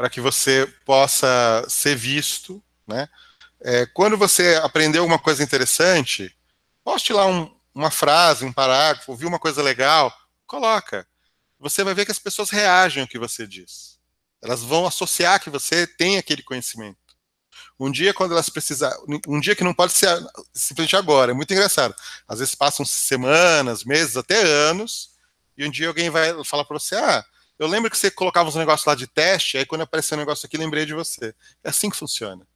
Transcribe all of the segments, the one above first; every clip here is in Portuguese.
para que você possa ser visto, né? É, quando você aprendeu alguma coisa interessante, poste lá um, uma frase, um parágrafo, ouviu uma coisa legal, coloca. Você vai ver que as pessoas reagem ao que você diz. Elas vão associar que você tem aquele conhecimento. Um dia, quando elas precisar, um dia que não pode ser simplesmente agora, é muito engraçado. Às vezes passam semanas, meses, até anos, e um dia alguém vai falar para você: ah, eu lembro que você colocava uns negócios lá de teste, aí quando apareceu um negócio aqui, lembrei de você. É assim que funciona.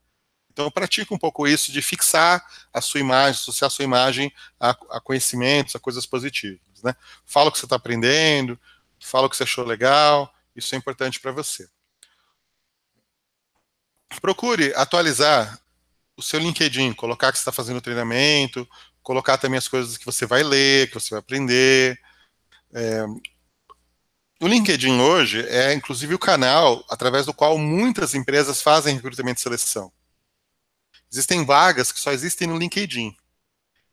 Então, pratica um pouco isso de fixar a sua imagem, associar a sua imagem a, a conhecimentos, a coisas positivas. Né? Fala o que você está aprendendo, fala o que você achou legal, isso é importante para você. Procure atualizar o seu LinkedIn, colocar que você está fazendo treinamento, colocar também as coisas que você vai ler, que você vai aprender. É, o LinkedIn hoje é, inclusive, o canal através do qual muitas empresas fazem recrutamento e seleção. Existem vagas que só existem no LinkedIn.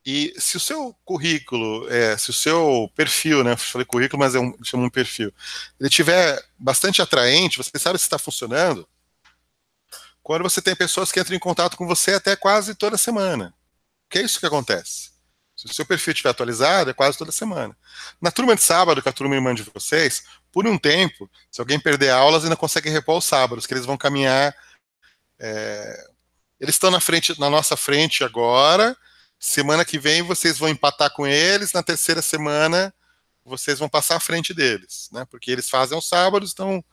E se o seu currículo, é, se o seu perfil, né, falei currículo, mas é um, chamo um perfil, ele tiver bastante atraente, você sabe se está funcionando, quando você tem pessoas que entram em contato com você até quase toda semana. Que é isso que acontece. Se o seu perfil estiver atualizado, é quase toda semana. Na turma de sábado, que a turma irmã de vocês, por um tempo, se alguém perder aulas, ainda consegue repor os sábados, que eles vão caminhar. É... Eles estão na frente, na nossa frente agora. Semana que vem vocês vão empatar com eles. Na terceira semana vocês vão passar à frente deles, né? Porque eles fazem os sábados, então,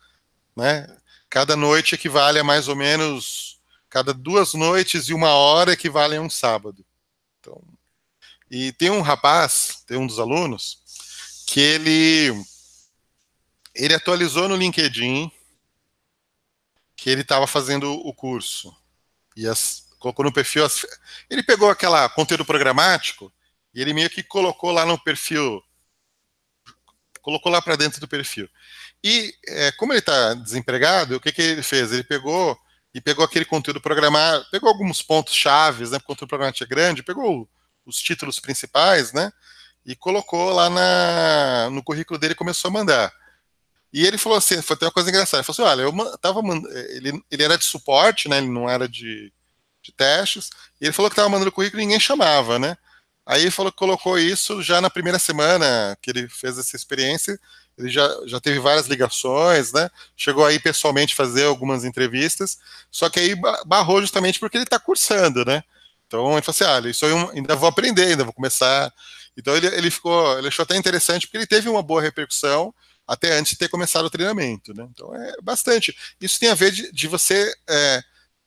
né? Cada noite equivale a mais ou menos cada duas noites e uma hora equivale a um sábado. Então, e tem um rapaz, tem um dos alunos, que ele ele atualizou no LinkedIn que ele estava fazendo o curso e as, colocou no perfil. As, ele pegou aquela conteúdo programático e ele meio que colocou lá no perfil, colocou lá para dentro do perfil. E é, como ele está desempregado, o que, que ele fez? Ele pegou e pegou aquele conteúdo programático, pegou alguns pontos chaves, né? O conteúdo programático é grande, pegou os títulos principais, né? E colocou lá na, no currículo dele e começou a mandar. E ele falou assim, foi até uma coisa engraçada, ele falou assim, olha, eu tava mandando, ele, ele era de suporte, né, ele não era de, de testes, e ele falou que tava mandando currículo e ninguém chamava, né? Aí ele falou que colocou isso já na primeira semana que ele fez essa experiência, ele já, já teve várias ligações, né? Chegou aí pessoalmente fazer algumas entrevistas, só que aí barrou justamente porque ele está cursando, né? Então ele falou assim: ah, isso eu ainda vou aprender, ainda vou começar. Então ele, ele ficou, ele achou até interessante, porque ele teve uma boa repercussão até antes de ter começado o treinamento. Né? Então é bastante. Isso tem a ver de, de você é,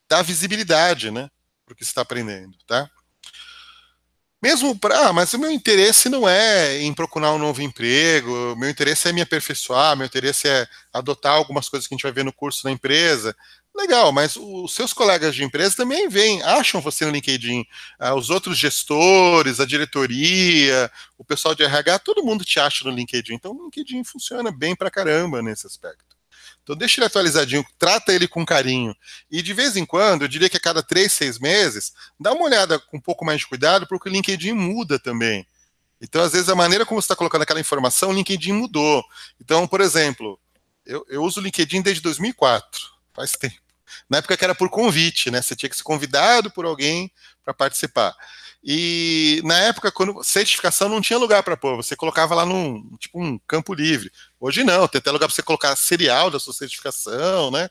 dar visibilidade né, para o que você está aprendendo. Tá? Mesmo para, ah, mas o meu interesse não é em procurar um novo emprego, meu interesse é me aperfeiçoar, meu interesse é adotar algumas coisas que a gente vai ver no curso da empresa. Legal, mas os seus colegas de empresa também vêm, acham você no LinkedIn. Ah, os outros gestores, a diretoria, o pessoal de RH, todo mundo te acha no LinkedIn. Então o LinkedIn funciona bem pra caramba nesse aspecto. Então deixa ele atualizadinho, trata ele com carinho. E de vez em quando, eu diria que a cada três, seis meses, dá uma olhada com um pouco mais de cuidado, porque o LinkedIn muda também. Então, às vezes, a maneira como você está colocando aquela informação, o LinkedIn mudou. Então, por exemplo, eu, eu uso o LinkedIn desde 2004 faz tempo. Na época que era por convite, né? Você tinha que ser convidado por alguém para participar. E na época, quando certificação não tinha lugar para pôr, você colocava lá num tipo um campo livre. Hoje não, tem até lugar para você colocar serial da sua certificação, né?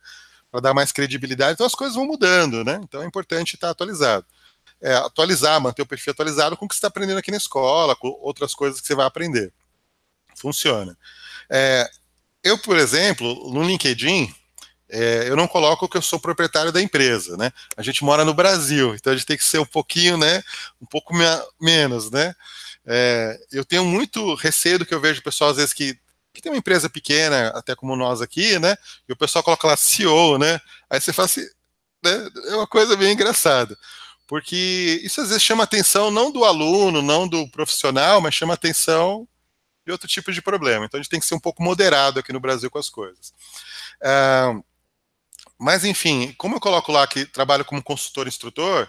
Para dar mais credibilidade. Então as coisas vão mudando, né? Então é importante estar tá atualizado. É, atualizar, manter o perfil atualizado com o que você está aprendendo aqui na escola, com outras coisas que você vai aprender. Funciona. É, eu, por exemplo, no LinkedIn, é, eu não coloco que eu sou proprietário da empresa, né? A gente mora no Brasil, então a gente tem que ser um pouquinho, né? Um pouco menos, né? É, eu tenho muito receio do que eu vejo pessoal às vezes que, que tem uma empresa pequena, até como nós aqui, né? E o pessoal coloca lá CEO, né? Aí você fala assim, né? é uma coisa bem engraçada porque isso às vezes chama atenção não do aluno, não do profissional, mas chama atenção de outro tipo de problema. Então a gente tem que ser um pouco moderado aqui no Brasil com as coisas. Uh, mas, enfim, como eu coloco lá que trabalho como consultor instrutor,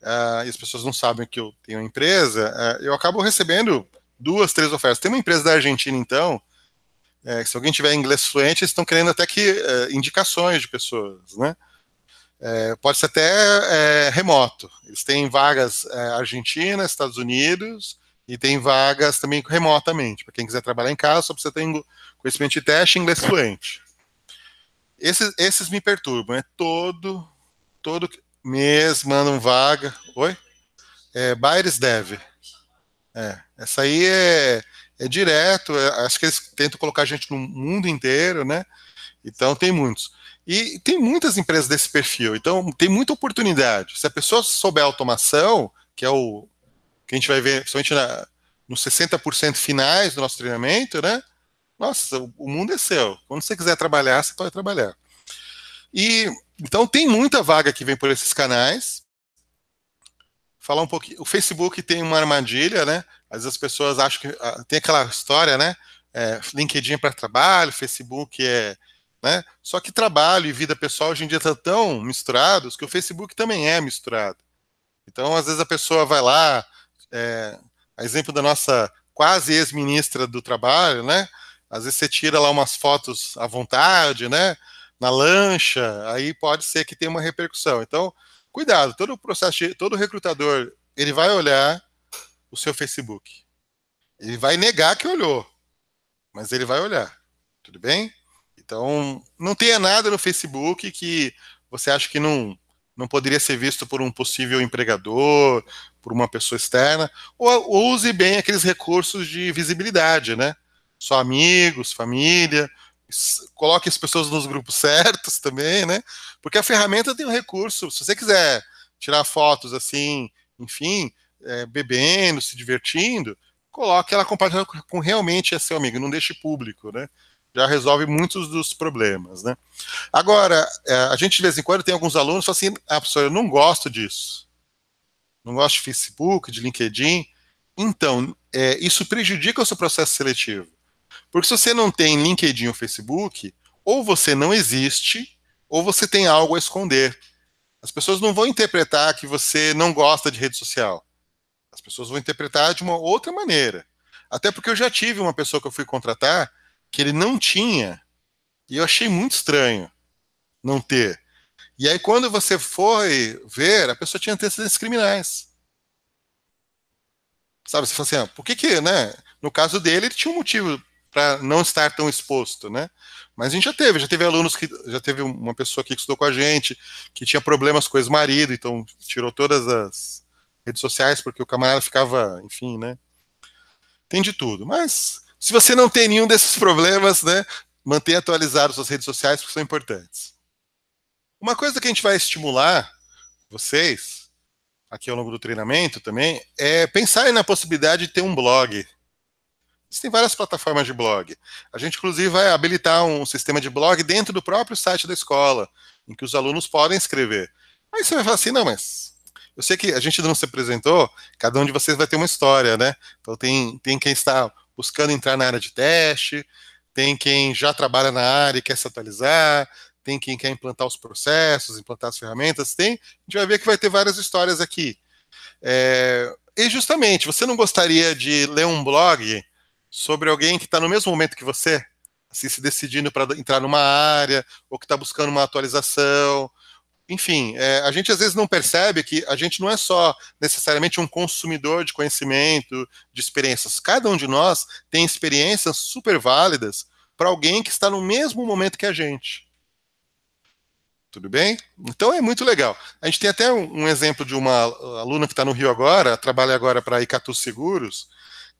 uh, e as pessoas não sabem que eu tenho uma empresa, uh, eu acabo recebendo duas, três ofertas. Tem uma empresa da Argentina, então, é, se alguém tiver inglês fluente, eles estão querendo até que é, indicações de pessoas, né? É, pode ser até remoto. Eles têm vagas Argentina, Estados Unidos e tem vagas também remotamente. Para quem quiser trabalhar em casa, só precisa ter conhecimento de teste e inglês fluente. Esses, esses me perturbam. É todo, todo mês mandam vaga. Oi? É, Baires deve. É, essa aí é, é direto. É, acho que eles tentam colocar gente no mundo inteiro, né? Então tem muitos. E tem muitas empresas desse perfil, então tem muita oportunidade. Se a pessoa souber automação, que é o que a gente vai ver, principalmente na, nos 60% finais do nosso treinamento, né? Nossa, o mundo é seu. Quando você quiser trabalhar, você pode trabalhar. E então tem muita vaga que vem por esses canais. Falar um pouquinho. O Facebook tem uma armadilha, né? Às vezes as pessoas acham que ah, tem aquela história, né? É, LinkedIn é para trabalho, Facebook é, né? Só que trabalho e vida pessoal hoje em dia estão tá tão misturados que o Facebook também é misturado. Então, às vezes a pessoa vai lá, é, a exemplo da nossa quase ex-ministra do trabalho, né? Às vezes você tira lá umas fotos à vontade, né? Na lancha, aí pode ser que tenha uma repercussão. Então, cuidado, todo o processo, todo recrutador, ele vai olhar o seu Facebook. Ele vai negar que olhou, mas ele vai olhar. Tudo bem? Então, não tenha nada no Facebook que você acha que não não poderia ser visto por um possível empregador, por uma pessoa externa, ou, ou use bem aqueles recursos de visibilidade, né? só amigos, família, coloque as pessoas nos grupos certos também, né? Porque a ferramenta tem um recurso. Se você quiser tirar fotos assim, enfim, é, bebendo, se divertindo, coloque ela compartilhando com realmente é seu amigo, não deixe público, né? Já resolve muitos dos problemas, né? Agora, é, a gente de vez em quando tem alguns alunos que falam assim, ah, professor, eu não gosto disso. Não gosto de Facebook, de LinkedIn. Então, é, isso prejudica o seu processo seletivo. Porque se você não tem LinkedIn ou Facebook, ou você não existe, ou você tem algo a esconder. As pessoas não vão interpretar que você não gosta de rede social. As pessoas vão interpretar de uma outra maneira. Até porque eu já tive uma pessoa que eu fui contratar que ele não tinha. E eu achei muito estranho não ter. E aí, quando você foi ver, a pessoa tinha antecedentes criminais. Sabe, você fala assim, ah, por que que, né? No caso dele, ele tinha um motivo para não estar tão exposto, né? Mas a gente já teve, já teve alunos que já teve uma pessoa aqui que estudou com a gente que tinha problemas com o ex-marido, então tirou todas as redes sociais porque o camarada ficava, enfim, né? Tem de tudo. Mas se você não tem nenhum desses problemas, né, mantenha atualizado suas redes sociais porque são importantes. Uma coisa que a gente vai estimular vocês aqui ao longo do treinamento também é pensarem na possibilidade de ter um blog Existem várias plataformas de blog. A gente, inclusive, vai habilitar um sistema de blog dentro do próprio site da escola, em que os alunos podem escrever. Aí você vai falar assim, não, mas eu sei que a gente não se apresentou, cada um de vocês vai ter uma história, né? Então tem, tem quem está buscando entrar na área de teste, tem quem já trabalha na área e quer se atualizar, tem quem quer implantar os processos, implantar as ferramentas, tem. A gente vai ver que vai ter várias histórias aqui. É, e justamente, você não gostaria de ler um blog sobre alguém que está no mesmo momento que você, assim, se decidindo para entrar numa área, ou que está buscando uma atualização. Enfim, é, a gente às vezes não percebe que a gente não é só necessariamente um consumidor de conhecimento, de experiências. Cada um de nós tem experiências super válidas para alguém que está no mesmo momento que a gente. Tudo bem? Então é muito legal. A gente tem até um, um exemplo de uma aluna que está no Rio agora, trabalha agora para a Icatu Seguros,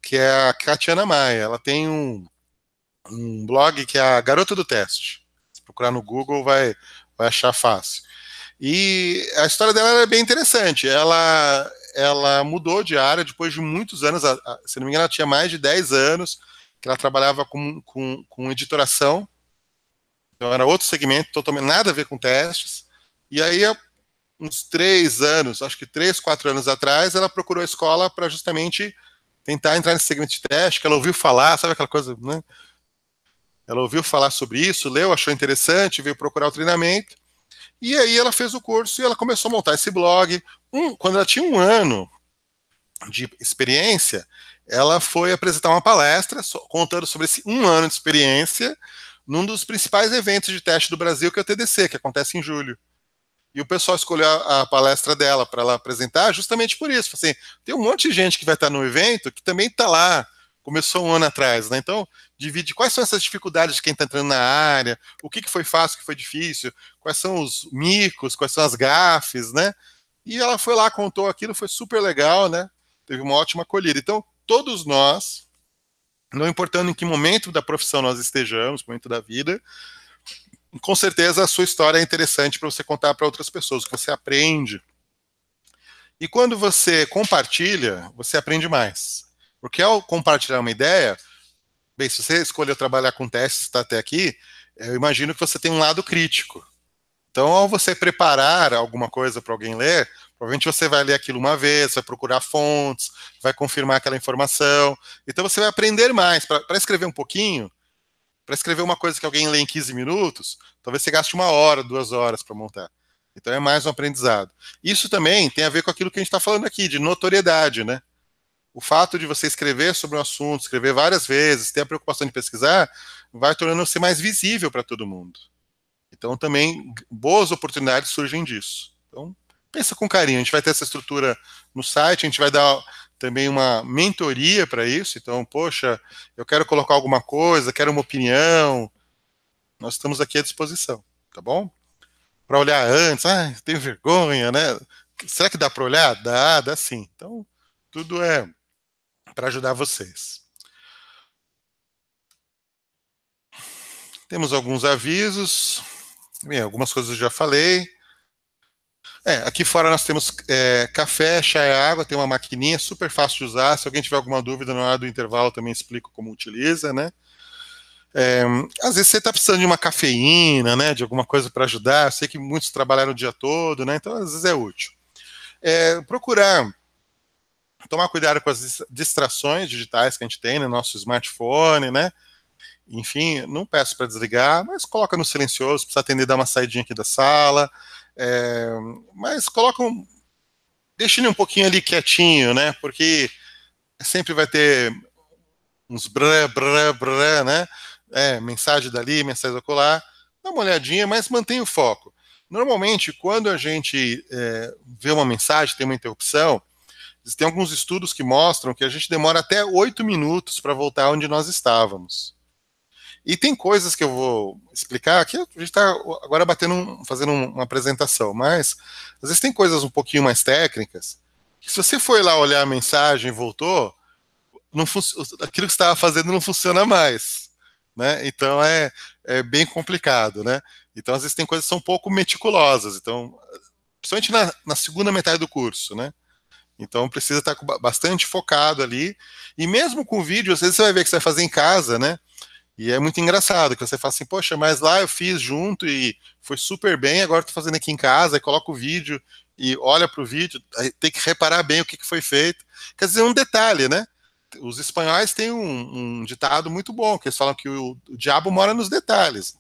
que é a Katiana Maia. Ela tem um, um blog que é a Garota do Teste. Se procurar no Google vai, vai achar fácil. E a história dela é bem interessante. Ela, ela mudou de área depois de muitos anos. A, a, se não me engano, ela tinha mais de 10 anos que ela trabalhava com, com, com editoração. Então era outro segmento, totalmente nada a ver com testes. E aí, uns três anos, acho que três, quatro anos atrás, ela procurou a escola para justamente tentar entrar nesse segmento de teste, que ela ouviu falar, sabe aquela coisa, né? Ela ouviu falar sobre isso, leu, achou interessante, veio procurar o treinamento. E aí ela fez o curso e ela começou a montar esse blog. Um, quando ela tinha um ano de experiência, ela foi apresentar uma palestra contando sobre esse um ano de experiência num dos principais eventos de teste do Brasil, que é o TDC, que acontece em julho e o pessoal escolheu a, a palestra dela para ela apresentar justamente por isso. Assim, tem um monte de gente que vai estar no evento que também está lá, começou um ano atrás, né? Então, divide quais são essas dificuldades de quem está entrando na área, o que, que foi fácil, o que foi difícil, quais são os micos, quais são as gafes, né? E ela foi lá, contou aquilo, foi super legal, né? Teve uma ótima acolhida. Então, todos nós, não importando em que momento da profissão nós estejamos, momento da vida, com certeza a sua história é interessante para você contar para outras pessoas, que você aprende. E quando você compartilha, você aprende mais. Porque ao compartilhar uma ideia, bem, se você escolheu trabalhar com testes, está até aqui, eu imagino que você tem um lado crítico. Então, ao você preparar alguma coisa para alguém ler, provavelmente você vai ler aquilo uma vez, vai procurar fontes, vai confirmar aquela informação. Então, você vai aprender mais. Para escrever um pouquinho, para escrever uma coisa que alguém lê em 15 minutos, talvez você gaste uma hora, duas horas para montar. Então é mais um aprendizado. Isso também tem a ver com aquilo que a gente está falando aqui, de notoriedade, né? O fato de você escrever sobre um assunto, escrever várias vezes, ter a preocupação de pesquisar, vai tornando você mais visível para todo mundo. Então também boas oportunidades surgem disso. Então pensa com carinho. A gente vai ter essa estrutura no site, a gente vai dar também uma mentoria para isso. Então, poxa, eu quero colocar alguma coisa, quero uma opinião. Nós estamos aqui à disposição, tá bom? Para olhar antes, ah, tenho vergonha, né? Será que dá para olhar? Dá, dá sim. Então, tudo é para ajudar vocês. Temos alguns avisos. Bem, algumas coisas eu já falei. É, aqui fora nós temos é, café, chá e água, tem uma maquininha é super fácil de usar. Se alguém tiver alguma dúvida na hora do intervalo, também explico como utiliza, né? É, às vezes você está precisando de uma cafeína, né? De alguma coisa para ajudar. Eu sei que muitos trabalharam o dia todo, né? Então, às vezes é útil. É, procurar tomar cuidado com as distrações digitais que a gente tem no né? nosso smartphone, né? Enfim, não peço para desligar, mas coloca no silencioso, precisa atender dar uma saidinha aqui da sala. É, mas colocam. Deixa ele um pouquinho ali quietinho, né? Porque sempre vai ter uns brã, brã, brã, né? É, mensagem dali, mensagem acolá. Dá uma olhadinha, mas mantém o foco. Normalmente, quando a gente é, vê uma mensagem, tem uma interrupção, tem alguns estudos que mostram que a gente demora até oito minutos para voltar onde nós estávamos. E tem coisas que eu vou explicar aqui. A gente está agora batendo, fazendo uma apresentação, mas às vezes tem coisas um pouquinho mais técnicas. Que se você foi lá olhar a mensagem e voltou, não aquilo que estava fazendo não funciona mais, né? Então é, é bem complicado, né? Então às vezes tem coisas que são um pouco meticulosas. Então, principalmente na, na segunda metade do curso, né? Então precisa estar tá bastante focado ali. E mesmo com o vídeo, às vezes você vai ver que você vai fazer em casa, né? E é muito engraçado que você fala assim, poxa, mas lá eu fiz junto e foi super bem, agora estou fazendo aqui em casa, aí coloca o vídeo e olha para o vídeo, tem que reparar bem o que, que foi feito. Quer dizer, é um detalhe, né? Os espanhóis têm um, um ditado muito bom, que eles falam que o, o, diabo mora nos detalhes.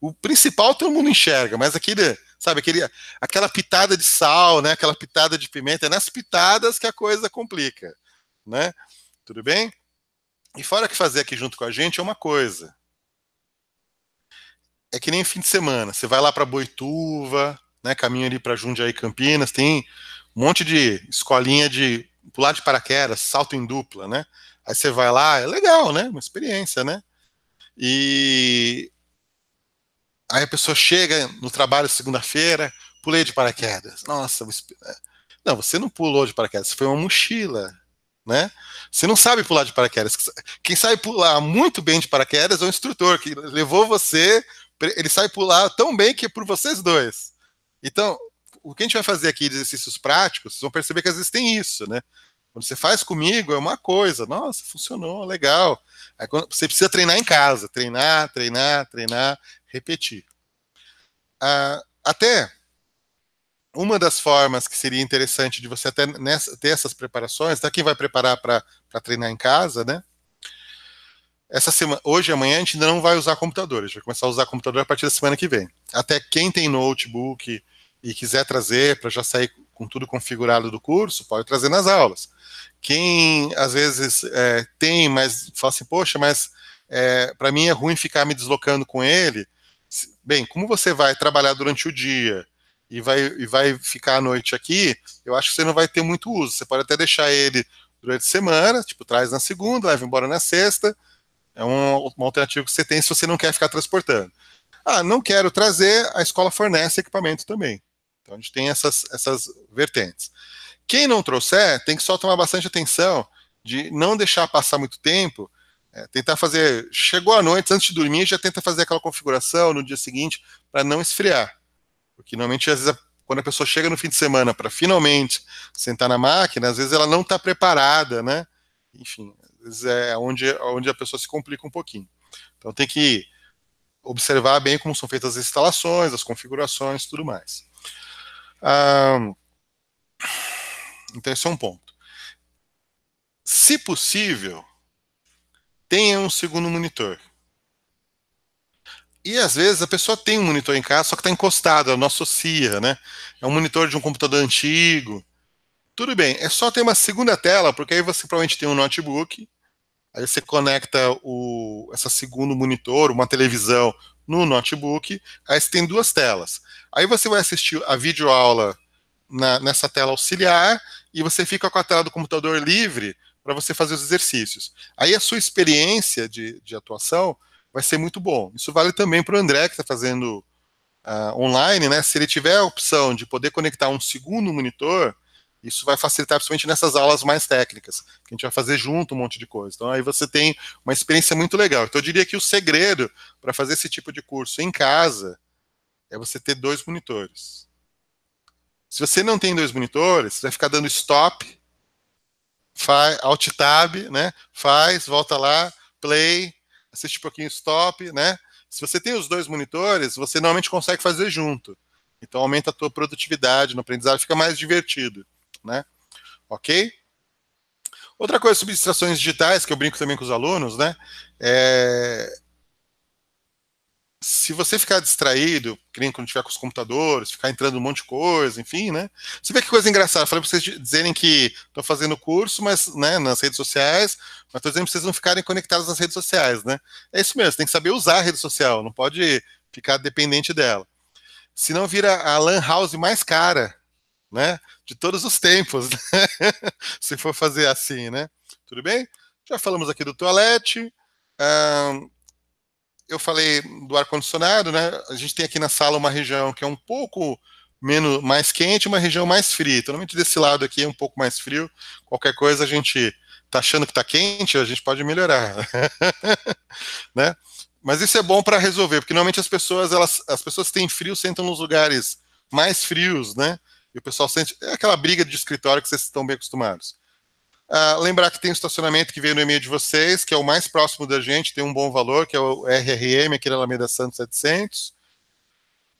O principal todo mundo enxerga, mas aquele, sabe, aquele, aquela pitada de sal, né? Aquela pitada de pimenta, é nas pitadas que a coisa complica, né? Tudo bem? E fora que fazer aqui junto com a gente é uma coisa. É que nem fim de semana. Você vai lá para Boituva, né, Caminha ali para Jundiaí, Campinas, tem um monte de escolinha de pular de paraquedas, salto em dupla, né? Aí você vai lá, é legal, né? Uma experiência, né? E aí a pessoa chega no trabalho segunda-feira, pulei de paraquedas. Nossa, é. não, você não pulou de paraquedas, foi uma mochila né? Você não sabe pular de paraquedas. Quem sabe pular muito bem de paraquedas é o instrutor que levou você. Ele sai pular tão bem que é por vocês dois. Então, o que a gente vai fazer aqui de exercícios práticos, vocês vão perceber que às vezes tem isso, né? Quando você faz comigo é uma coisa, nossa, funcionou, legal. Aí quando, você precisa treinar em casa, treinar, treinar, treinar, repetir. Ah, até uma das formas que seria interessante de você até nessa, ter essas preparações, até tá? Quem vai preparar para treinar em casa, né? Essa semana, hoje e amanhã a gente ainda não vai usar computador, a gente vai começar a usar computador a partir da semana que vem. Até quem tem notebook e quiser trazer para já sair com tudo configurado do curso, pode trazer nas aulas. Quem às vezes é, tem, mas fala assim, poxa, mas é, para mim é ruim ficar me deslocando com ele. Bem, como você vai trabalhar durante o dia? e vai, e vai ficar a noite aqui, eu acho que você não vai ter muito uso. Você pode até deixar ele durante a semana, tipo, traz na segunda, leva embora na sexta. É uma, uma alternativa que você tem se você não quer ficar transportando. Ah, não quero trazer, a escola fornece equipamento também. Então a gente tem essas, essas vertentes. Quem não trouxer, tem que só tomar bastante atenção de não deixar passar muito tempo, é, tentar fazer. Chegou à noite, antes de dormir, já tenta fazer aquela configuração no dia seguinte para não esfriar. Porque normalmente, às vezes, quando a pessoa chega no fim de semana para finalmente sentar na máquina, às vezes ela não está preparada, né? Enfim, às vezes é onde, onde a pessoa se complica um pouquinho. Então tem que observar bem como são feitas as instalações, as configurações, tudo mais. Ah, então esse é um ponto. Se possível, tenha um segundo monitor. E às vezes a pessoa tem um monitor em casa, só que está encostado, não é associa, né? É um monitor de um computador antigo. Tudo bem, é só ter uma segunda tela, porque aí você provavelmente tem um notebook, aí você conecta o essa segundo monitor, uma televisão no notebook, aí você tem duas telas. Aí você vai assistir a videoaula na, nessa tela auxiliar e você fica com a tela do computador livre para você fazer os exercícios. Aí a sua experiência de, de atuação vai ser muito bom. Isso vale também para o André, que está fazendo uh, online, né? Se ele tiver a opção de poder conectar um segundo monitor, isso vai facilitar, principalmente nessas aulas mais técnicas, que a gente vai fazer junto um monte de coisa. Então, aí você tem uma experiência muito legal. Então, eu diria que o segredo para fazer esse tipo de curso em casa é você ter dois monitores. Se você não tem dois monitores, você vai ficar dando stop, faz, alt tab, né? Faz, volta lá, play, assiste um pouquinho stop, né? Se você tem os dois monitores, você normalmente consegue fazer junto. Então aumenta a tua produtividade no aprendizado, fica mais divertido, né? Ok? Outra coisa sobre distrações digitais, que eu brinco também com os alunos, né? É, se você ficar distraído, que nem quando tiver com os computadores, ficar entrando um monte de coisa, enfim, né? Você vê que coisa engraçada. falei para vocês dizerem que estou fazendo curso, mas né, nas redes sociais, mas estou dizendo que vocês não ficarem conectados nas redes sociais, né? É isso mesmo, tem que saber usar a rede social, não pode ficar dependente dela. Senão vira a lan house mais cara, né? De todos os tempos, né? se for fazer assim, né? Tudo bem? Já falamos aqui do toalete eu falei do ar-condicionado, né? A gente tem aqui na sala uma região que é um pouco menos mais quente, uma região mais fria. Então, normalmente desse lado aqui é um pouco mais frio. Qualquer coisa a gente tá achando que tá quente, a gente pode melhorar, né? Mas isso é bom para resolver, porque normalmente as pessoas elas as pessoas que têm frio sentam nos lugares mais frios, né? E o pessoal sente é aquela briga de escritório que vocês estão bem acostumados. Uh, lembrar que tem o um estacionamento que veio no e-mail de vocês, que é o mais próximo da gente, tem um bom valor, que é o RRM, aqui na Alameda Santos 700.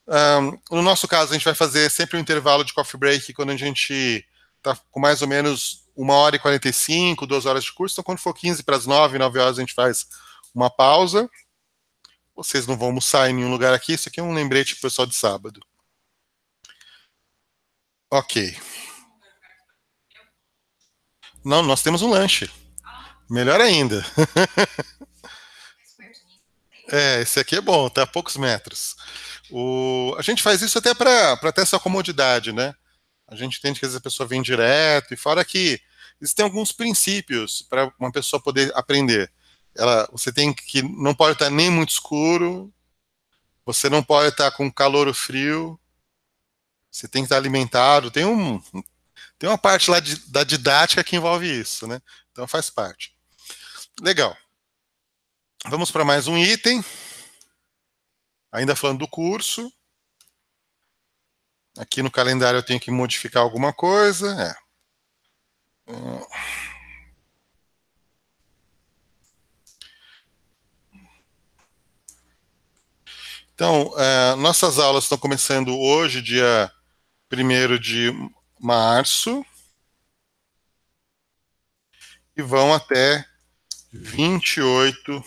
Um, ah, no nosso caso, a gente vai fazer sempre um intervalo de coffee break quando a gente está com mais ou menos uma hora e 45, duas horas de curso. Então, quando for 15 para as 9, 9 horas, a gente faz uma pausa. Vocês não vão almoçar em nenhum lugar aqui. Isso aqui é um lembrete para o pessoal de sábado. Ok. Não, nós temos um lanche. Melhor ainda. é, esse aqui é bom, tá a poucos metros. O, a gente faz isso até para ter essa comodidade, né? A gente entende que às vezes a pessoa vem direto, e fora que existem alguns princípios para uma pessoa poder aprender. Ela, você tem que não pode estar nem muito escuro, você não pode estar com calor ou frio, você tem que estar alimentado. Tem um, tem uma parte lá de, da didática que envolve isso, né? Então faz parte. Legal. Vamos para mais um item. Ainda falando do curso. Aqui no calendário eu tenho que modificar alguma coisa. É. Então, é, nossas aulas estão começando hoje, dia 1 de março e vão até 28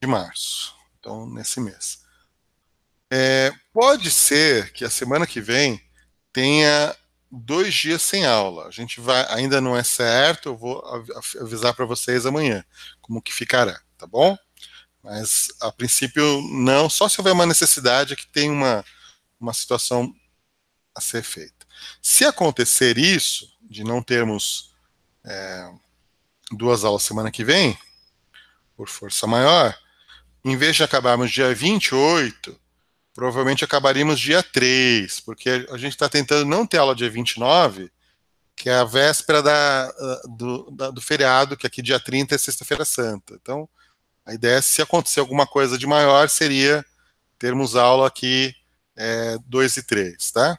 de março. Então, nesse mês. É, pode ser que a semana que vem tenha dois dias sem aula. A gente vai, ainda não é certo, eu vou avisar para vocês amanhã como que ficará, tá bom? Mas a princípio não, só se houver uma necessidade que tem uma, uma situação a ser feita. Se acontecer isso, de não termos é, duas aulas semana que vem, por força maior, em vez de acabarmos dia 28, provavelmente acabaríamos dia 3, porque a gente está tentando não ter aula dia 29, que é a véspera da, ah, do, da, do feriado, que aqui dia 30 é Sexta-feira Santa. Então, a ideia é, se acontecer alguma coisa de maior, seria termos aula aqui é, 2 e 3, tá?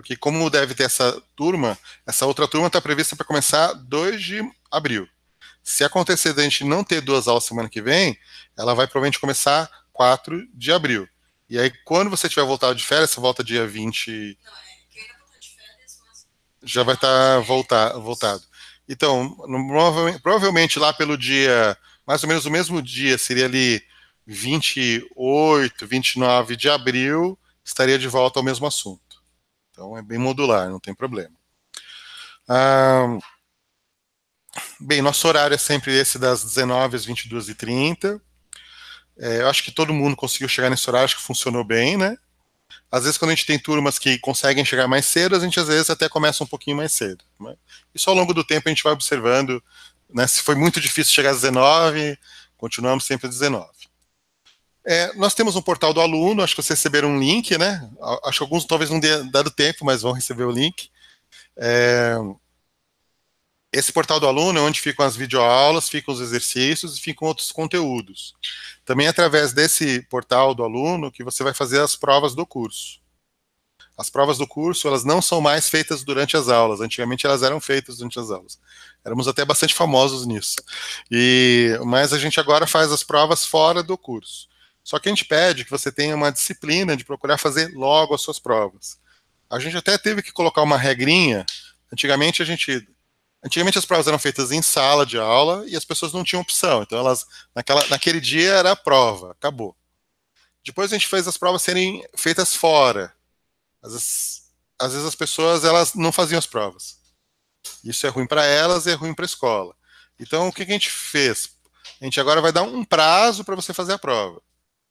Porque como deve ter essa turma, essa outra turma está prevista para começar 2 de abril. Se acontecer da gente não ter duas aulas semana que vem, ela vai provavelmente começar 4 de abril. E aí, quando você tiver voltado de férias, você volta dia 20. Não, é, de férias, mas... Já vai estar tá voltar, voltado. Então, no, provavelmente lá pelo dia, mais ou menos o mesmo dia, seria ali 28, 29 de abril, estaria de volta ao mesmo assunto. Então é bem modular, não tem problema. Ah, bem, nosso horário é sempre esse das 19 às 22h30. É, eu acho que todo mundo conseguiu chegar nesse horário, acho que funcionou bem, né? Às vezes, quando a gente tem turmas que conseguem chegar mais cedo, a gente às vezes até começa um pouquinho mais cedo. Né? Isso ao longo do tempo a gente vai observando. Né? Se foi muito difícil chegar às 19, continuamos sempre às 19. É, nós temos um portal do aluno, acho que vocês receberam um link, né? Acho que alguns talvez não tenham dado tempo, mas vão receber o link. É, esse portal do aluno é onde ficam as videoaulas, ficam os exercícios e ficam outros conteúdos. Também é através desse portal do aluno que você vai fazer as provas do curso. As provas do curso, elas não são mais feitas durante as aulas. Antigamente elas eram feitas durante as aulas. Éramos até bastante famosos nisso. E mas a gente agora faz as provas fora do curso. Só que a gente pede que você tenha uma disciplina de procurar fazer logo as suas provas. A gente até teve que colocar uma regrinha. Antigamente a gente Antigamente as provas eram feitas em sala de aula e as pessoas não tinham opção. Então elas naquela, naquele dia era a prova, acabou. Depois a gente fez as provas serem feitas fora. Às vezes, às vezes as pessoas elas não faziam as provas. Isso é ruim para elas e é ruim para a escola. Então o que, que a gente fez? A gente agora vai dar um prazo para você fazer a prova.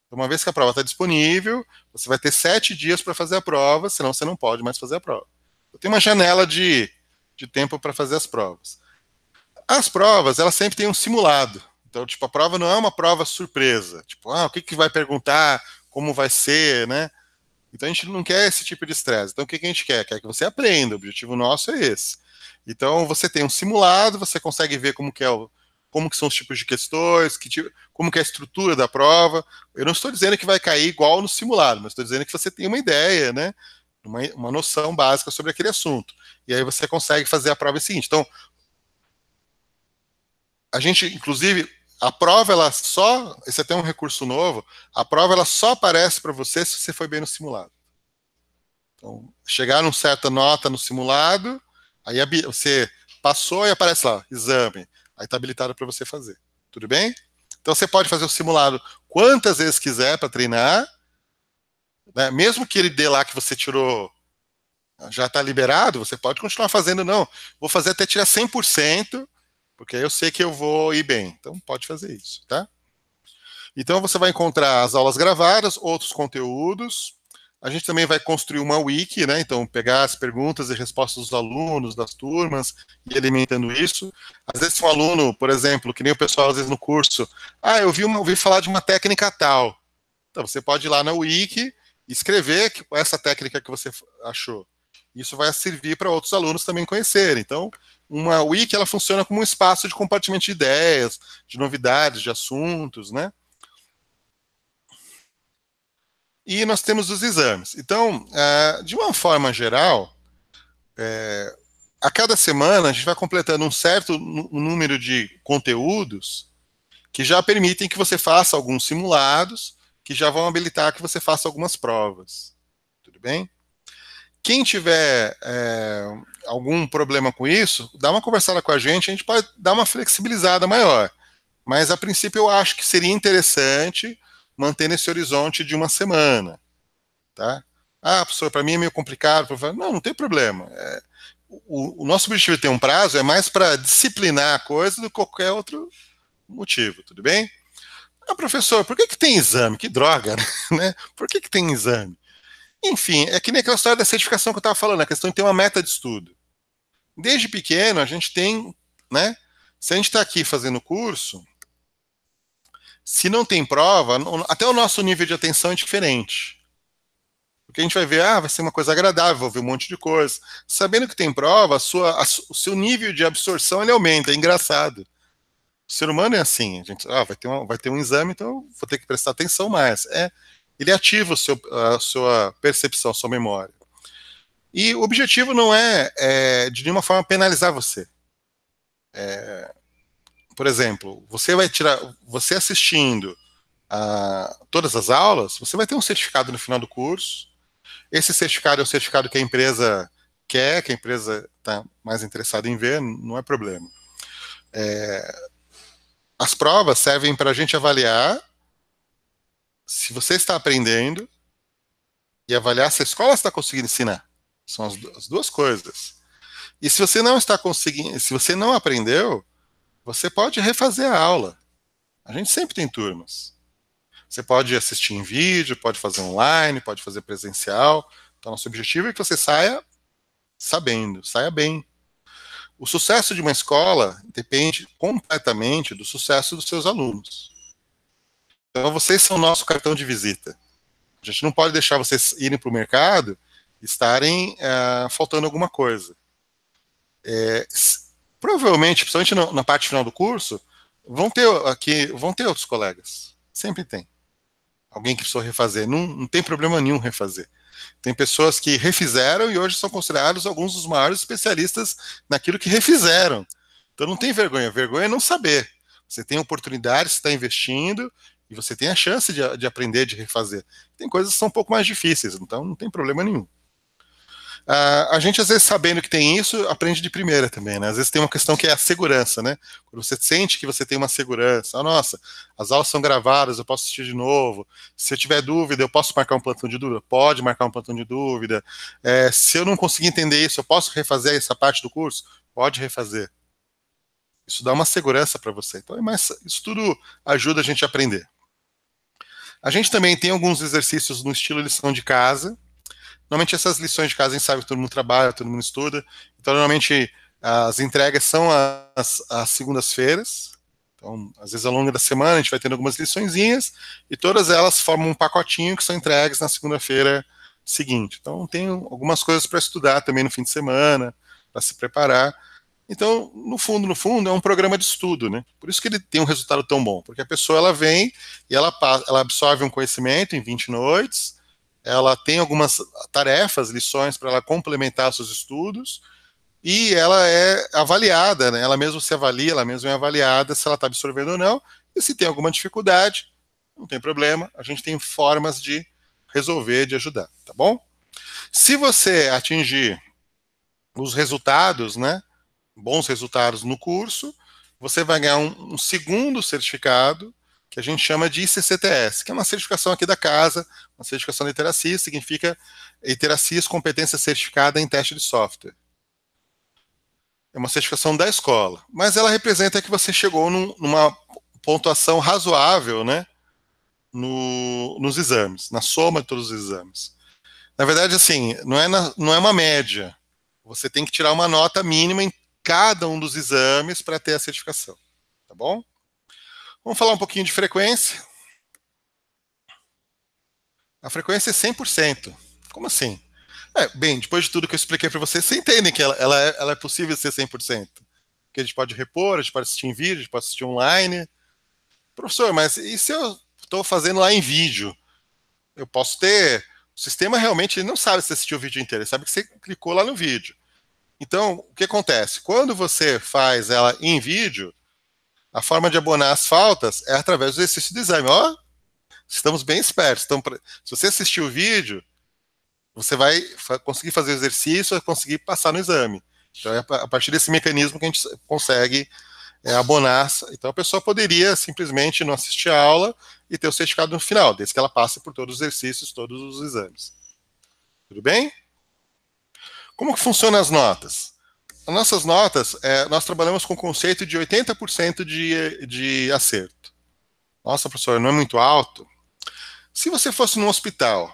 Então, uma vez que a prova está disponível, você vai ter sete dias para fazer a prova, senão você não pode mais fazer a prova. Então, tem uma janela de, de tempo para fazer as provas. As provas, elas sempre têm um simulado. Então, tipo, a prova não é uma prova surpresa. Tipo, ah, o que, que vai perguntar, como vai ser, né? Então, a gente não quer esse tipo de estresse. Então, o que, que a gente quer? Quer que você aprenda. O objetivo nosso é esse. Então, você tem um simulado, você consegue ver como que é o, como que são os tipos de questões, que tipo, como que é a estrutura da prova. Eu não estou dizendo que vai cair igual no simulado, mas estou dizendo que você tem uma ideia, né? Uma, uma noção básica sobre aquele assunto. E aí você consegue fazer a prova seguinte. Então, a gente, inclusive, a prova ela só, esse é até um recurso novo, a prova ela só aparece para você se você foi bem no simulado. Então, chegar numa certa nota no simulado, aí você passou e aparece lá, exame. Aí está habilitado para você fazer. Tudo bem? Então você pode fazer o simulado quantas vezes quiser para treinar. Né? Mesmo que ele dê lá que você tirou, já está liberado, você pode continuar fazendo, não. Vou fazer até tirar 100%, porque aí eu sei que eu vou ir bem. Então pode fazer isso, tá? Então você vai encontrar as aulas gravadas, outros conteúdos, a gente também vai construir uma wiki, né? Então, pegar as perguntas e respostas dos alunos, das turmas, e alimentando isso. Às vezes, um aluno, por exemplo, que nem o pessoal às vezes no curso, ah, eu vi uma, ouvi falar de uma técnica tal. Então, você pode ir lá na wiki e escrever essa técnica que você achou. Isso vai servir para outros alunos também conhecerem. Então, uma wiki ela funciona como um espaço de compartilhamento de ideias, de novidades, de assuntos, né? E nós temos os exames. Então, é, de uma forma geral, é, a cada semana a gente vai completando um certo número de conteúdos que já permitem que você faça alguns simulados, que já vão habilitar que você faça algumas provas. Tudo bem? Quem tiver é, algum problema com isso, dá uma conversada com a gente, a gente pode dar uma flexibilizada maior. Mas a princípio eu acho que seria interessante mantendo esse horizonte de uma semana. Tá? Ah, professor, para mim é meio complicado. Professor. Não, não tem problema. É, o, o, nosso objetivo de ter um prazo é mais para disciplinar a coisa do que qualquer outro motivo, tudo bem? Ah, professor, por que, que tem exame? Que droga, né? Por que, que tem exame? Enfim, é que nem aquela história da certificação que eu estava falando, a questão de ter uma meta de estudo. Desde pequeno, a gente tem, né? Se a gente está aqui fazendo curso, se não tem prova, até o nosso nível de atenção é diferente. Porque a gente vai ver, ah, vai ser uma coisa agradável, vou ver um monte de coisa. Sabendo que tem prova, a sua, a, o seu nível de absorção ele aumenta, é engraçado. O ser humano é assim, a gente, ah, vai ter, um, vai ter um exame, então vou ter que prestar atenção mais. É, ele ativa seu, a sua percepção, a sua memória. E o objetivo não é, é de nenhuma forma penalizar você. É, por exemplo, você vai tirar, você assistindo a ah, todas as aulas, você vai ter um certificado no final do curso. Esse certificado é o certificado que a empresa quer, que a empresa está mais interessada em ver, não é problema. É, as provas servem para a gente avaliar se você está aprendendo e avaliar se a escola está conseguindo ensinar. São as, duas coisas. E se você não está conseguindo, se você não aprendeu, você pode refazer a aula. A gente sempre tem turmas. Você pode assistir em vídeo, pode fazer online, pode fazer presencial. Então, nosso objetivo é que você saia sabendo, saia bem. O sucesso de uma escola depende completamente do sucesso dos seus alunos. Então, vocês são o nosso cartão de visita. A gente não pode deixar vocês irem para o mercado e estarem eh, faltando alguma coisa. É, provavelmente, principalmente no, na parte final do curso, vão ter aqui, vão ter outros colegas. Sempre tem. Alguém que precisou refazer. Não, não tem problema nenhum refazer. Tem pessoas que refizeram e hoje são considerados alguns dos maiores especialistas naquilo que refizeram. Então não tem vergonha. Vergonha é não saber. Você tem oportunidade, você está investindo e você tem a chance de, de aprender, de refazer. Tem coisas que são um pouco mais difíceis, então não tem problema nenhum a, ah, a gente, às vezes, sabendo que tem isso, aprende de primeira também, né? Às vezes tem uma questão que é a segurança, né? Quando você sente que você tem uma segurança, ah, nossa, as aulas são gravadas, eu posso assistir de novo. Se eu tiver dúvida, eu posso marcar um plantão de dúvida? Pode marcar um plantão de dúvida. É, se eu não conseguir entender isso, eu posso refazer essa parte do curso? Pode refazer. Isso dá uma segurança para você. Então, é mais, isso tudo ajuda a gente a aprender. A gente também tem alguns exercícios no estilo lição de casa, Normalmente essas lições de casa, a gente sabe que todo mundo trabalha, todo mundo estuda. Então, normalmente as entregas são as, as segundas-feiras. Então, às vezes ao longo da semana a gente vai tendo algumas liçõezinhas e todas elas formam um pacotinho que são entregues na segunda-feira seguinte. Então, tem algumas coisas para estudar também no fim de semana, para se preparar. Então, no fundo, no fundo, é um programa de estudo, né? Por isso que ele tem um resultado tão bom, porque a pessoa ela vem e ela, ela absorve um conhecimento em 20 noites, ela tem algumas tarefas, lições para ela complementar seus estudos e ela é avaliada, né? ela mesma se avalia, ela mesma é avaliada se ela está absorvendo ou não e se tem alguma dificuldade, não tem problema, a gente tem formas de resolver, de ajudar, tá bom? Se você atingir os resultados, né, bons resultados no curso, você vai ganhar um, um segundo certificado que a gente chama de ICCTS, que é uma certificação aqui da casa, uma certificação de literacia, significa Iteracis Competência Certificada em Teste de Software. É uma certificação da escola, mas ela representa que você chegou num, numa pontuação razoável né, no, nos exames, na soma de todos os exames. Na verdade, assim, não é, na, não é uma média. Você tem que tirar uma nota mínima em cada um dos exames para ter a certificação. Tá bom? Vamos falar um pouquinho de frequência. A frequência é 100%. Como assim? É, bem, depois de tudo que eu expliquei para vocês, vocês entendem que ela, ela, é, ela é possível ser 100%. porque a gente pode repor, a gente pode assistir em vídeo, a gente pode assistir online. Professor, mas e se eu estou fazendo lá em vídeo? Eu posso ter. O sistema realmente não sabe se assistiu o vídeo inteiro, ele sabe que você clicou lá no vídeo. Então, o que acontece? Quando você faz ela em vídeo, a forma de abonar as faltas é através do exercício de exame. Ó, estamos bem espertos. Então, se você assistir o vídeo, você vai conseguir fazer o exercício, vai conseguir passar no exame. Então, é a partir desse mecanismo que a gente consegue é, abonar. Então, a pessoa poderia simplesmente não assistir a aula e ter o certificado no final, desde que ela passe por todos os exercícios, todos os exames. Tudo bem? Como que funcionam as notas? nossas notas, é, nós trabalhamos com o conceito de 80% de, de acerto. Nossa, professor, não é muito alto? Se você fosse num hospital,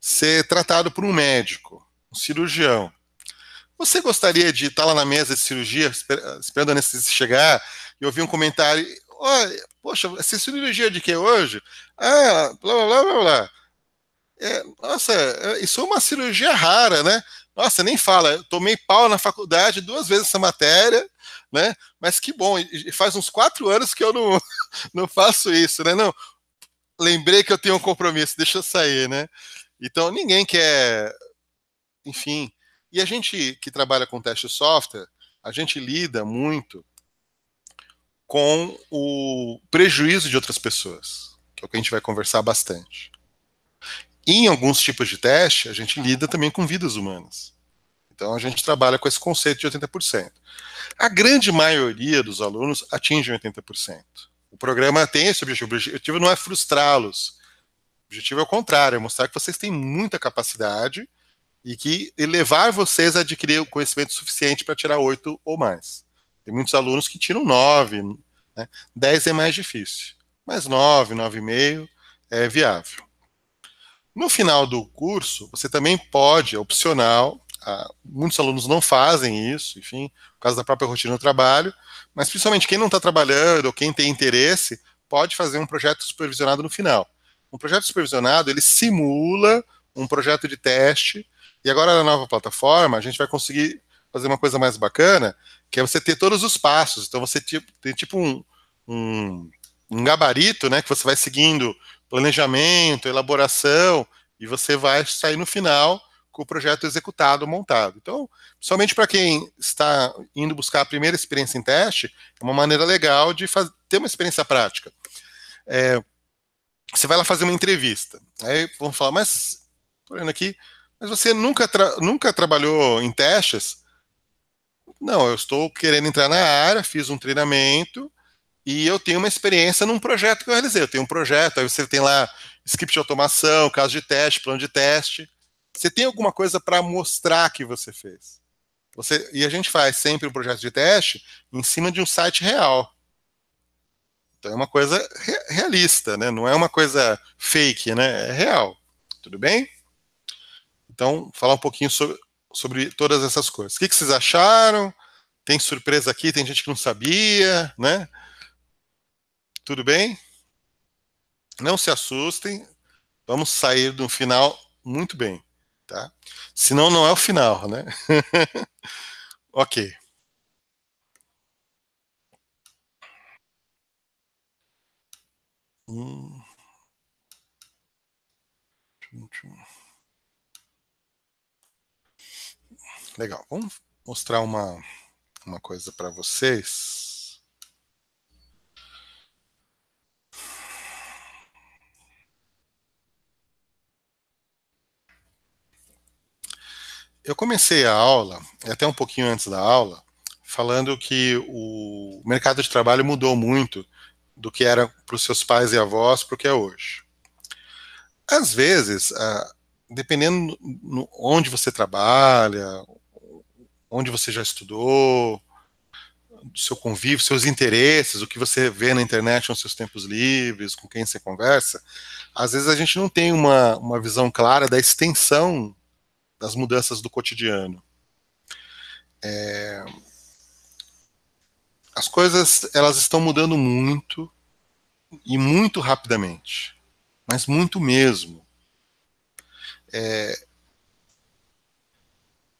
ser tratado por um médico, um cirurgião, você gostaria de estar lá na mesa de cirurgia, esperando a anestesista chegar, e ouvir um comentário, olha, poxa, essa cirurgia de que hoje? Ah, blá, blá, blá, blá, blá. É, nossa, é, isso é uma cirurgia rara, né? Nossa, nem fala, eu tomei pau na faculdade duas vezes essa matéria, né? Mas que bom, faz uns quatro anos que eu não, não faço isso, né? Não, lembrei que eu tenho um compromisso, deixa eu sair, né? Então, ninguém quer, enfim. E a gente que trabalha com teste de software, a gente lida muito com o prejuízo de outras pessoas, que é o que a gente vai conversar bastante em alguns tipos de teste, a gente lida também com vidas humanas. Então a gente trabalha com esse conceito de 80%. A grande maioria dos alunos atinge 80%. O programa tem esse objetivo. O objetivo não é frustrá-los. O objetivo é o contrário, é mostrar que vocês têm muita capacidade e que e levar vocês a adquirir o conhecimento suficiente para tirar 8 ou mais. Tem muitos alunos que tiram 9, né? 10 é mais difícil, mas 9, 9,5 é viável. No final do curso, você também pode, é opcional, ah, muitos alunos não fazem isso, enfim, por causa da própria rotina do trabalho, mas principalmente quem não está trabalhando ou quem tem interesse, pode fazer um projeto supervisionado no final. Um projeto supervisionado, ele simula um projeto de teste, e agora na nova plataforma, a gente vai conseguir fazer uma coisa mais bacana, que é você ter todos os passos, então você tem tipo um, um, um gabarito, né, que você vai seguindo planejamento, elaboração, e você vai sair no final com o projeto executado, montado. Então, somente para quem está indo buscar a primeira experiência em teste, é uma maneira legal de fazer, ter uma experiência prática. É, você vai lá fazer uma entrevista. Aí vão falar, mas, tô olhando aqui, mas você nunca, tra nunca trabalhou em testes? Não, eu estou querendo entrar na área, fiz um treinamento, e eu tenho uma experiência num projeto que eu realizei. Eu tenho um projeto, aí você tem lá script de automação, caso de teste, plano de teste. Você tem alguma coisa para mostrar que você fez. Você, e a gente faz sempre um projeto de teste em cima de um site real. Então é uma coisa re realista, né? não é uma coisa fake, né? é real. Tudo bem? Então, falar um pouquinho sobre, sobre todas essas coisas. O que, que vocês acharam? Tem surpresa aqui, tem gente que não sabia, né? Tudo bem? Não se assustem. Vamos sair do final muito bem, tá? Senão não é o final, né? ok. Legal. Vamos mostrar uma, uma coisa para vocês. Eu comecei a aula, até um pouquinho antes da aula, falando que o mercado de trabalho mudou muito do que era para os seus pais e avós para o que é hoje. Às vezes, dependendo onde você trabalha, onde você já estudou, do seu convívio, seus interesses, o que você vê na internet nos seus tempos livres, com quem você conversa, às vezes a gente não tem uma, uma visão clara da extensão das mudanças do cotidiano. É, as coisas elas estão mudando muito e muito rapidamente, mas muito mesmo. É,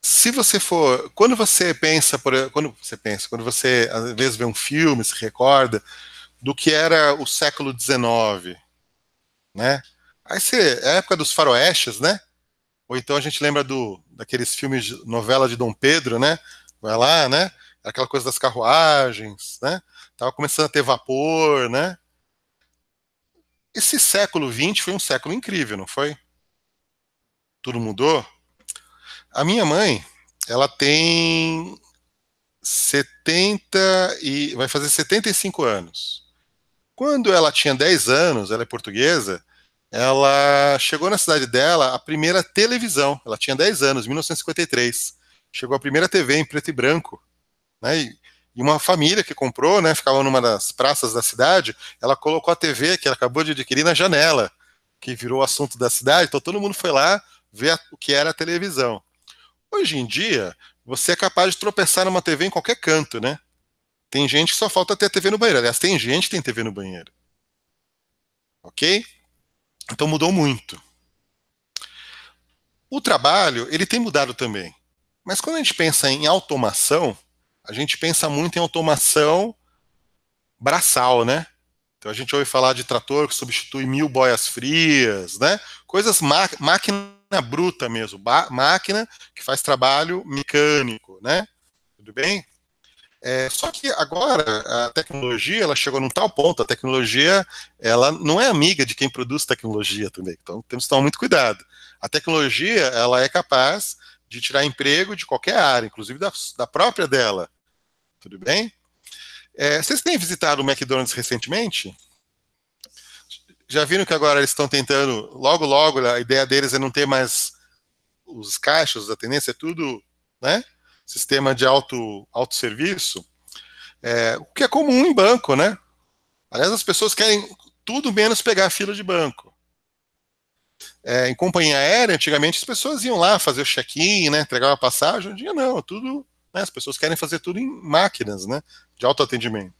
se você for, quando você pensa, por, quando você pensa, quando você às vezes vê um filme, se recorda do que era o século XIX, né? Aí você, é a época dos faroestes, né? Ou então a gente lembra do daqueles filmes, de, novela de Dom Pedro, né? Vai lá, né? Aquela coisa das carruagens, né? Tava começando a ter vapor, né? Esse século XX foi um século incrível, não foi? Tudo mudou. A minha mãe, ela tem 70 e vai fazer 75 anos. Quando ela tinha 10 anos, ela é portuguesa, ela chegou na cidade dela a primeira televisão. Ela tinha 10 anos, 1953. Chegou a primeira TV em preto e branco. Né? E, e uma família que comprou, né, ficava numa das praças da cidade, ela colocou a TV que ela acabou de adquirir na janela, que virou o assunto da cidade. Então todo mundo foi lá ver o que era a televisão. Hoje em dia, você é capaz de tropeçar numa TV em qualquer canto, né? Tem gente que só falta ter a TV no banheiro. Aliás, tem gente que tem TV no banheiro. Ok? Então mudou muito. O trabalho, ele tem mudado também. Mas quando a gente pensa em automação, a gente pensa muito em automação braçal, né? Então a gente ouve falar de trator que substitui mil boias frias, né? Coisas máquina bruta mesmo, máquina que faz trabalho mecânico, né? Tudo bem? É, só que agora a tecnologia ela chegou num tal ponto, a tecnologia ela não é amiga de quem produz tecnologia também. Então temos que tomar muito cuidado. A tecnologia ela é capaz de tirar emprego de qualquer área, inclusive da, da própria dela. Tudo bem? É, vocês têm visitado o McDonald's recentemente? Já viram que agora eles estão tentando, logo, logo, a ideia deles é não ter mais os caixas, a tendência é tudo, né? sistema de auto, autosserviço, é, o que é comum em banco, né? Aliás, as pessoas querem tudo menos pegar a fila de banco. É, em companhia aérea, antigamente as pessoas iam lá fazer o check-in, né, entregar a passagem. Hoje em dia não, tudo, né, as pessoas querem fazer tudo em máquinas né, de autoatendimento.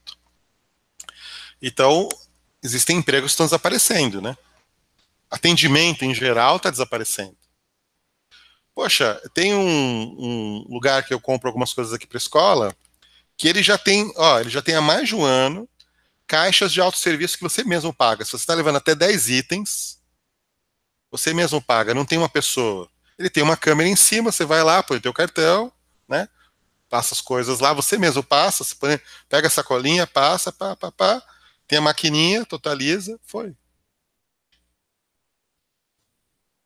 Então, existem empregos que estão desaparecendo. Né? Atendimento em geral está desaparecendo poxa, tem um, um lugar que eu compro algumas coisas aqui para escola, que ele já tem, ó, ele já tem há mais de um ano caixas de autosserviço que você mesmo paga. Se você está levando até 10 itens, você mesmo paga, não tem uma pessoa. Ele tem uma câmera em cima, você vai lá, põe o teu cartão, né? Passa as coisas lá, você mesmo passa, você põe, pega a sacolinha, passa, pá, pá, pá, tem a maquininha, totaliza, foi.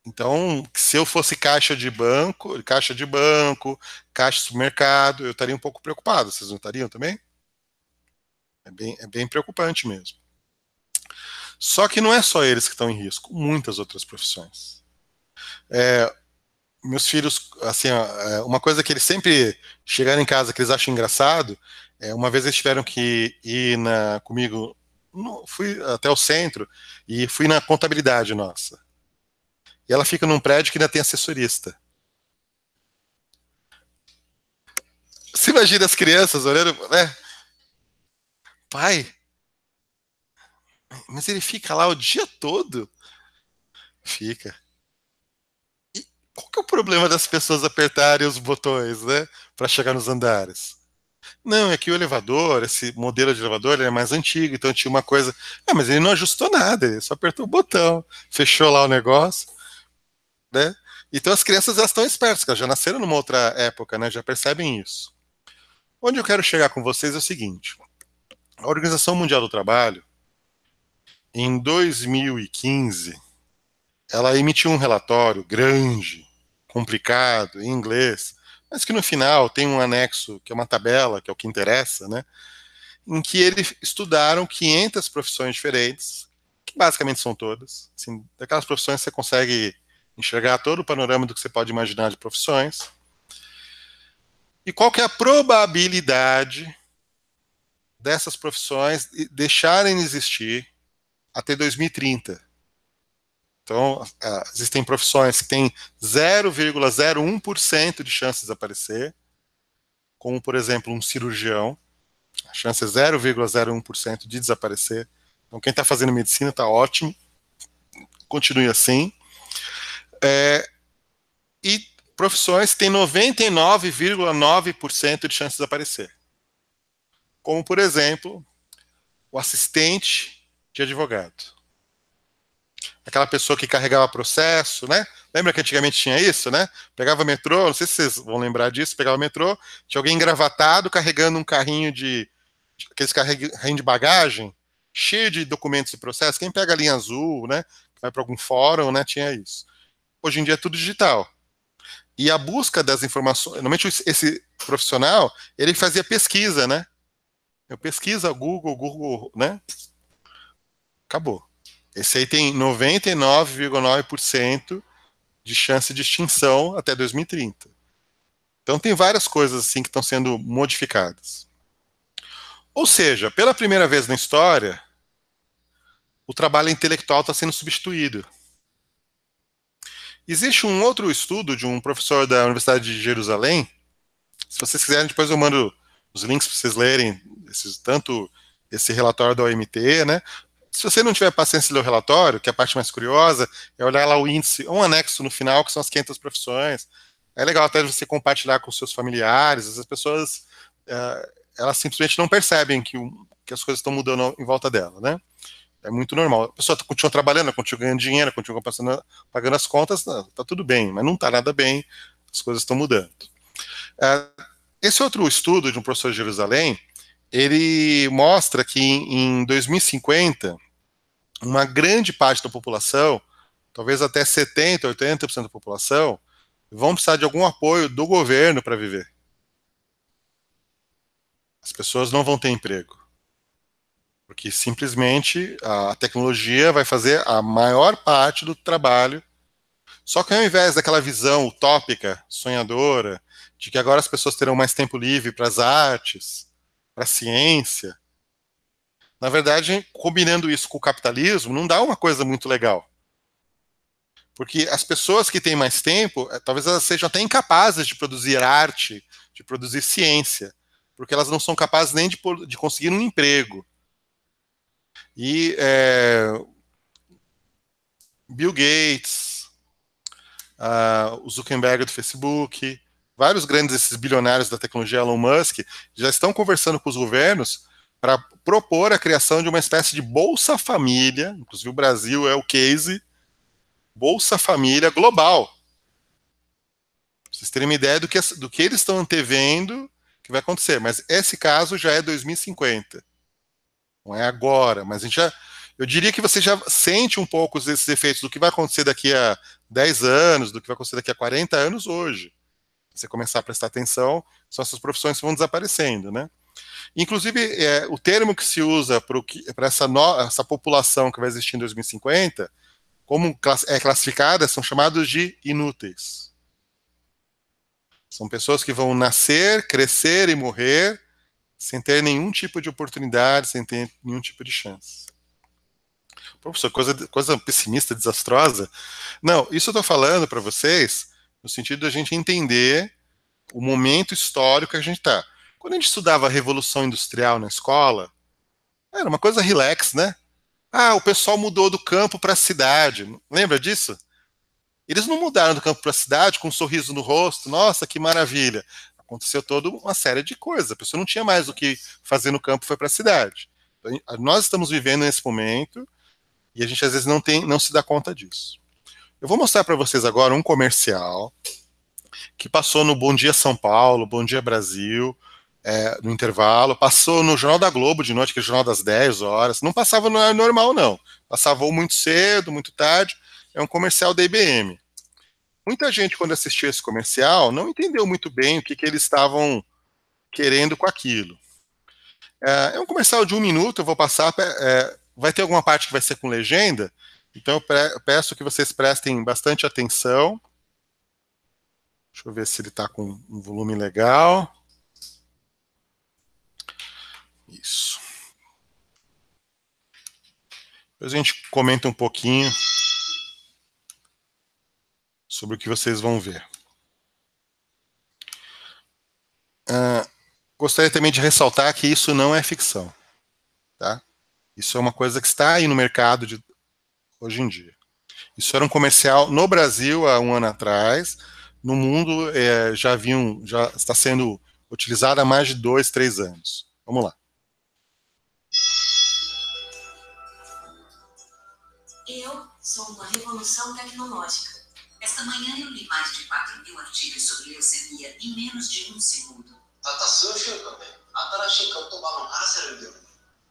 Então, se eu fosse caixa de banco, caixa de banco, caixa de supermercado, eu estaria um pouco preocupado. Vocês não estariam também? É bem, é bem preocupante mesmo. Só que não é só eles que estão em risco, muitas outras profissões. É, meus filhos, assim, é, uma coisa que eles sempre chegaram em casa que eles acham engraçado, é, uma vez eles tiveram que ir na, comigo, fui até o centro e fui na contabilidade nossa. E ela fica num prédio que ainda tem assessorista. Você imagina as crianças olhando, né? Pai, mas ele fica lá o dia todo? Fica. E qual que é o problema das pessoas apertarem os botões, né? Para chegar nos andares? Não, é que o elevador, esse modelo de elevador, é mais antigo, então tinha uma coisa. Ah, mas ele não ajustou nada, ele só apertou o botão, fechou lá o negócio né? Então as crianças elas estão espertas, elas já nasceram numa outra época, né? Já percebem isso. Onde eu quero chegar com vocês é o seguinte: a Organização Mundial do Trabalho, em 2015, ela emitiu um relatório grande, complicado, em inglês, mas que no final tem um anexo que é uma tabela, que é o que interessa, né? Em que eles estudaram 500 profissões diferentes, que basicamente são todas. Assim, daquelas profissões que você consegue enxergar todo o panorama do que você pode imaginar de profissões. E qual que é a probabilidade dessas profissões deixarem de existir até 2030? Então, existem profissões que têm 0,01% de chances de desaparecer, como, por exemplo, um cirurgião. A chance é 0,01% de desaparecer. Então, quem está fazendo medicina está ótimo. Continue assim. É, e profissões que têm 99,9% de chances de aparecer, Como, por exemplo, o assistente de advogado. Aquela pessoa que carregava processo, né? Lembra que antigamente tinha isso, né? Pegava metrô, não sei se vocês vão lembrar disso, pegava metrô, tinha alguém engravatado carregando um carrinho de. aqueles carrinhos de bagagem, cheio de documentos e processos. Quem pega a linha azul, né? Vai para algum fórum, né? Tinha isso hoje em dia é tudo digital. E a busca das informações, normalmente esse profissional, ele fazia pesquisa, né? Eu pesquisa Google, Google, né? Acabou. Esse aí tem 99,9% de chance de extinção até 2030. Então tem várias coisas assim que estão sendo modificadas. Ou seja, pela primeira vez na história, o trabalho intelectual está sendo substituído. Existe um outro estudo de um professor da Universidade de Jerusalém. Se vocês quiserem, depois eu mando os links para vocês lerem, esses, tanto esse relatório da OMT, né? Se você não tiver paciência de ler o relatório, que é a parte mais curiosa, é olhar lá o índice, um anexo no final, que são as 500 profissões. É legal até você compartilhar com seus familiares, as pessoas, eh, elas simplesmente não percebem que, que as coisas estão mudando em volta dela, né? É muito normal. A pessoa continua trabalhando, continua ganhando dinheiro, continua passando, pagando as contas, está tudo bem, mas não está nada bem, as coisas estão mudando. É, esse outro estudo de um professor de Jerusalém, ele mostra que em 2050, uma grande parte da população, talvez até 70%, 80% da população, vão precisar de algum apoio do governo para viver. As pessoas não vão ter emprego porque simplesmente a tecnologia vai fazer a maior parte do trabalho. Só que ao invés daquela visão utópica, sonhadora, de que agora as pessoas terão mais tempo livre para as artes, para a ciência, na verdade, combinando isso com o capitalismo, não dá uma coisa muito legal. Porque as pessoas que têm mais tempo, eh, talvez elas sejam até incapazes de produzir arte, de produzir ciência, porque elas não são capazes nem de, de conseguir um emprego. E é, Bill Gates, uh, o Zuckerberg do Facebook, vários grandes esses bilionários da tecnologia, Elon Musk, já estão conversando com os governos para propor a criação de uma espécie de Bolsa Família, inclusive o Brasil é o case, Bolsa Família global. vocês terem uma ideia do que, do que eles estão antevendo que vai acontecer, mas esse caso já é 2050 não é agora, mas a gente já. Eu diria que você já sente um pouco esses efeitos do que vai acontecer daqui a 10 anos, do que vai acontecer daqui a 40 anos hoje. Você começar a prestar atenção, são essas profissões que vão desaparecendo, né? Inclusive, é, o termo que se usa para essa, essa população que vai existir em 2050, como é classificada, são chamados de inúteis. São pessoas que vão nascer, crescer e morrer sem ter nenhum tipo de oportunidade, sem ter nenhum tipo de chance. Professor, coisa, coisa pessimista, desastrosa? Não, isso eu estou falando para vocês no sentido da gente entender o momento histórico que a gente está. Quando a gente estudava a Revolução Industrial na escola, era uma coisa relax, né? Ah, o pessoal mudou do campo para a cidade. Lembra disso? Eles não mudaram do campo para a cidade com um sorriso no rosto. Nossa, que maravilha aconteceu toda uma série de coisas. A pessoa não tinha mais o que fazer no campo, foi para a cidade. Então, nós estamos vivendo nesse momento e a gente às vezes não tem, não se dá conta disso. Eu vou mostrar para vocês agora um comercial que passou no Bom Dia São Paulo, Bom Dia Brasil, é, no intervalo, passou no Jornal da Globo de noite, que é o Jornal das 10 horas, não passava no horário é normal, não. Passava ou muito cedo, muito tarde, é um comercial da IBM muita gente, quando assistiu esse comercial, não entendeu muito bem o que, que eles estavam querendo com aquilo. É, é um comercial de um minuto, eu vou passar. É, vai ter alguma parte que vai ser com legenda, então eu peço que vocês prestem bastante atenção. Deixa eu ver se ele está com um volume legal. Isso. Depois a gente comenta um pouquinho sobre o que vocês vão ver. Uh, gostaria também de ressaltar que isso não é ficção. Tá? Isso é uma coisa que está aí no mercado de, hoje em dia. Isso era um comercial no Brasil há um ano atrás. No mundo é, já já está sendo utilizado há mais de dois, três anos. Vamos lá. Eu sou uma revolução tecnológica esta manhã eu li mais de 4 mil artigos sobre leucemia em menos de um segundo. É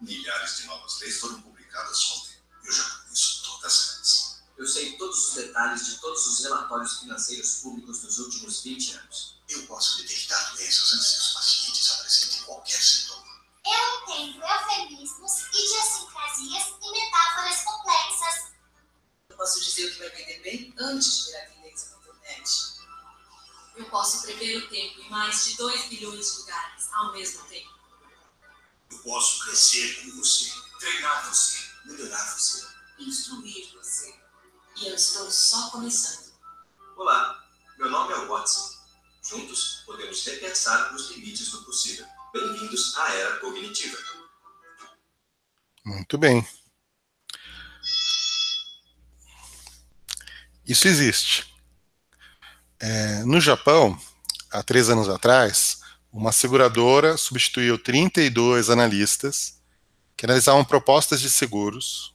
Milhares de novas leis foram publicadas ontem. Eu já conheço todas elas. Eu sei todos os detalhes de todos os relatórios financeiros públicos dos últimos 20 anos. Eu posso detectar doenças antes que os pacientes apresentem qualquer sintoma. Eu entendo eufemismos, idiosincrasias e metáforas complexas posso dizer o que vai vender bem antes de virar tendência na internet. Eu posso prever o tempo em mais de 2 bilhões de lugares ao mesmo tempo. Eu posso crescer com você, treinar você, melhorar você, instruir você. E eu estou só começando. Olá, meu nome é Watson. Juntos podemos repensar os limites do possível. Bem-vindos à era cognitiva. Muito bem. Isso existe. É, no Japão, há três anos atrás, uma seguradora substituiu 32 analistas que analisavam propostas de seguros.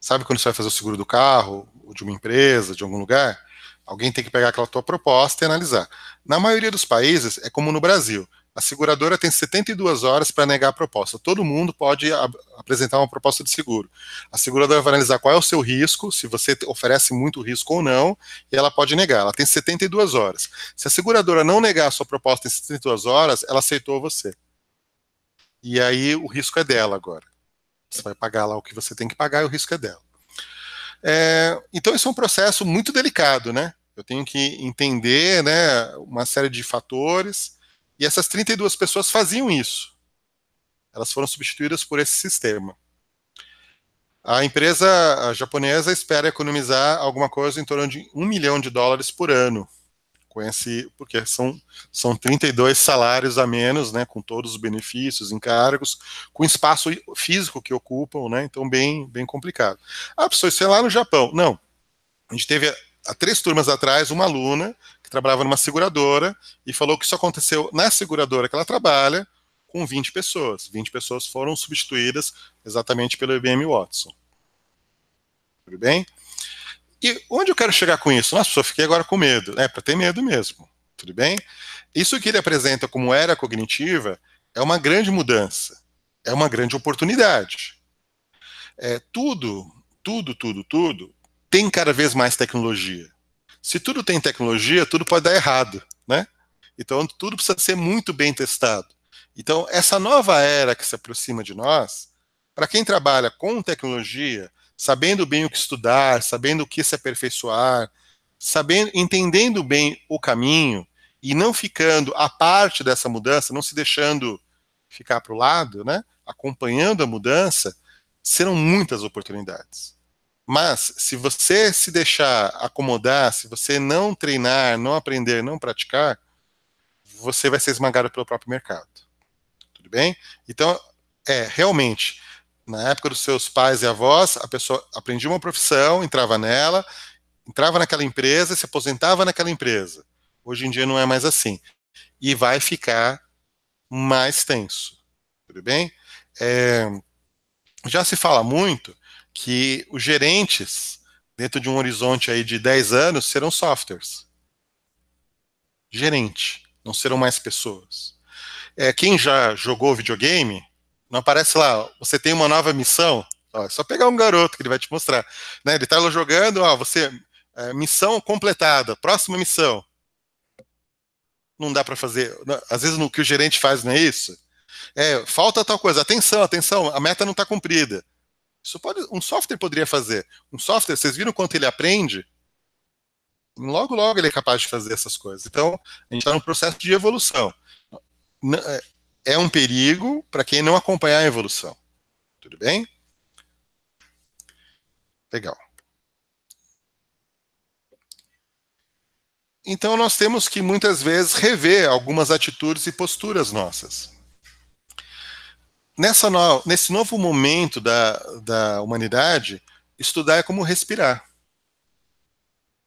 Sabe quando você vai fazer o seguro do carro, ou de uma empresa, de algum lugar? Alguém tem que pegar aquela tua proposta e analisar. Na maioria dos países, é como no Brasil a seguradora tem 72 horas para negar a proposta. Todo mundo pode apresentar uma proposta de seguro. A seguradora vai analisar qual é o seu risco, se você oferece muito risco ou não, e ela pode negar. Ela tem 72 horas. Se a seguradora não negar a sua proposta em 72 horas, ela aceitou você. E aí o risco é dela agora. Você vai pagar lá o que você tem que pagar e o risco é dela. É, então, isso é um processo muito delicado, né? Eu tenho que entender né, uma série de fatores e essas 32 pessoas faziam isso. Elas foram substituídas por esse sistema. A empresa japonesa espera economizar alguma coisa em torno de um milhão de dólares por ano, conhece porque são, são 32 salários a menos, né, com todos os benefícios, encargos, com espaço físico que ocupam, né, então bem, bem complicado. Ah, pessoas isso é lá no Japão. Não, a gente teve há três turmas atrás uma aluna que trabalhava numa seguradora e falou que isso aconteceu na seguradora que ela trabalha com 20 pessoas. 20 pessoas foram substituídas exatamente pelo IBM Watson. Tudo bem? E onde eu quero chegar com isso? Nossa, só fiquei agora com medo. É, para ter medo mesmo. Tudo bem? Isso que ele apresenta como era cognitiva é uma grande mudança. É uma grande oportunidade. É, tudo, tudo, tudo, tudo tem cada vez mais tecnologia. Se tudo tem tecnologia, tudo pode dar errado, né? Então tudo precisa ser muito bem testado. Então essa nova era que se aproxima de nós, para quem trabalha com tecnologia, sabendo bem o que estudar, sabendo o que se aperfeiçoar, sabendo, entendendo bem o caminho e não ficando a parte dessa mudança, não se deixando ficar para o lado, né? Acompanhando a mudança, serão muitas oportunidades. Mas se você se deixar acomodar, se você não treinar, não aprender, não praticar, você vai ser esmagado pelo próprio mercado. Tudo bem? Então, é, realmente, na época dos seus pais e avós, a pessoa aprendia uma profissão, entrava nela, entrava naquela empresa, se aposentava naquela empresa. Hoje em dia não é mais assim. E vai ficar mais tenso. Tudo bem? É, já se fala muito que os gerentes, dentro de um horizonte aí de 10 anos, serão softwares. Gerente, não serão mais pessoas. É, quem já jogou videogame, não aparece lá, você tem uma nova missão, ó, é só pegar um garoto que ele vai te mostrar. Né? Ele está lá jogando, ó, você, é, missão completada, próxima missão. Não dá para fazer, às vezes o que o gerente faz não é isso. É, falta tal coisa, atenção, atenção, a meta não está cumprida. Isso pode, um software poderia fazer. Um software, vocês viram quanto ele aprende? Logo, logo ele é capaz de fazer essas coisas. Então, a gente está num processo de evolução. É, é um perigo para quem não acompanhar a evolução. Tudo bem? Legal. Então, nós temos que muitas vezes rever algumas atitudes e posturas nossas. Nessa no, nesse novo momento da, da humanidade, estudar é como respirar.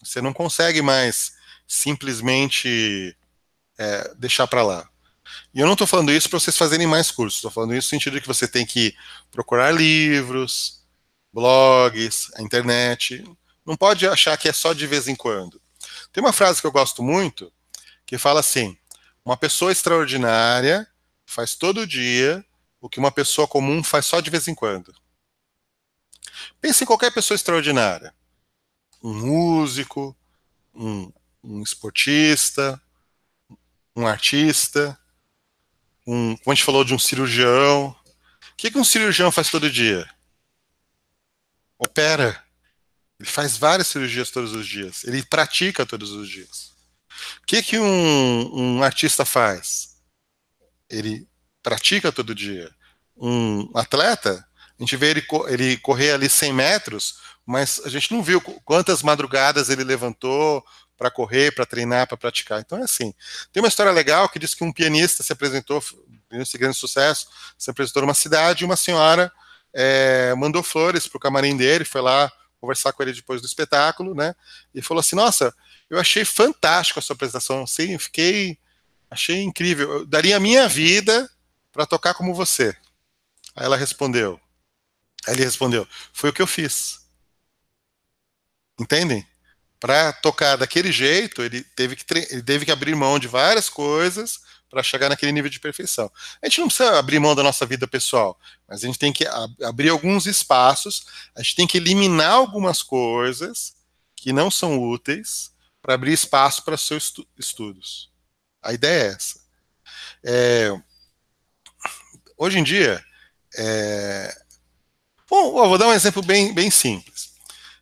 Você não consegue mais simplesmente é, deixar para lá. E eu não estou falando isso para vocês fazerem mais cursos, estou falando isso no sentido de que você tem que procurar livros, blogs, a internet. Não pode achar que é só de vez em quando. Tem uma frase que eu gosto muito que fala assim: uma pessoa extraordinária faz todo dia o que uma pessoa comum faz só de vez em quando. Pense em qualquer pessoa extraordinária. Um músico, um, um esportista, um artista, um, como a gente falou, de um cirurgião. O que, que um cirurgião faz todo dia? Opera. Ele faz várias cirurgias todos os dias. Ele pratica todos os dias. O que, que um, um artista faz? Ele pratica todo dia, um atleta, a gente vê ele, ele correr ali 100 metros, mas a gente não viu quantas madrugadas ele levantou para correr, para treinar, para praticar. Então é assim. Tem uma história legal que diz que um pianista se apresentou, pianista de grande sucesso, se apresentou numa cidade e uma senhora é, mandou flores para o camarim dele, foi lá conversar com ele depois do espetáculo, né? E falou assim: Nossa, eu achei fantástico a sua apresentação, assim, fiquei, achei incrível. Eu daria a minha vida para tocar como você. Aí ela respondeu. Aí ele respondeu: Foi o que eu fiz. Entendem? Para tocar daquele jeito, ele teve, que ele teve que abrir mão de várias coisas para chegar naquele nível de perfeição. A gente não precisa abrir mão da nossa vida pessoal, mas a gente tem que ab abrir alguns espaços, a gente tem que eliminar algumas coisas que não são úteis para abrir espaço para seus estu estudos. A ideia é essa. É, hoje em dia, é... Bom, vou dar um exemplo bem, bem simples.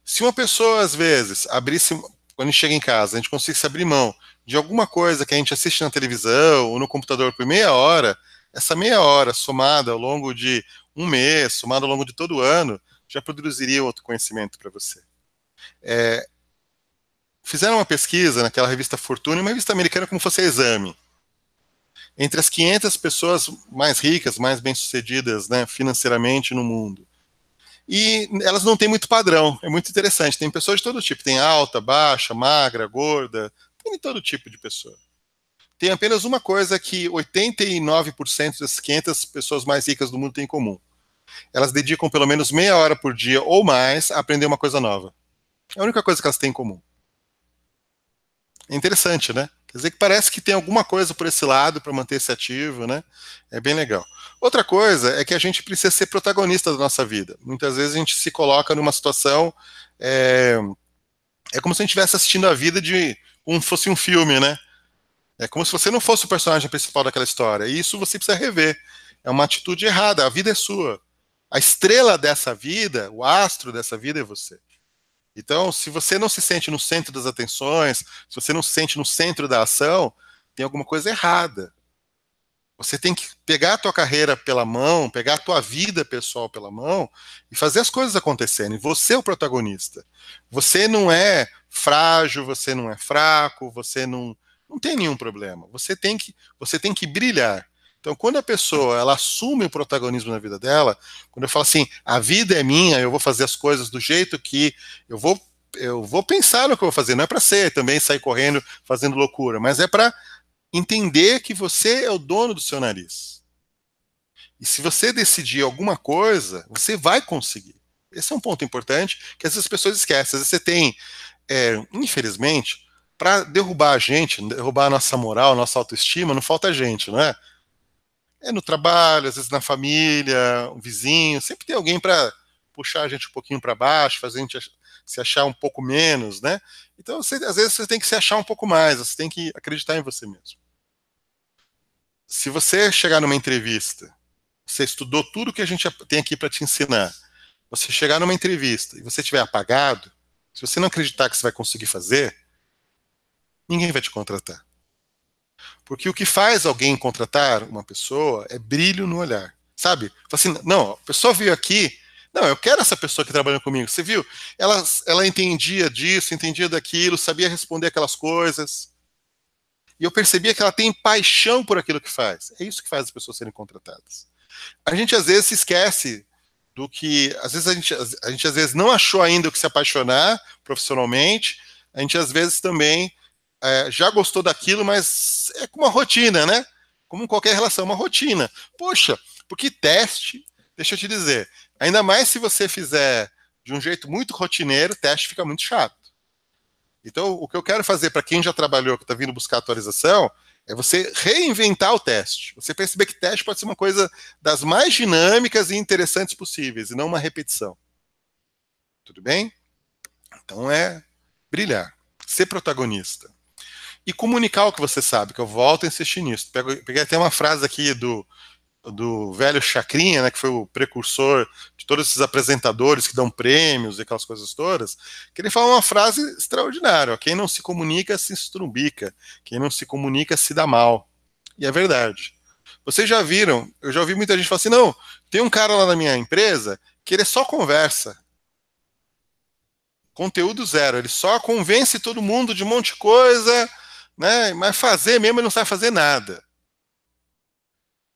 Se uma pessoa, às vezes, abrisse, quando a gente chega em casa, a gente conseguisse abrir mão de alguma coisa que a gente assiste na televisão ou no computador por meia hora, essa meia hora somada ao longo de um mês, somada ao longo de todo o ano, já produziria outro conhecimento para você. É... Fizeram uma pesquisa naquela revista Fortuna, uma revista americana como fosse a Exame, entre as 500 pessoas mais ricas, mais bem-sucedidas né, financeiramente no mundo. E elas não têm muito padrão, é muito interessante. Tem pessoas de todo tipo, tem alta, baixa, magra, gorda, tem todo tipo de pessoa. Tem apenas uma coisa que 89% das 500 pessoas mais ricas do mundo têm em comum. Elas dedicam pelo menos meia hora por dia ou mais a aprender uma coisa nova. É a única coisa que elas têm em comum. É interessante, né? Quer dizer que parece que tem alguma coisa por esse lado para manter esse ativo, né? É bem legal. Outra coisa é que a gente precisa ser protagonista da nossa vida. Muitas vezes a gente se coloca numa situação. É, é como se a gente estivesse assistindo a vida de um fosse um filme, né? É como se você não fosse o personagem principal daquela história. E isso você precisa rever. É uma atitude errada. A vida é sua. A estrela dessa vida, o astro dessa vida é você. Então, se você não se sente no centro das atenções, se você não se sente no centro da ação, tem alguma coisa errada. Você tem que pegar a tua carreira pela mão, pegar a tua vida pessoal pela mão e fazer as coisas acontecerem. Você é o protagonista. Você não é frágil, você não é fraco, você não, não tem nenhum problema. Você tem que, você tem que brilhar. Então, quando a pessoa ela assume o protagonismo na vida dela, quando eu falo assim, a vida é minha, eu vou fazer as coisas do jeito que eu vou, eu vou pensar no que eu vou fazer. Não é para ser também sair correndo fazendo loucura, mas é para entender que você é o dono do seu nariz. E se você decidir alguma coisa, você vai conseguir. Esse é um ponto importante que essas pessoas esquecem. Às vezes você tem, é, infelizmente, para derrubar a gente, derrubar a nossa moral, a nossa autoestima, não falta gente, não é? É no trabalho, às vezes na família, um vizinho, sempre tem alguém para puxar a gente um pouquinho para baixo, fazer a gente se achar um pouco menos, né? Então, você, às vezes você tem que se achar um pouco mais, você tem que acreditar em você mesmo. Se você chegar numa entrevista, você estudou tudo que a gente tem aqui para te ensinar, você chegar numa entrevista e você estiver apagado, se você não acreditar que você vai conseguir fazer, ninguém vai te contratar. Porque o que faz alguém contratar uma pessoa é brilho no olhar, sabe? assim, não, a pessoa veio aqui, não, eu quero essa pessoa que trabalha comigo, você viu? Ela, ela entendia disso, entendia daquilo, sabia responder aquelas coisas. E eu percebia que ela tem paixão por aquilo que faz. É isso que faz as pessoas serem contratadas. A gente às vezes se esquece do que às vezes a gente, a gente às vezes não achou ainda o que se apaixonar profissionalmente, a gente às vezes também é, já gostou daquilo, mas é com uma rotina, né? Como qualquer relação, uma rotina. Poxa, porque teste, deixa eu te dizer, ainda mais se você fizer de um jeito muito rotineiro, teste fica muito chato. Então, o que eu quero fazer para quem já trabalhou, que está vindo buscar atualização, é você reinventar o teste. Você perceber que teste pode ser uma coisa das mais dinâmicas e interessantes possíveis, e não uma repetição. Tudo bem? Então é brilhar, ser protagonista e comunicar o que você sabe, que eu volto a insistir nisso. peguei até uma frase aqui do, do velho Chacrinha, né, que foi o precursor de todos esses apresentadores que dão prêmios e aquelas coisas todas, que ele fala uma frase extraordinária: ó, quem não se comunica se estrumbica, quem não se comunica se dá mal. E é verdade. Vocês já viram, eu já ouvi muita gente falar assim: não, tem um cara lá na minha empresa que ele é só conversa. Conteúdo zero, ele só convence todo mundo de um monte de coisa, né? mas fazer mesmo ele não sabe fazer nada.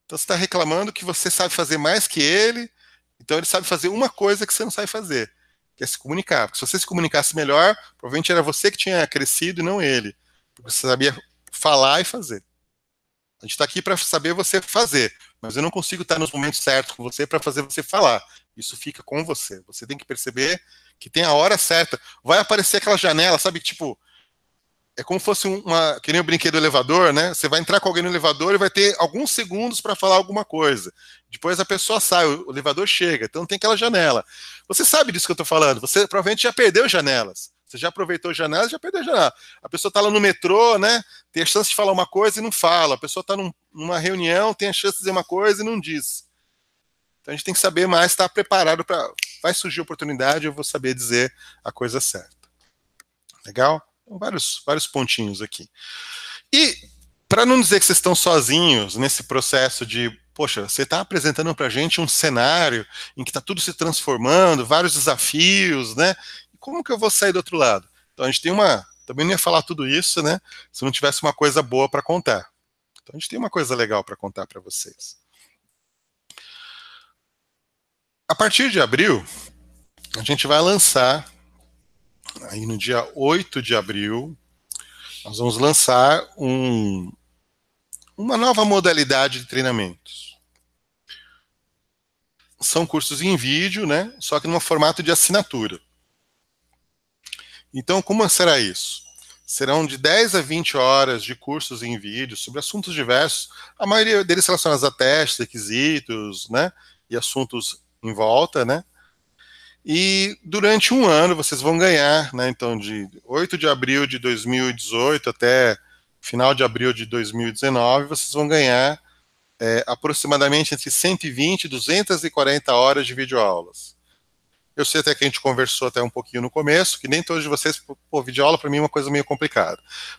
Então você está reclamando que você sabe fazer mais que ele, então ele sabe fazer uma coisa que você não sabe fazer, que é se comunicar. Porque se você se comunicasse melhor, provavelmente era você que tinha crescido e não ele. Porque você sabia falar e fazer. A gente está aqui para saber você fazer, mas eu não consigo estar nos momentos certos com você para fazer você falar. Isso fica com você. Você tem que perceber que tem a hora certa. Vai aparecer aquela janela, sabe? Tipo, é como se fosse uma. Que nem o um brinquedo elevador, né? Você vai entrar com alguém no elevador e vai ter alguns segundos para falar alguma coisa. Depois a pessoa sai, o elevador chega, então tem aquela janela. Você sabe disso que eu estou falando. Você provavelmente já perdeu janelas. Você já aproveitou janelas, já perdeu janela. A pessoa está lá no metrô, né? Tem a chance de falar uma coisa e não fala. A pessoa está num, numa reunião, tem a chance de dizer uma coisa e não diz. Então a gente tem que saber mais, estar tá preparado para. Vai surgir oportunidade, eu vou saber dizer a coisa certa. Legal? Então, vários, vários pontinhos aqui. E, para não dizer que vocês estão sozinhos nesse processo de poxa, você está apresentando para a gente um cenário em que está tudo se transformando, vários desafios, né? Como que eu vou sair do outro lado? Então a gente tem uma. Também não ia falar tudo isso, né? Se não tivesse uma coisa boa para contar. Então a gente tem uma coisa legal para contar para vocês. A partir de abril, a gente vai lançar aí no dia 8 de abril, nós vamos lançar um, uma nova modalidade de treinamentos. São cursos em vídeo, né? Só que no formato de assinatura. Então, como será isso? Serão de 10 a 20 horas de cursos em vídeo sobre assuntos diversos, a maioria deles relacionados a testes, requisitos, né? E assuntos em volta, né? E durante um ano vocês vão ganhar, né? Então, de 8 de abril de 2018 até final de abril de 2019, vocês vão ganhar é, aproximadamente entre 120 e 240 horas de videoaulas. Eu sei até que a gente conversou até um pouquinho no começo, que nem todos de vocês, pô, videoaula para mim é uma coisa meio complicada.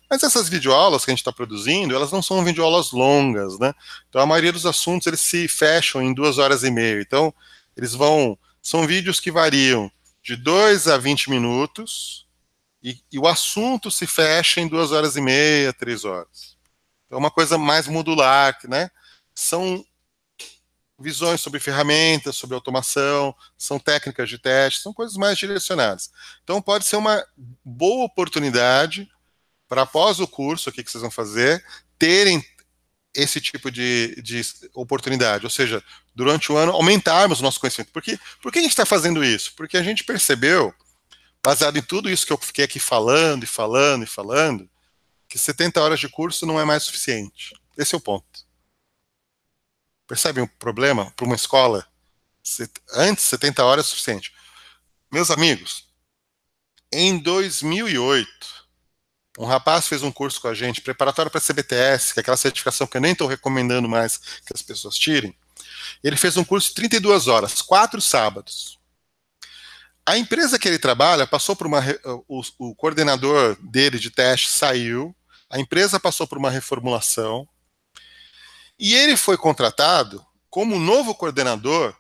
Mas essas videoaulas que a gente está produzindo, elas não são videoaulas longas, né? Então a maioria dos assuntos eles se fecham em duas horas e meia. Então eles vão são vídeos que variam de 2 a 20 minutos e, e, o assunto se fecha em duas horas e meia, três horas. Então, é uma coisa mais modular, né? São visões sobre ferramentas, sobre automação, são técnicas de teste, são coisas mais direcionadas. Então, pode ser uma boa oportunidade para, após o curso, o que, que vocês vão fazer, terem esse tipo de, de oportunidade, ou seja, durante o ano aumentarmos o nosso conhecimento. Por que, por que a gente está fazendo isso? Porque a gente percebeu, baseado em tudo isso que eu fiquei aqui falando e falando e falando, que 70 horas de curso não é mais suficiente. Esse é o ponto. Percebem o problema para uma escola? Antes, 70 horas é suficiente. Meus amigos, em 2008, um rapaz fez um curso com a gente, preparatório para CBTS, que é aquela certificação que eu nem estou recomendando mais que as pessoas tirem. Ele fez um curso de 32 horas, quatro sábados. A empresa que ele trabalha passou por uma. O, o, coordenador dele de teste saiu, a empresa passou por uma reformulação, e ele foi contratado como novo coordenador,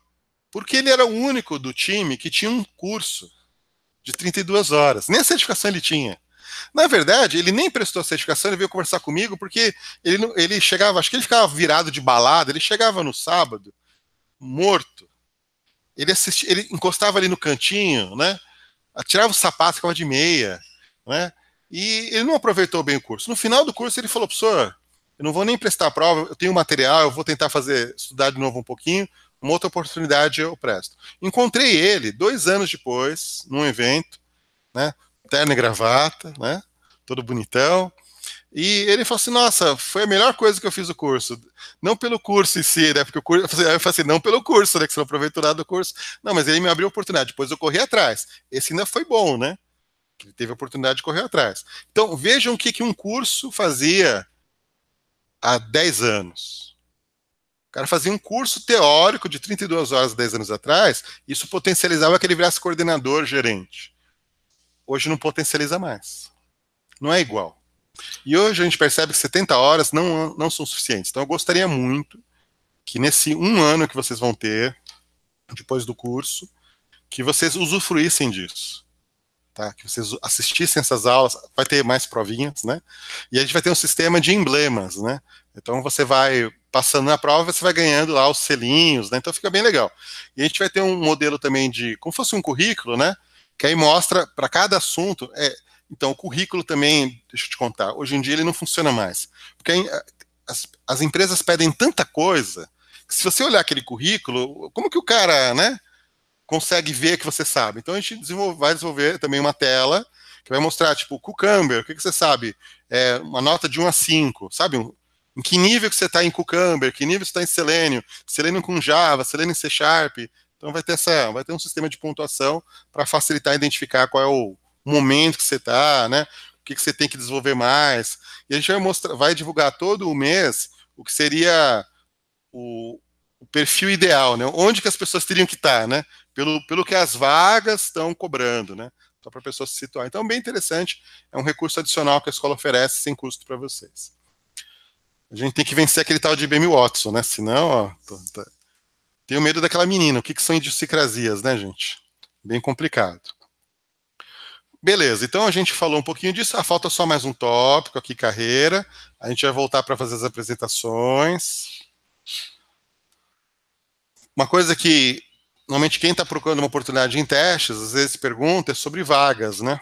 porque ele era o único do time que tinha um curso de 32 horas. Nem a certificação ele tinha. Na verdade, ele nem prestou a certificação, ele veio conversar comigo, porque ele, ele chegava, acho que ele ficava virado de balada, ele chegava no sábado, morto. Ele, assistia, ele encostava ali no cantinho, né? Tirava o sapato, ficava de meia, né? E ele não aproveitou bem o curso. No final do curso, ele falou, professor, eu não vou nem prestar a prova, eu tenho material, eu vou tentar fazer, estudar de novo um pouquinho, uma outra oportunidade eu presto. Encontrei ele dois anos depois, num evento, né? terno e gravata, né? Todo bonitão. E ele falou assim: Nossa, foi a melhor coisa que eu fiz o curso. Não pelo curso em si, né? Porque o curso. Eu falei assim: assim Não pelo curso, né? Que você não aproveitou nada do curso. Não, mas ele me abriu a oportunidade. Depois eu corri atrás. Esse ainda foi bom, né? Ele teve a oportunidade de correr atrás. Então, vejam o que, que um curso fazia há 10 anos. O cara fazia um curso teórico de 32 horas 10 anos atrás. Isso potencializava que ele virasse coordenador, gerente hoje não potencializa mais. Não é igual. E hoje a gente percebe que 70 horas não, não são suficientes. Então eu gostaria muito que nesse um ano que vocês vão ter, depois do curso, que vocês usufruíssem disso. Tá? Que vocês assistissem essas aulas, vai ter mais provinhas, né? E a gente vai ter um sistema de emblemas, né? Então você vai passando na prova, você vai ganhando lá os selinhos, né? Então fica bem legal. E a gente vai ter um modelo também de, como fosse um currículo, né? que aí mostra para cada assunto. É, então, o currículo também, deixa eu te contar, hoje em dia ele não funciona mais. Porque as, as empresas pedem tanta coisa que se você olhar aquele currículo, como que o cara né, consegue ver que você sabe? Então a gente desenvolve, vai desenvolver também uma tela que vai mostrar, tipo, cucumber, o que, que você sabe? É, uma nota de 1 a 5, sabe? em que nível que você está em cucumber, que nível você está em selênio, selênio com Java, selênio em C Sharp, então vai ter essa, vai ter um sistema de pontuação para facilitar identificar qual é o momento que você está, né? O que, que você tem que desenvolver mais. E a gente vai mostrar, vai divulgar todo o mês o que seria o, o perfil ideal, né? Onde que as pessoas teriam que estar, tá, né? Pelo, pelo que as vagas estão cobrando, né? Só para a pessoa se situar. Então, é bem interessante, é um recurso adicional que a escola oferece sem custo para vocês. A gente tem que vencer aquele tal de IBM Watson, né? Senão, ó, tô, tô, tá, tenho medo daquela menina. O que, que são idiosincrasias, né, gente? Bem complicado. Beleza, então a gente falou um pouquinho disso. Ah, falta só mais um tópico aqui, carreira. A gente vai voltar para fazer as apresentações. Uma coisa que normalmente quem está procurando uma oportunidade em testes, às vezes pergunta é sobre vagas, né?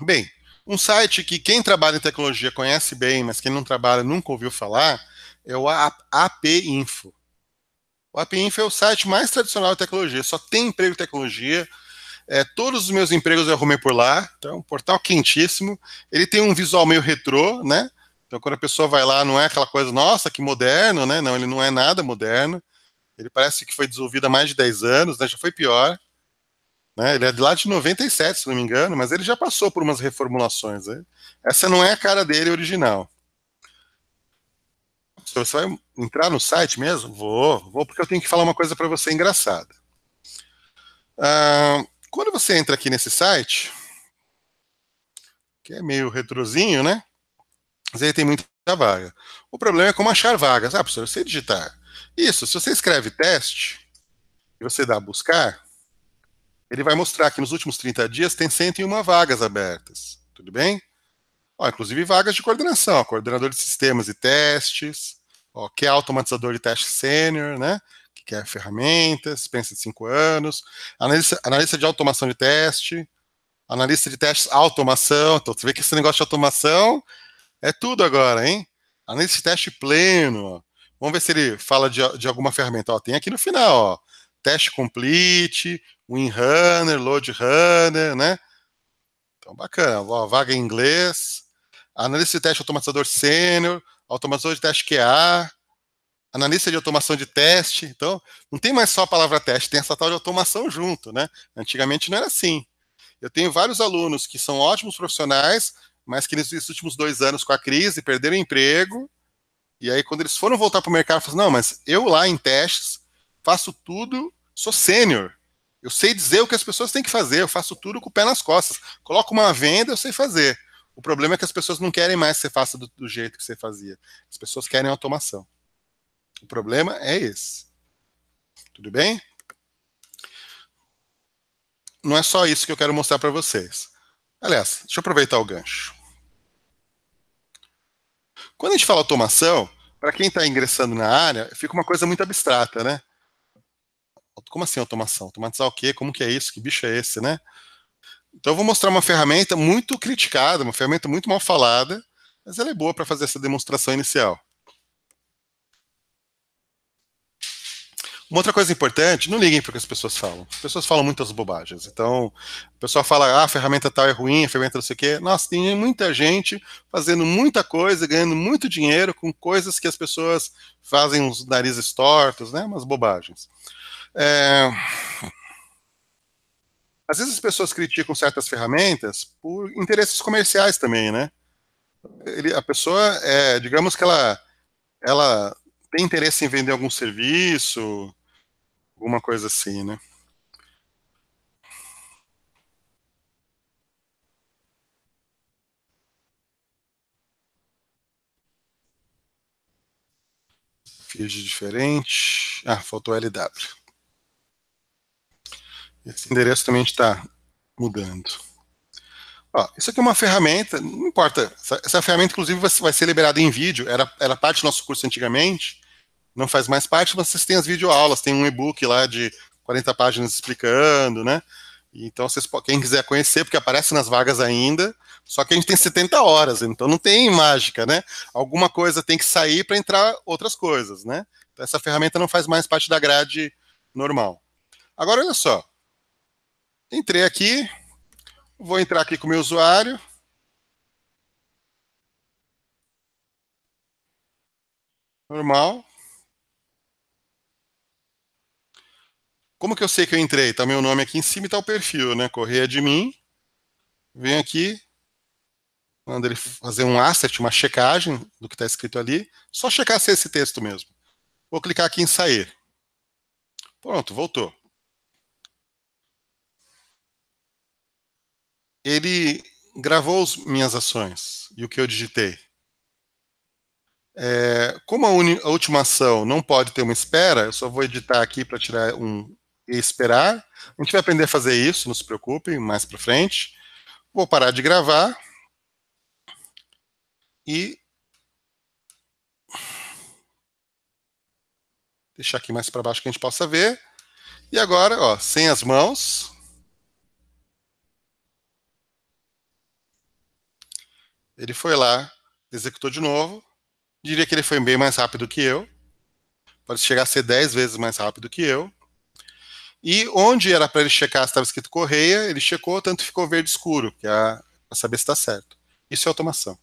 Bem, um site que quem trabalha em tecnologia conhece bem, mas quem não trabalha nunca ouviu falar, é o AP Info. O AP Info é o site mais tradicional de tecnologia, só tem emprego de tecnologia. É, todos os meus empregos eu arrumei por lá, então é um portal quentíssimo. Ele tem um visual meio retrô, né? Então quando a pessoa vai lá, não é aquela coisa, nossa, que moderno, né? Não, ele não é nada moderno. Ele parece que foi desenvolvido há mais de 10 anos, né? Já foi pior. Né? Ele é de lá de 97, se não me engano, mas ele já passou por umas reformulações. Né? Essa não é a cara dele original. Então, você vai entrar no site mesmo? Vou, vou, porque eu tenho que falar uma coisa para você engraçada. Ah, quando você entra aqui nesse site, que é meio retrozinho, né? Mas aí tem muita vaga. O problema é como achar vagas. Ah, professor, eu sei digitar. Isso, se você escreve teste e você dá buscar, ele vai mostrar que nos últimos 30 dias tem 101 vagas abertas. Tudo bem? Ó, inclusive vagas de coordenação, coordenador de sistemas e testes, ó, quer é automatizador de teste sênior, né? Que quer ferramentas, pensa de cinco anos, analista, analista de automação de teste, analista de testes automação. Então, você vê que esse negócio de automação é tudo agora, hein? Analista de teste pleno. Vamos ver se ele fala de, de alguma ferramenta. Ó, tem aqui no final, ó. Teste complete, WinRunner, Load Runner, né? Então, bacana. Ó, vaga em inglês. Analista de teste automatizador sênior, Automatização de teste QA, analista de automação de teste. Então, não tem mais só a palavra teste, tem essa tal de automação junto, né? Antigamente não era assim. Eu tenho vários alunos que são ótimos profissionais, mas que nesses últimos dois anos com a crise perderam emprego. E aí, quando eles foram voltar para o mercado, falaram: assim, não, mas eu lá em testes faço tudo, sou sênior. Eu sei dizer o que as pessoas têm que fazer, eu faço tudo com o pé nas costas. Coloco uma venda, eu sei fazer. O problema é que as pessoas não querem mais que você faça do, do jeito que você fazia. As pessoas querem automação. O problema é esse. Tudo bem? Não é só isso que eu quero mostrar para vocês. Aliás, deixa eu aproveitar o gancho. Quando a gente fala automação, para quem está ingressando na área, fica uma coisa muito abstrata, né? Como assim automação? Automatizar o quê? Como que é isso? Que bicho é esse, né? Então eu vou mostrar uma ferramenta muito criticada, uma ferramenta muito mal falada, mas ela é boa para fazer essa demonstração inicial. Uma outra coisa importante, não liguem para o que as pessoas falam. As pessoas falam muitas bobagens. Então, o pessoal fala, ah, a ferramenta tal é ruim, a ferramenta não sei o quê. Nossa, tem muita gente fazendo muita coisa, ganhando muito dinheiro com coisas que as pessoas fazem os narizes tortos, né? Umas bobagens. É... Às vezes as pessoas criticam certas ferramentas por interesses comerciais também, né? Ele, a pessoa, é, digamos que ela, ela tem interesse em vender algum serviço, alguma coisa assim, né? Fiz diferente. Ah, faltou LW. Esse endereço também está mudando. Ó, isso aqui é uma ferramenta, não importa. Essa, essa ferramenta, inclusive, vai, vai, ser liberada em vídeo. Era, era parte do nosso curso antigamente, não faz mais parte, mas vocês têm as videoaulas, tem um e-book lá de 40 páginas explicando, né? Então, vocês, quem quiser conhecer, porque aparece nas vagas ainda, só que a gente tem 70 horas, então não tem mágica, né? Alguma coisa tem que sair para entrar outras coisas, né? Então, essa ferramenta não faz mais parte da grade normal. Agora, olha só. Entrei aqui, vou entrar aqui com o meu usuário. Normal. Como que eu sei que eu entrei? Está meu nome aqui em cima e está o perfil, né? Correia de mim. Venho aqui, manda ele fazer um asset, uma checagem do que está escrito ali. Só checar se é esse texto mesmo. Vou clicar aqui em sair. Pronto, voltou. ele gravou as minhas ações e o que eu digitei. É, como a, uni, a, última ação não pode ter uma espera, eu só vou editar aqui para tirar um e esperar. A gente vai aprender a fazer isso, não se preocupe. mais para frente. Vou parar de gravar e deixar aqui mais para baixo que a gente possa ver. E agora, ó, sem as mãos, Ele foi lá, executou de novo. Diria que ele foi bem mais rápido que eu. Pode chegar a ser 10 vezes mais rápido que eu. E onde era para ele checar se estava escrito correia, ele checou, tanto ficou verde escuro, que é para saber se está certo. Isso é automação.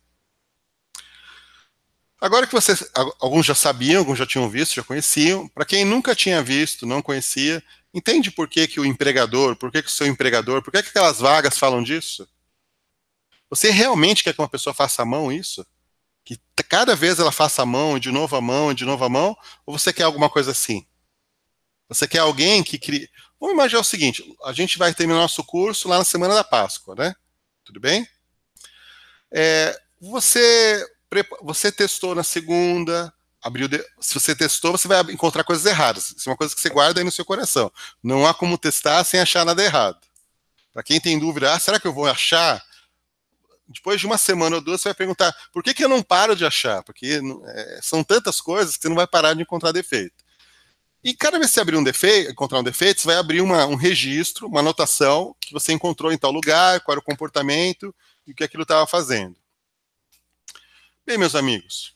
Agora que vocês, alguns já sabiam, alguns já tinham visto, já conheciam, para quem nunca tinha visto, não conhecia, entende por que, que o empregador, por que, que o seu empregador, por que, que aquelas vagas falam disso? Você realmente quer que uma pessoa faça a mão isso? Que cada vez ela faça a mão, de novo a mão, de novo a mão? Ou você quer alguma coisa assim? Você quer alguém que crie. Vamos imaginar o seguinte: a gente vai terminar nosso curso lá na semana da Páscoa, né? Tudo bem? É, você, você testou na segunda, abriu. De... Se você testou, você vai encontrar coisas erradas. Isso é uma coisa que você guarda aí no seu coração. Não há como testar sem achar nada errado. Para quem tem dúvida, ah, será que eu vou achar depois de uma semana ou duas, você vai perguntar por que, que eu não paro de achar? Porque é, são tantas coisas que você não vai parar de encontrar defeito. E cada vez que você abrir um defeito, encontrar um defeito, você vai abrir uma, um registro, uma anotação que você encontrou em tal lugar, qual era o comportamento e o que aquilo estava fazendo. Bem, meus amigos,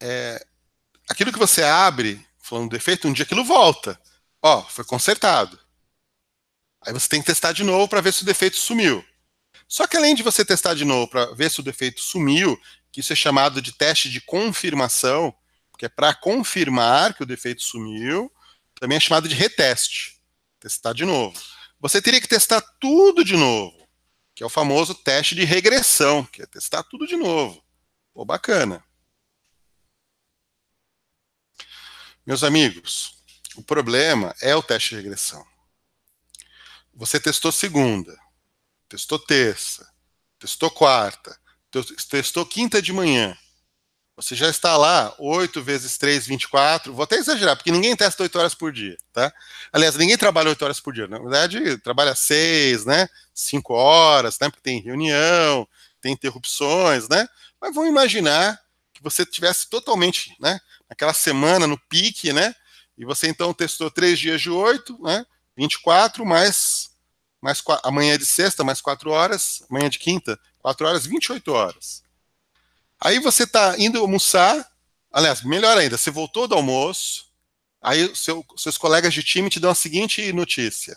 é, aquilo que você abre, falando defeito, um dia aquilo volta. Ó, foi consertado. Aí você tem que testar de novo para ver se o defeito sumiu. Só que além de você testar de novo para ver se o defeito sumiu, que isso é chamado de teste de confirmação, que é para confirmar que o defeito sumiu, também é chamado de reteste, testar de novo. Você teria que testar tudo de novo, que é o famoso teste de regressão, que é testar tudo de novo. Pô, bacana. Meus amigos, o problema é o teste de regressão. Você testou segunda, testou terça, testou quarta, testou quinta de manhã. Você já está lá 8 vezes 3, 24. Vou até exagerar, porque ninguém testa 8 horas por dia, tá? Aliás, ninguém trabalha 8 horas por dia. Na verdade, trabalha 6, né? 5 horas, né? Porque tem reunião, tem interrupções, né? Mas vamos imaginar que você tivesse totalmente, né? Naquela semana, no pique, né? E você então testou 3 dias de 8, né? 24 mais mais amanhã é de sexta, mais 4 horas, amanhã é de quinta, 4 horas, 28 horas. Aí você está indo almoçar, aliás, melhor ainda, você voltou do almoço, aí seu, seus colegas de time te dão a seguinte notícia.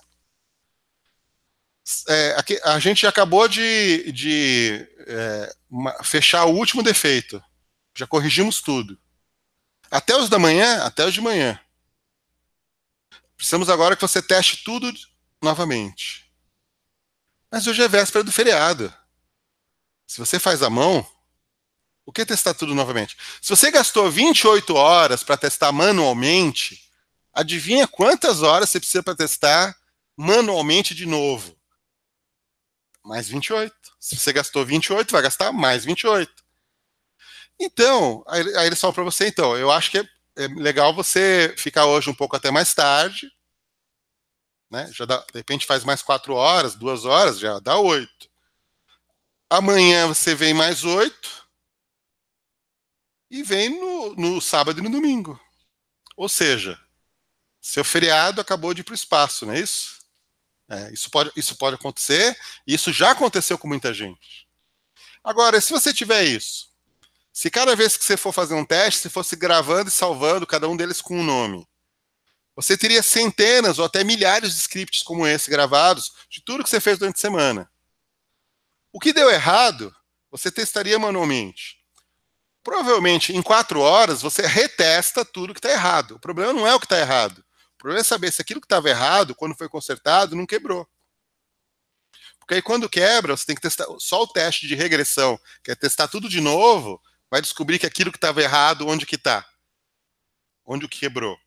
É, aqui, a gente acabou de, de é, uma, fechar o último defeito. Já corrigimos tudo. Até os da manhã, até os de manhã. Precisamos agora que você teste tudo novamente. Mas hoje é véspera do feriado. Se você faz a mão, o que testar tudo novamente? Se você gastou 28 horas para testar manualmente, adivinha quantas horas você precisa para testar manualmente de novo? Mais 28. Se você gastou 28, vai gastar mais 28. Então, aí, aí eles falam para você, então, eu acho que é, é legal você ficar hoje um pouco até mais tarde, né? Já dá, de repente faz mais quatro horas, duas horas, já dá oito. Amanhã você vem mais oito e vem no, no sábado e no domingo. Ou seja, seu feriado acabou de ir para o espaço, não é isso? É, isso, pode, isso pode acontecer, e isso já aconteceu com muita gente. Agora, se você tiver isso, se cada vez que você for fazer um teste, você fosse gravando e salvando cada um deles com um nome, você teria centenas ou até milhares de scripts como esse gravados de tudo que você fez durante a semana. O que deu errado, você testaria manualmente. Provavelmente, em quatro horas, você retesta tudo que está errado. O problema não é o que está errado. O problema é saber se aquilo que estava errado, quando foi consertado, não quebrou. Porque aí, quando quebra, você tem que testar só o teste de regressão, que é testar tudo de novo, vai descobrir que aquilo que estava errado, onde que está? Onde o que quebrou?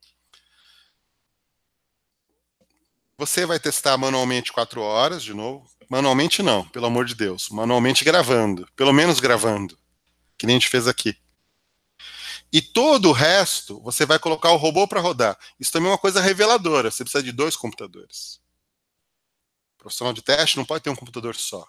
Você vai testar manualmente quatro horas, de novo. Manualmente não, pelo amor de Deus. Manualmente gravando, pelo menos gravando, que nem a gente fez aqui. E todo o resto, você vai colocar o robô para rodar. Isso também é uma coisa reveladora. Você precisa de dois computadores. O profissional de teste não pode ter um computador só.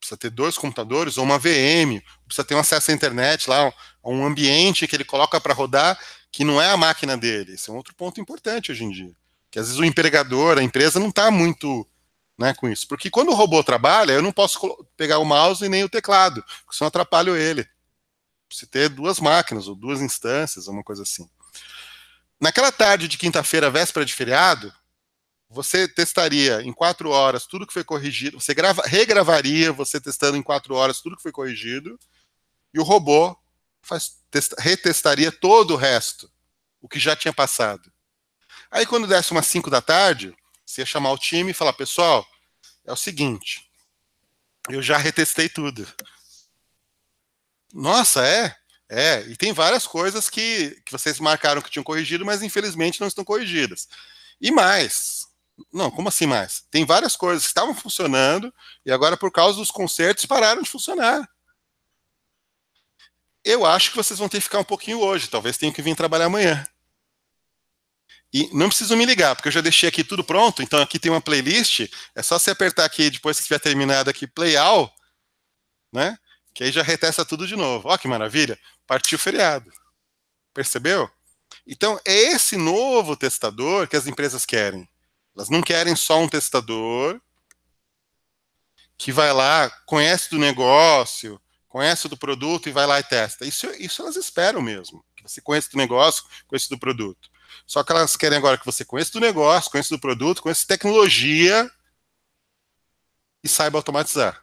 Precisa ter dois computadores ou uma VM. Precisa ter um acesso à internet lá, a um ambiente que ele coloca para rodar que não é a máquina dele. Esse é um outro ponto importante hoje em dia. Que às vezes o empregador, a empresa, não está muito né, com isso. Porque quando o robô trabalha, eu não posso pegar o mouse e nem o teclado, porque senão atrapalho ele. Se ter duas máquinas ou duas instâncias, uma coisa assim. Naquela tarde de quinta-feira, véspera de feriado, você testaria em quatro horas tudo que foi corrigido, você grava, regravaria você testando em quatro horas tudo que foi corrigido, e o robô faz, testa, retestaria todo o resto, o que já tinha passado. Aí quando desse umas 5 da tarde, você ia chamar o time e falar, pessoal, é o seguinte, eu já retestei tudo. Nossa, é? É, e tem várias coisas que, que vocês marcaram que tinham corrigido, mas infelizmente não estão corrigidas. E mais, não, como assim mais? Tem várias coisas que estavam funcionando e agora, por causa dos consertos pararam de funcionar. Eu acho que vocês vão ter que ficar um pouquinho hoje, talvez tenham que vir trabalhar amanhã. E não preciso me ligar, porque eu já deixei aqui tudo pronto. Então aqui tem uma playlist. É só você apertar aqui depois que estiver terminado aqui, play all, né? Que aí já retesta tudo de novo. Ó que maravilha! Partiu feriado. Percebeu? Então é esse novo testador que as empresas querem. Elas não querem só um testador que vai lá, conhece do negócio, conhece do produto e vai lá e testa. Isso, isso elas esperam mesmo. Que você conhece do negócio, conhece do produto. Só que elas querem agora que você conheça do negócio, conheça do produto, conheça tecnologia e saiba automatizar.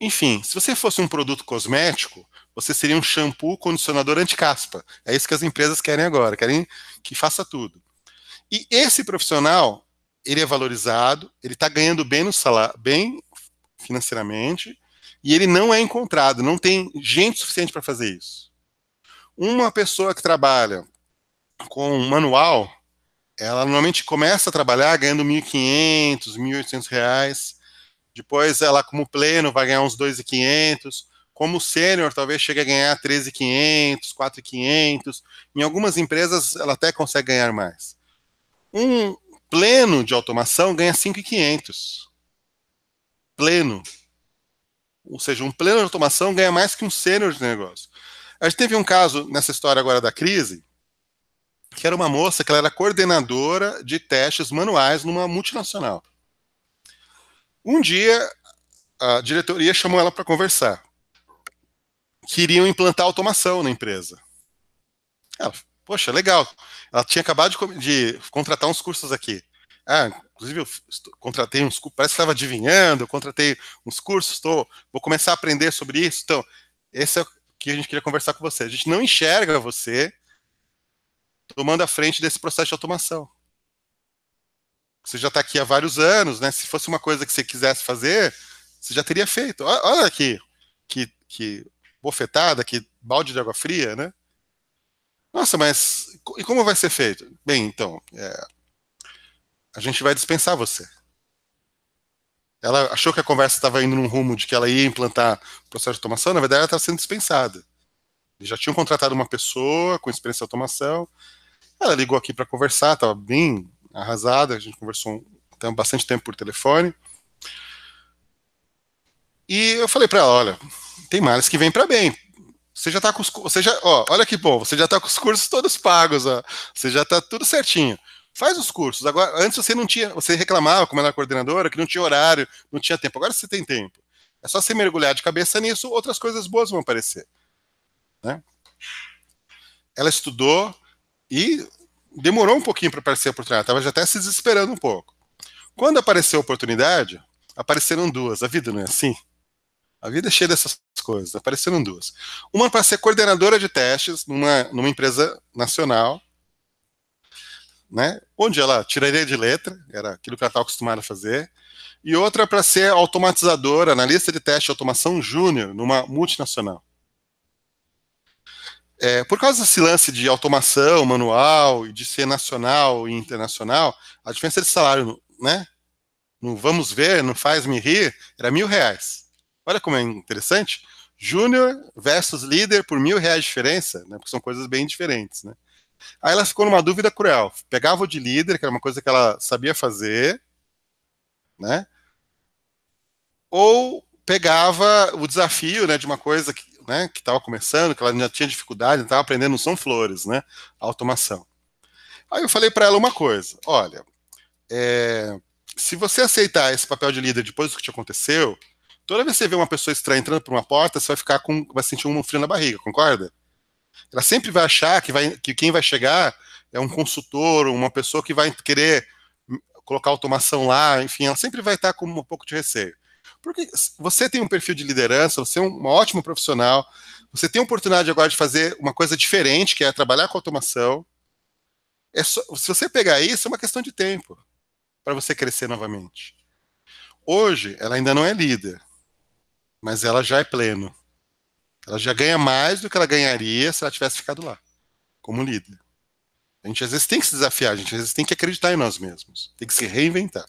Enfim, se você fosse um produto cosmético, você seria um shampoo, condicionador anti-caspa. É isso que as empresas querem agora, querem que faça tudo. E esse profissional, ele é valorizado, ele está ganhando bem no salário, bem financeiramente, e ele não é encontrado, não tem gente suficiente para fazer isso. Uma pessoa que trabalha com um manual, ela normalmente começa a trabalhar ganhando 1.500, 1.800 reais. Depois ela, como pleno, vai ganhar uns 2.500. Como sênior, talvez chegue a ganhar 13.500, 4.500. Em algumas empresas, ela até consegue ganhar mais. Um pleno de automação ganha 5.500. Pleno. Ou seja, um pleno de automação ganha mais que um sênior de negócio. A gente teve um caso nessa história agora da crise, que era uma moça que ela era coordenadora de testes manuais numa multinacional. Um dia, a diretoria chamou ela para conversar. Queriam implantar automação na empresa. Ela, poxa, legal. Ela tinha acabado de, de contratar uns cursos aqui. Ah, inclusive eu contratei uns cursos, parece que estava adivinhando, eu contratei uns cursos, tô, vou começar a aprender sobre isso. Então, esse é o que a gente queria conversar com você. A gente não enxerga você tomando a frente desse processo de automação. Você já está aqui há vários anos, né? Se fosse uma coisa que você quisesse fazer, você já teria feito. Olha aqui, que, que bofetada, que balde de água fria, né? Nossa, mas e como vai ser feito? Bem, então, é, a gente vai dispensar você. Ela achou que a conversa estava indo num rumo de que ela ia implantar o processo de automação, na verdade ela estava sendo dispensada. Eles já tinham contratado uma pessoa com experiência de automação, ela ligou aqui para conversar, estava bem arrasada, a gente conversou então, bastante tempo por telefone. E eu falei para ela, olha, tem males que vêm para bem. Você já tá com os, você já, ó, olha que bom, você já tá com os cursos todos pagos, ó, você já tá tudo certinho. Faz os cursos. Agora, antes você não tinha, você reclamava como era coordenadora que não tinha horário, não tinha tempo. Agora você tem tempo. É só você mergulhar de cabeça nisso, outras coisas boas vão aparecer. Né? Ela estudou, e demorou um pouquinho para aparecer a oportunidade, estava já até se desesperando um pouco. Quando apareceu a oportunidade, apareceram duas. A vida não é assim? A vida é cheia dessas coisas. Apareceram duas. Uma para ser coordenadora de testes numa, numa empresa nacional, né? onde ela tiraria de letra, era aquilo que ela estava acostumada a fazer. E outra para ser automatizadora, analista de teste de automação júnior numa multinacional. É, por causa desse lance de automação manual e de ser nacional e internacional, a diferença de salário, né? No vamos ver, não faz me rir, era mil reais. Olha como é interessante. Júnior versus líder por mil reais de diferença, né? Porque são coisas bem diferentes, né? Aí ela ficou numa dúvida cruel. Pegava o de líder, que era uma coisa que ela sabia fazer, né? Ou pegava o desafio, né, de uma coisa que né, que estava começando, que ela já tinha dificuldade, estava aprendendo, não são flores, né, a automação. Aí eu falei para ela uma coisa, olha, é, se você aceitar esse papel de líder depois do que te aconteceu, toda vez que você vê uma pessoa estranha entrando por uma porta, você vai ficar com, vai sentir um frio na barriga, concorda? Ela sempre vai achar que, vai, que quem vai chegar é um consultor, uma pessoa que vai querer colocar automação lá, enfim, ela sempre vai estar com um pouco de receio. Porque você tem um perfil de liderança, você é um ótimo profissional, você tem a oportunidade agora de fazer uma coisa diferente, que é trabalhar com automação. É só, se você pegar isso, é uma questão de tempo para você crescer novamente. Hoje, ela ainda não é líder, mas ela já é pleno. Ela já ganha mais do que ela ganharia se ela tivesse ficado lá, como líder. A gente às vezes tem que se desafiar, a gente às vezes tem que acreditar em nós mesmos, tem que se reinventar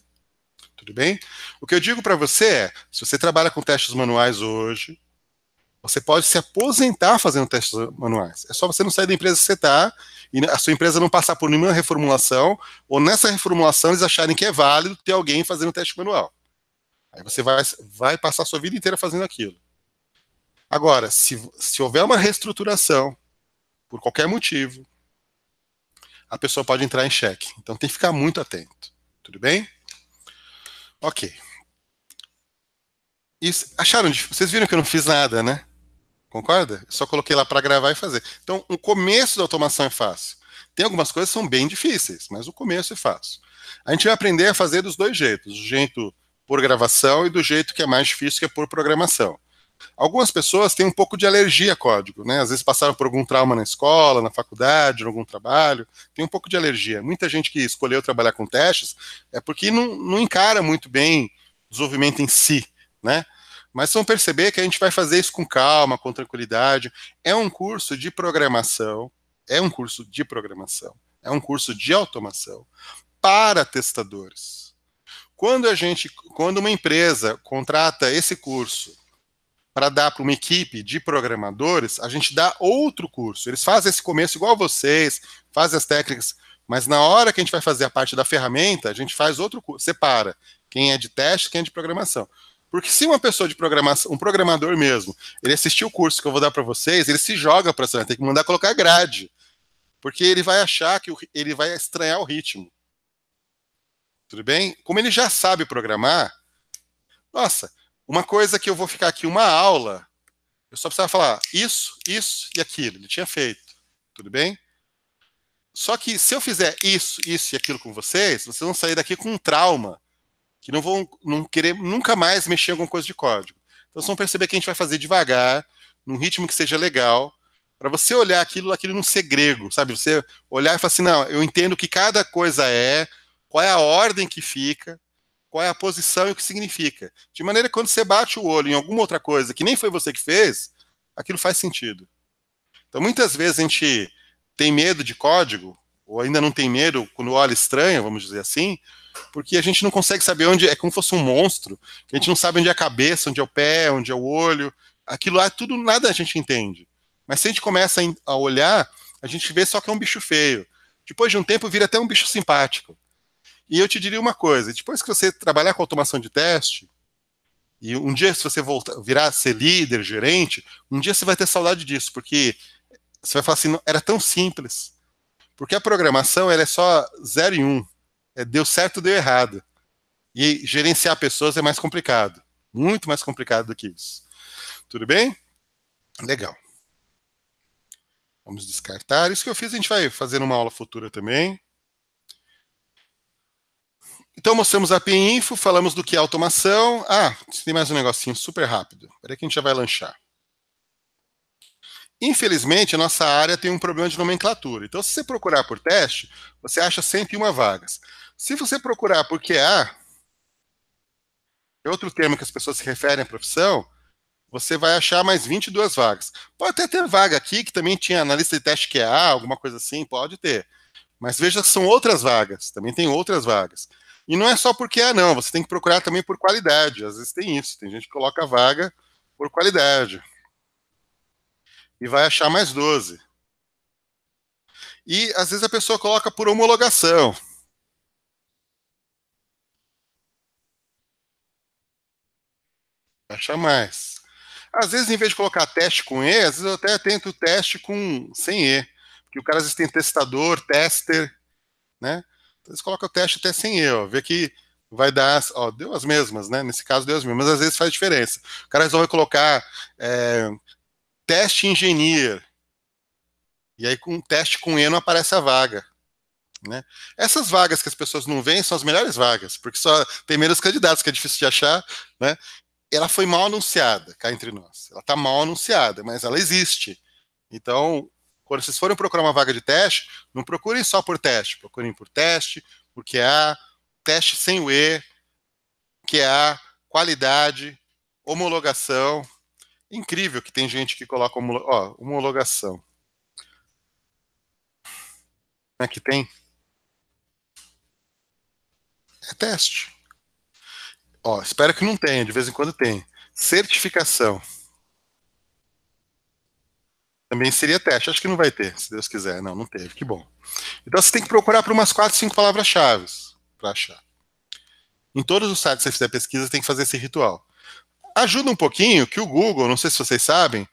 tudo bem? O que eu digo para você é, se você trabalha com testes manuais hoje, você pode se aposentar fazendo testes manuais. É só você não sair da empresa que você está e a sua empresa não passar por nenhuma reformulação, ou nessa reformulação eles acharem que é válido ter alguém fazendo teste manual. Aí você vai, vai passar a sua vida inteira fazendo aquilo. Agora, se, se houver uma reestruturação, por qualquer motivo, a pessoa pode entrar em cheque. Então tem que ficar muito atento. Tudo bem? Ok. Isso, acharam Vocês viram que eu não fiz nada, né? Concorda? só coloquei lá para gravar e fazer. Então, o começo da automação é fácil. Tem algumas coisas que são bem difíceis, mas o começo é fácil. A gente vai aprender a fazer dos dois jeitos: do jeito por gravação e do jeito que é mais difícil, que é por programação. Algumas pessoas têm um pouco de alergia a código, né? Às vezes passaram por algum trauma na escola, na faculdade, em algum trabalho, tem um pouco de alergia. Muita gente que escolheu trabalhar com testes é porque não, não encara muito bem o desenvolvimento em si, né? Mas vão perceber que a gente vai fazer isso com calma, com tranquilidade. É um curso de programação, é um curso de programação, é um curso de automação para testadores. Quando a gente, quando uma empresa contrata esse curso para dar para uma equipe de programadores, a gente dá outro curso. Eles fazem esse começo igual vocês, fazem as técnicas, mas na hora que a gente vai fazer a parte da ferramenta, a gente faz outro curso, separa quem é de teste, quem é de programação. Porque se uma pessoa de programação, um programador mesmo, ele assistir o curso que eu vou dar para vocês, ele se joga para essa, tem que mandar colocar grade. Porque ele vai achar que ele vai estranhar o ritmo. Tudo bem? Como ele já sabe programar, nossa, uma coisa que eu vou ficar aqui uma aula, eu só precisava falar isso, isso e aquilo. Ele tinha feito. Tudo bem? Só que se eu fizer isso, isso e aquilo com vocês, vocês vão sair daqui com um trauma, que não vão não querer nunca mais mexer em alguma coisa de código. Então vocês vão perceber que a gente vai fazer devagar, num ritmo que seja legal, para você olhar aquilo, aquilo num segrego, sabe? Você olhar e falar assim, não, eu entendo o que cada coisa é, qual é a ordem que fica, qual é a posição e o que significa. De maneira que quando você bate o olho em alguma outra coisa que nem foi você que fez, aquilo faz sentido. Então muitas vezes a gente tem medo de código, ou ainda não tem medo quando olha estranho, vamos dizer assim, porque a gente não consegue saber onde é como se fosse um monstro, que a gente não sabe onde é a cabeça, onde é o pé, onde é o olho, aquilo lá tudo nada a gente entende. Mas se a gente começa a olhar, a gente vê só que é um bicho feio. Depois de um tempo vira até um bicho simpático. E eu te diria uma coisa: depois que você trabalhar com automação de teste, e um dia se você voltar, virar ser líder, gerente, um dia você vai ter saudade disso, porque você vai falar assim, não, era tão simples. Porque a programação ela é só 0 e 1. Um. É, deu certo, deu errado. E gerenciar pessoas é mais complicado. Muito mais complicado do que isso. Tudo bem? Legal. Vamos descartar. Isso que eu fiz, a gente vai fazer numa aula futura também. Então mostramos a API Info, falamos do que é automação. Ah, tem mais um negocinho super rápido. Peraí que a gente já vai lanchar. Infelizmente, a nossa área tem um problema de nomenclatura. Então, se você procurar por teste, você acha 101 vagas. Se você procurar por QA, é outro termo que as pessoas se referem à profissão, você vai achar mais 22 vagas. Pode até ter vaga aqui, que também tinha analista de teste QA, alguma coisa assim, pode ter. Mas veja, que são outras vagas, também tem outras vagas. E não é só porque, é não, você tem que procurar também por qualidade. Às vezes tem isso, tem gente que coloca a vaga por qualidade. E vai achar mais 12. E às vezes a pessoa coloca por homologação. Vai achar mais. Às vezes, em vez de colocar teste com E, às vezes eu até tento teste com sem E. Porque o cara às vezes tem testador, tester, né? eles colocam o teste até sem eu, vê que vai dar, ó, deu as mesmas, né? Nesse caso deu as mesmas, mas às vezes faz diferença. O cara resolve colocar é, teste engenheiro, e aí com um teste com E não aparece a vaga. Né? Essas vagas que as pessoas não veem são as melhores vagas, porque só tem menos candidatos, que é difícil de achar, né? Ela foi mal anunciada, cá entre nós. Ela está mal anunciada, mas ela existe. Então, quando vocês forem procurar uma vaga de teste, não procurem só por teste, procurem por teste, porque há é teste sem o E, que há é qualidade, homologação. Incrível que tem gente que coloca homolo ó, homologação. Como é que tem? É teste. Ó, espero que não tenha, de vez em quando tem. Certificação. Também seria teste. Acho que não vai ter, se Deus quiser. Não, não teve. Que bom. Então você tem que procurar por umas 4, 5 palavras-chave para achar. Em todos os sites que você fizer pesquisa, tem que fazer esse ritual. Ajuda um pouquinho que o Google, não sei se vocês sabem,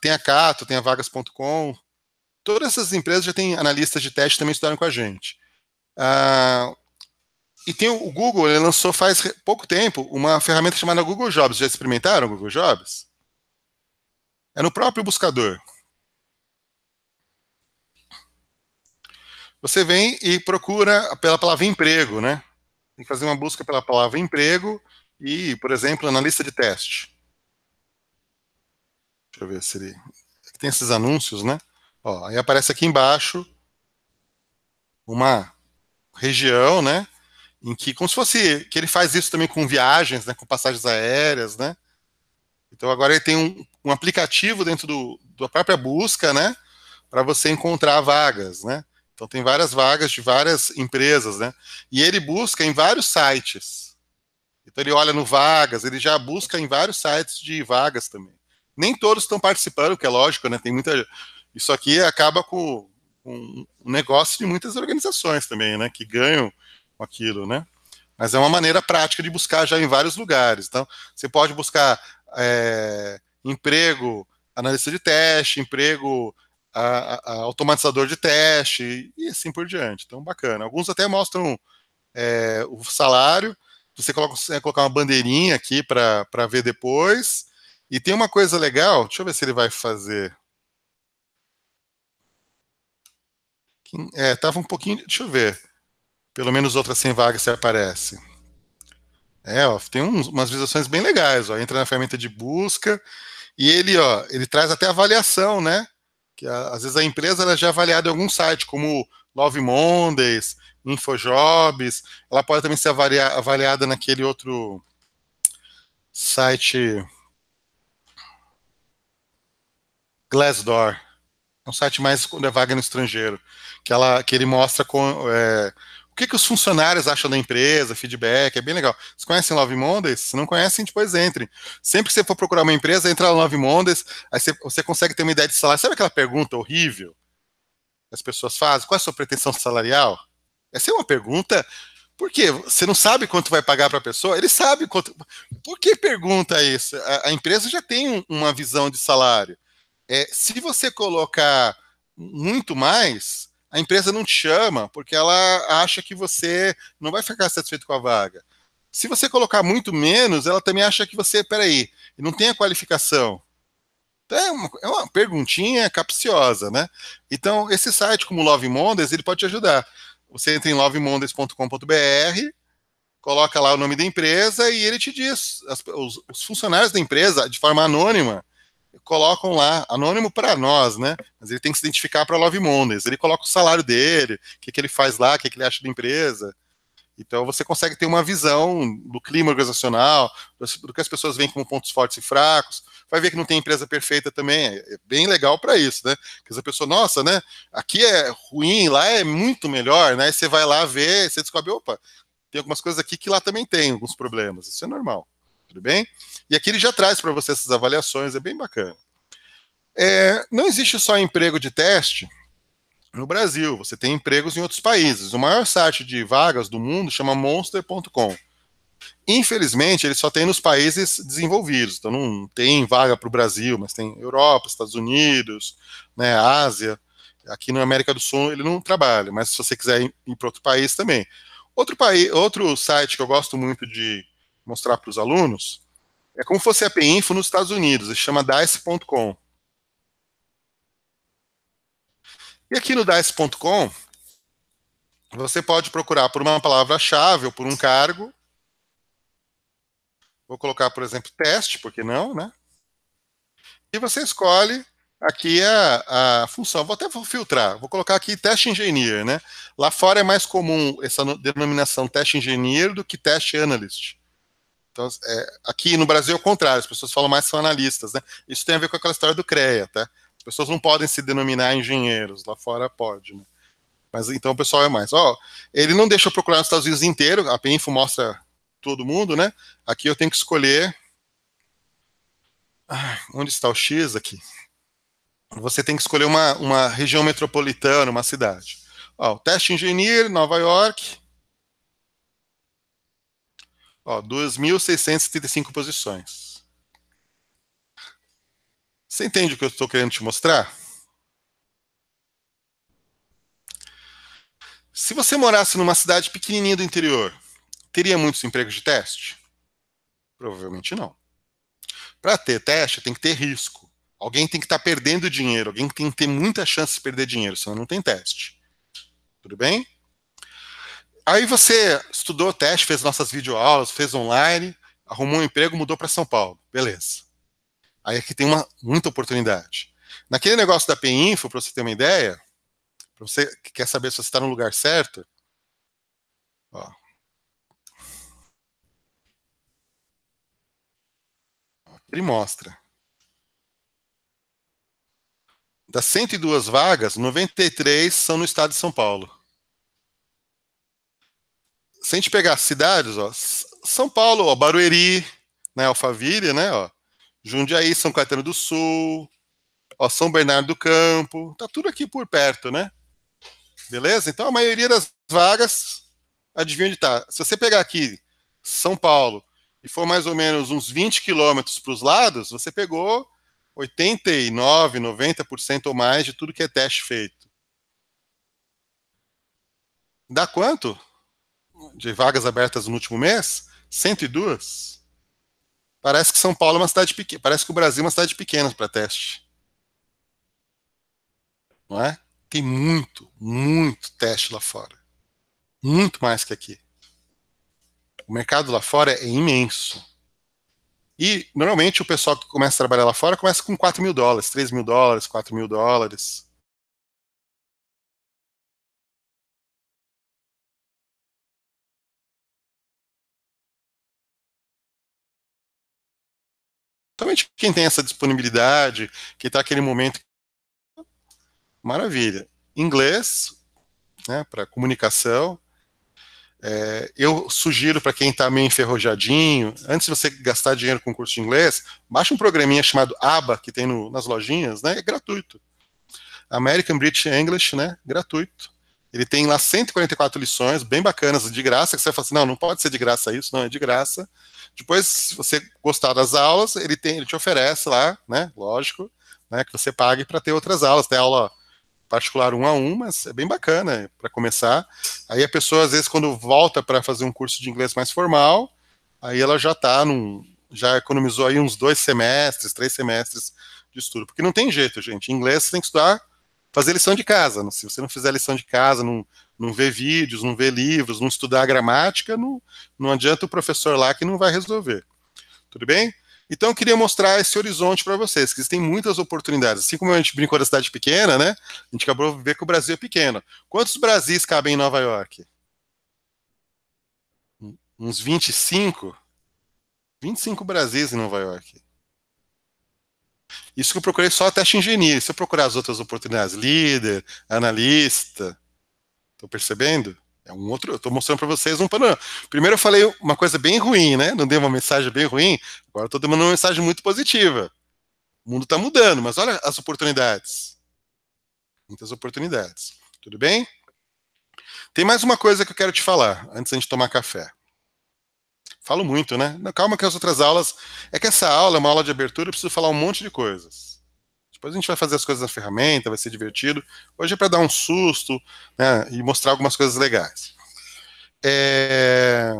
tem a Cato, tem a Vagas.com, todas essas empresas já têm analistas de teste também estudaram com a gente. Ah, e tem o Google, ele lançou faz pouco tempo uma ferramenta chamada Google Jobs. Já experimentaram o Google Jobs? É no próprio buscador. Você vem e procura pela palavra emprego, né? Tem que fazer uma busca pela palavra emprego e, por exemplo, na lista de teste. Deixa eu ver se ele. Aqui tem esses anúncios, né? Ó, aí aparece aqui embaixo uma região, né? Em que, como se fosse. que ele faz isso também com viagens, né? Com passagens aéreas, né? Então agora ele tem um um aplicativo dentro do, da própria busca, né? Para você encontrar vagas, né? Então tem várias vagas de várias empresas, né? E ele busca em vários sites. Então ele olha no vagas, ele já busca em vários sites de vagas também. Nem todos estão participando, que é lógico, né? Tem muita. Isso aqui acaba com um negócio de muitas organizações também, né? Que ganham com aquilo, né? Mas é uma maneira prática de buscar já em vários lugares. Então, você pode buscar é, emprego analista de teste, emprego a, a, automatizador de teste e assim por diante. Então, bacana. Alguns até mostram é, o salário, você coloca, você colocar uma bandeirinha aqui para ver depois. E tem uma coisa legal, deixa eu ver se ele vai fazer. É, tava um pouquinho, deixa eu ver. Pelo menos outras 100 vagas se aparece. É, ó, tem umas visualizações bem legais, ó. Entra na ferramenta de busca, e ele, ó, ele traz até avaliação, né? Que a, às vezes a empresa ela já é avaliada em algum site, como Love Mondays, Infojobs. Ela pode também ser avalia, avaliada naquele outro site Glassdoor, é um site mais quando é vaga no estrangeiro, que ela que ele mostra com, é, o que, que os funcionários acham da empresa, feedback, é bem legal. Vocês conhecem Love Mondays? Se não conhecem, depois entrem. Sempre que você for procurar uma empresa, entra no Love Mondays, aí você, você consegue ter uma ideia de salário. Sabe aquela pergunta horrível que as pessoas fazem? Qual é a sua pretensão salarial? Essa é uma pergunta porque Você não sabe quanto vai pagar para a pessoa? Ele sabe quanto. Por que pergunta isso? A, a empresa já tem uma visão de salário. É, se você colocar muito mais, a empresa não te chama porque ela acha que você não vai ficar satisfeito com a vaga. Se você colocar muito menos, ela também acha que você, peraí, não tem a qualificação. Então é uma, é uma perguntinha capciosa, né? Então, esse site como Love Mondays, ele pode te ajudar. Você entra em lovemondays.com.br, coloca lá o nome da empresa e ele te diz, as, os, os funcionários da empresa, de forma anônima, colocam lá, anônimo para nós, né? Mas ele tem que se identificar para Love Mondays. Ele coloca o salário dele, o que, que ele faz lá, o que, que ele acha da empresa. Então você consegue ter uma visão do clima organizacional, do que as pessoas veem como pontos fortes e fracos. Vai ver que não tem empresa perfeita também. É, é bem legal para isso, né? Porque a pessoa, nossa, né? Aqui é ruim, lá é muito melhor, né? E você vai lá ver, você descobre, opa, tem algumas coisas aqui que lá também tem alguns problemas. Isso é normal tudo bem? E aqui ele já traz para você essas avaliações, é bem bacana. É, não existe só emprego de teste no Brasil, você tem empregos em outros países. O maior site de vagas do mundo chama monster.com. Infelizmente, ele só tem nos países desenvolvidos, então não tem vaga para o Brasil, mas tem Europa, Estados Unidos, né, Ásia. Aqui na América do Sul ele não trabalha, mas se você quiser ir para outro país também. Outro, país, outro site que eu gosto muito de mostrar para os alunos, é como se fosse a PINFO nos Estados Unidos, se chama DICE.com. E aqui no DICE.com, você pode procurar por uma palavra-chave ou por um cargo. Vou colocar, por exemplo, teste, porque não, né? E você escolhe aqui a, a função. Vou até filtrar, vou colocar aqui teste engineer, né? Lá fora é mais comum essa denominação teste engineer do que teste analyst. Então, é, aqui no Brasil é o contrário, as pessoas falam mais são analistas, né? Isso tem a ver com aquela história do CREA, tá? As pessoas não podem se denominar engenheiros, lá fora pode, né? Mas então o pessoal é mais. Ó, oh, ele não deixa eu procurar nos Estados Unidos inteiro, a Pinfo mostra todo mundo, né? Aqui eu tenho que escolher. Ah, onde está o X aqui? Você tem que escolher uma, uma região metropolitana, uma cidade. Ó, oh, o teste engenheiro, Nova York, Ó, 2.635 posições. Você entende o que eu estou querendo te mostrar? Se você morasse numa cidade pequenininha do interior, teria muitos empregos de teste? Provavelmente não. Para ter teste, tem que ter risco. Alguém tem que estar tá perdendo dinheiro, alguém tem que ter muita chance de perder dinheiro, senão não tem teste. Tudo bem? aí você estudou o teste, fez nossas videoaulas, fez online, arrumou um emprego, mudou para São Paulo. Beleza. Aí aqui tem uma, muita oportunidade. Naquele negócio da PINFO, para você ter uma ideia, para você que quer saber se você está no lugar certo, ó, ele mostra. Das 102 vagas, 93 são no estado de São Paulo se a gente pegar cidades, ó, São Paulo, ó, Barueri, né, Alphaville, né, ó, Jundiaí, São Caetano do Sul, ó, São Bernardo do Campo, tá tudo aqui por perto, né? Beleza? Então a maioria das vagas, adivinha onde tá? Se você pegar aqui São Paulo e for mais ou menos uns 20 quilômetros para os lados, você pegou 89, 90% ou mais de tudo que é teste feito. Dá quanto? de vagas abertas no último mês, 102. Parece que São Paulo é uma cidade pequena, parece que o Brasil é uma cidade pequena para teste. Não é? Tem muito, muito teste lá fora. Muito mais que aqui. O mercado lá fora é imenso. E normalmente o pessoal que começa a trabalhar lá fora começa com 4 mil dólares, 3 mil dólares, 4 mil dólares. Principalmente quem tem essa disponibilidade, que está aquele momento. Maravilha. Inglês, né, para comunicação. É, eu sugiro para quem está meio enferrujadinho, antes de você gastar dinheiro com curso de inglês, baixa um programinha chamado ABA, que tem no, nas lojinhas, né, é gratuito. American British English, né, gratuito. Ele tem lá 144 lições, bem bacanas, de graça, que você fala assim, não, não pode ser de graça isso, não, é de graça. Depois, se você gostar das aulas, ele, tem, ele te oferece lá, né, lógico, né, que você pague para ter outras aulas, tem aula particular um a um, mas é bem bacana é, para começar. Aí a pessoa, às vezes, quando volta para fazer um curso de inglês mais formal, aí ela já está num, já economizou aí uns dois semestres, três semestres de estudo, porque não tem jeito, gente, inglês você tem que estudar fazer lição de casa. Se você não fizer lição de casa, não, não ver vídeos, não ver livros, não estudar gramática, não, não adianta o professor lá que não vai resolver. Tudo bem? Então eu queria mostrar esse horizonte para vocês, que existem muitas oportunidades. Assim como a gente brincou da cidade pequena, né? A gente acabou de ver que o Brasil é pequeno. Quantos Brasis cabem em Nova York? Uns 25? 25 Brasis em Nova York. Isso que eu procurei só teste engenharia. Se eu procurar as outras oportunidades, líder, analista, estou percebendo? É um outro. Eu estou mostrando para vocês um panorama. Primeiro eu falei uma coisa bem ruim, né? Não dei uma mensagem bem ruim. Agora estou dando uma mensagem muito positiva. O mundo está mudando, mas olha as oportunidades. Muitas oportunidades. Tudo bem? Tem mais uma coisa que eu quero te falar antes da gente tomar café. Falo muito, né? Calma que as outras aulas. É que essa aula é uma aula de abertura, eu preciso falar um monte de coisas. Depois a gente vai fazer as coisas na ferramenta, vai ser divertido. Hoje é para dar um susto né, e mostrar algumas coisas legais. É...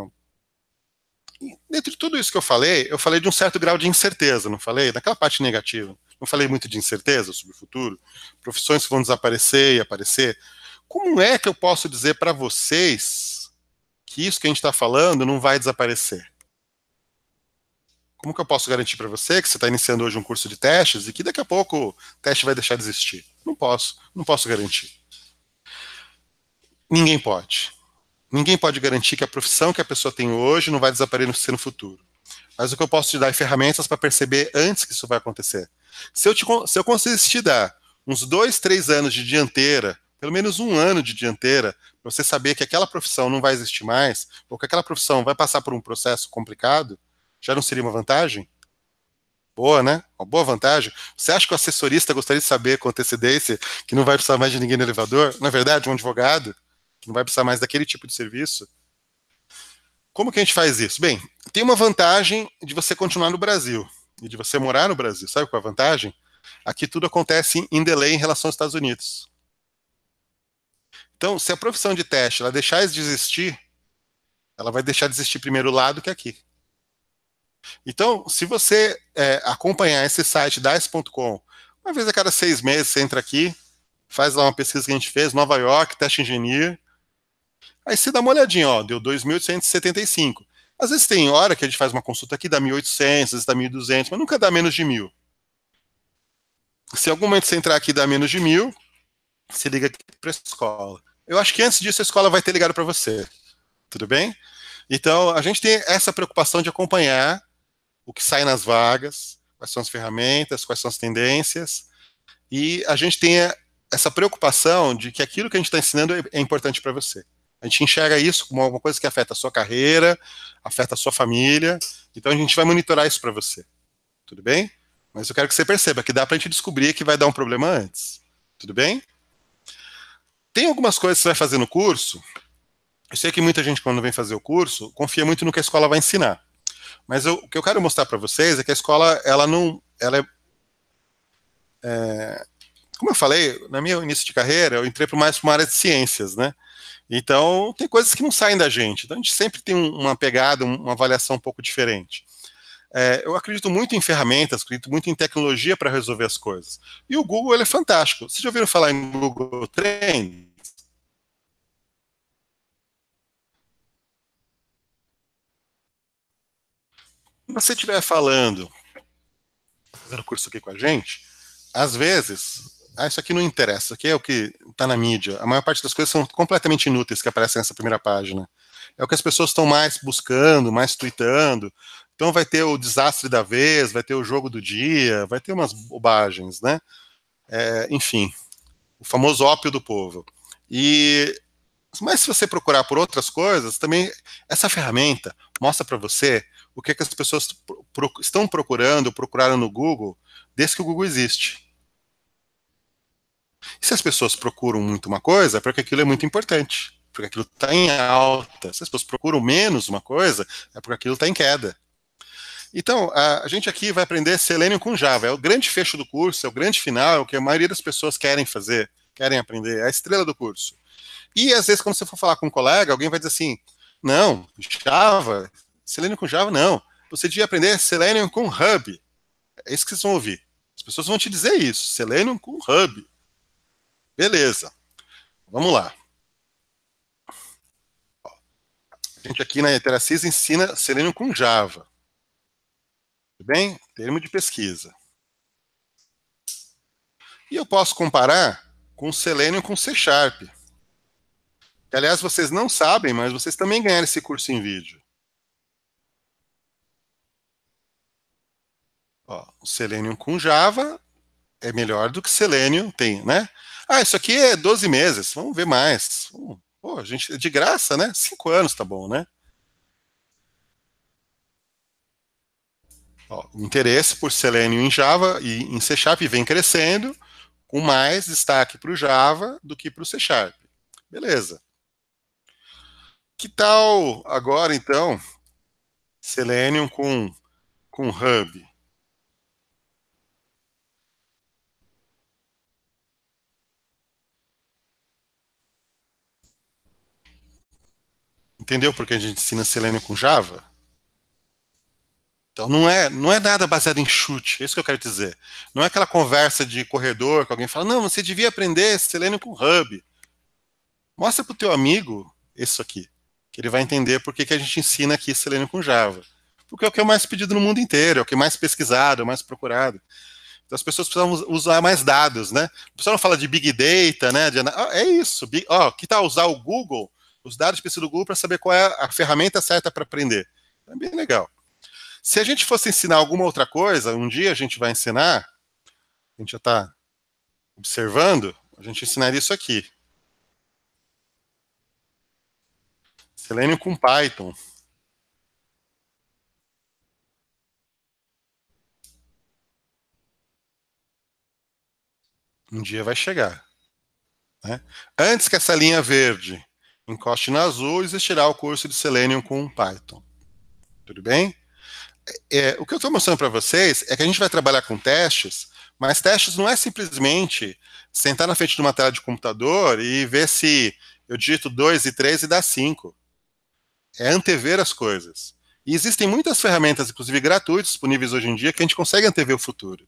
Dentro de tudo isso que eu falei, eu falei de um certo grau de incerteza, não falei? Daquela parte negativa. Não falei muito de incerteza sobre o futuro, profissões que vão desaparecer e aparecer. Como é que eu posso dizer para vocês que isso que a gente está falando não vai desaparecer? Como que eu posso garantir para você que você está iniciando hoje um curso de testes e que daqui a pouco o teste vai deixar de existir? Não posso, não posso garantir. Ninguém pode. Ninguém pode garantir que a profissão que a pessoa tem hoje não vai desaparecer no futuro. Mas o que eu posso te dar é ferramentas para perceber antes que isso vai acontecer. Se eu, te, se eu conseguir te dar uns dois, três anos de dianteira, pelo menos um ano de dianteira, você saber que aquela profissão não vai existir mais, ou que aquela profissão vai passar por um processo complicado, já não seria uma vantagem? Boa, né? Uma boa vantagem. Você acha que o assessorista gostaria de saber com antecedência que não vai precisar mais de ninguém no elevador? Na é verdade, um advogado que não vai precisar mais daquele tipo de serviço? Como que a gente faz isso? Bem, tem uma vantagem de você continuar no Brasil e de você morar no Brasil. Sabe qual é a vantagem? Aqui tudo acontece em delay em relação aos Estados Unidos. Então, se a profissão de teste ela deixar de existir, ela vai deixar de existir primeiro lá do que aqui. Então, se você é, acompanhar esse site DICE.com, uma vez a cada seis meses você entra aqui, faz lá uma pesquisa que a gente fez, Nova York, teste engenheiro, Aí você dá uma olhadinha, ó, deu 2.875. Às vezes tem hora que a gente faz uma consulta aqui, dá 1.800, às vezes dá 1.200, mas nunca dá menos de 1.000. Se algum momento você entrar aqui e dá menos de 1.000, se liga aqui para a escola eu acho que antes disso a escola vai ter ligado para você. Tudo bem? Então, a gente tem essa preocupação de acompanhar o que sai nas vagas, quais são as ferramentas, quais são as tendências, e a gente tem essa preocupação de que aquilo que a gente está ensinando é, é importante para você. A gente enxerga isso como alguma coisa que afeta a sua carreira, afeta a sua família, então a gente vai monitorar isso para você. Tudo bem? Mas eu quero que você perceba que dá para a gente descobrir que vai dar um problema antes. Tudo bem? Tem algumas coisas que você vai fazer no curso. Eu sei que muita gente, quando vem fazer o curso, confia muito no que a escola vai ensinar. Mas eu, o que eu quero mostrar para vocês é que a escola, ela não. Ela é, é, como eu falei, no meu início de carreira, eu entrei mais para uma área de ciências, né? Então, tem coisas que não saem da gente. Então, a gente sempre tem uma pegada, uma avaliação um pouco diferente. É, eu acredito muito em ferramentas, acredito muito em tecnologia para resolver as coisas. E o Google é fantástico. Vocês já ouviram falar em Google Trends? Se você estiver falando, fazendo curso aqui com a gente, às vezes, ah, isso aqui não interessa, isso aqui é o que está na mídia. A maior parte das coisas são completamente inúteis que aparecem nessa primeira página. É o que as pessoas estão mais buscando, mais tweetando, então vai ter o desastre da vez, vai ter o jogo do dia, vai ter umas bobagens, né? É, enfim, o famoso ópio do povo. E mas se você procurar por outras coisas, também essa ferramenta mostra para você o que, é que as pessoas pro, estão procurando, procuraram no Google, desde que o Google existe. E se as pessoas procuram muito uma coisa, é porque aquilo é muito importante, porque aquilo está em alta. Se as pessoas procuram menos uma coisa, é porque aquilo está em queda. Então, a, gente aqui vai aprender Selenium com Java. É o grande fecho do curso, é o grande final, é o que a maioria das pessoas querem fazer, querem aprender, é a estrela do curso. E às vezes, quando você for falar com um colega, alguém vai dizer assim: não, Java, Selenium com Java, não. Você devia aprender Selenium com Hub. É isso que vocês vão ouvir. As pessoas vão te dizer isso: Selenium com Hub. Beleza. Vamos lá. A gente aqui na Iteracis ensina Selenium com Java. Tudo bem? Termo de pesquisa. E eu posso comparar com Selenium com C Sharp. Que, aliás, vocês não sabem, mas vocês também ganharam esse curso em vídeo. Ó, o Selenium com Java é melhor do que Selenium tem, né? Ah, isso aqui é 12 meses, vamos ver mais. Pô, gente, é de graça, né? Cinco anos tá bom, né? Ó, o interesse por Selenium em Java e em C Sharp vem crescendo, com mais destaque para o Java do que para o C Sharp. Beleza. Que tal agora, então, Selenium com, com Hub? Entendeu por que a gente ensina Selenium com Java? Então não é, não é nada baseado em chute, é isso que eu quero dizer. Não é aquela conversa de corredor que alguém fala, não, você devia aprender Selenium com Hub. Mostra para o teu amigo isso aqui, que ele vai entender por que, que a gente ensina aqui Selenium com Java. Porque é o que é mais pedido no mundo inteiro, é o que é mais pesquisado, é o mais procurado. Então as pessoas precisam usar mais dados, né? O pessoal não fala de Big Data, né? De, é isso, big, ó, que tal usar o Google, os dados de pesquisa do Google para saber qual é a ferramenta certa para aprender. É bem legal. Se a gente fosse ensinar alguma outra coisa, um dia a gente vai ensinar, a gente já está observando, a gente ensinaria isso aqui. Selenium com Python. Um dia vai chegar. Né? Antes que essa linha verde encoste na azul, existirá o curso de Selenium com Python. Tudo bem? é, o que eu estou mostrando para vocês é que a gente vai trabalhar com testes, mas testes não é simplesmente sentar na frente de uma tela de computador e ver se eu digito 2 e 3 e dá 5. É antever as coisas. E existem muitas ferramentas, inclusive gratuitas, disponíveis hoje em dia, que a gente consegue antever o futuro.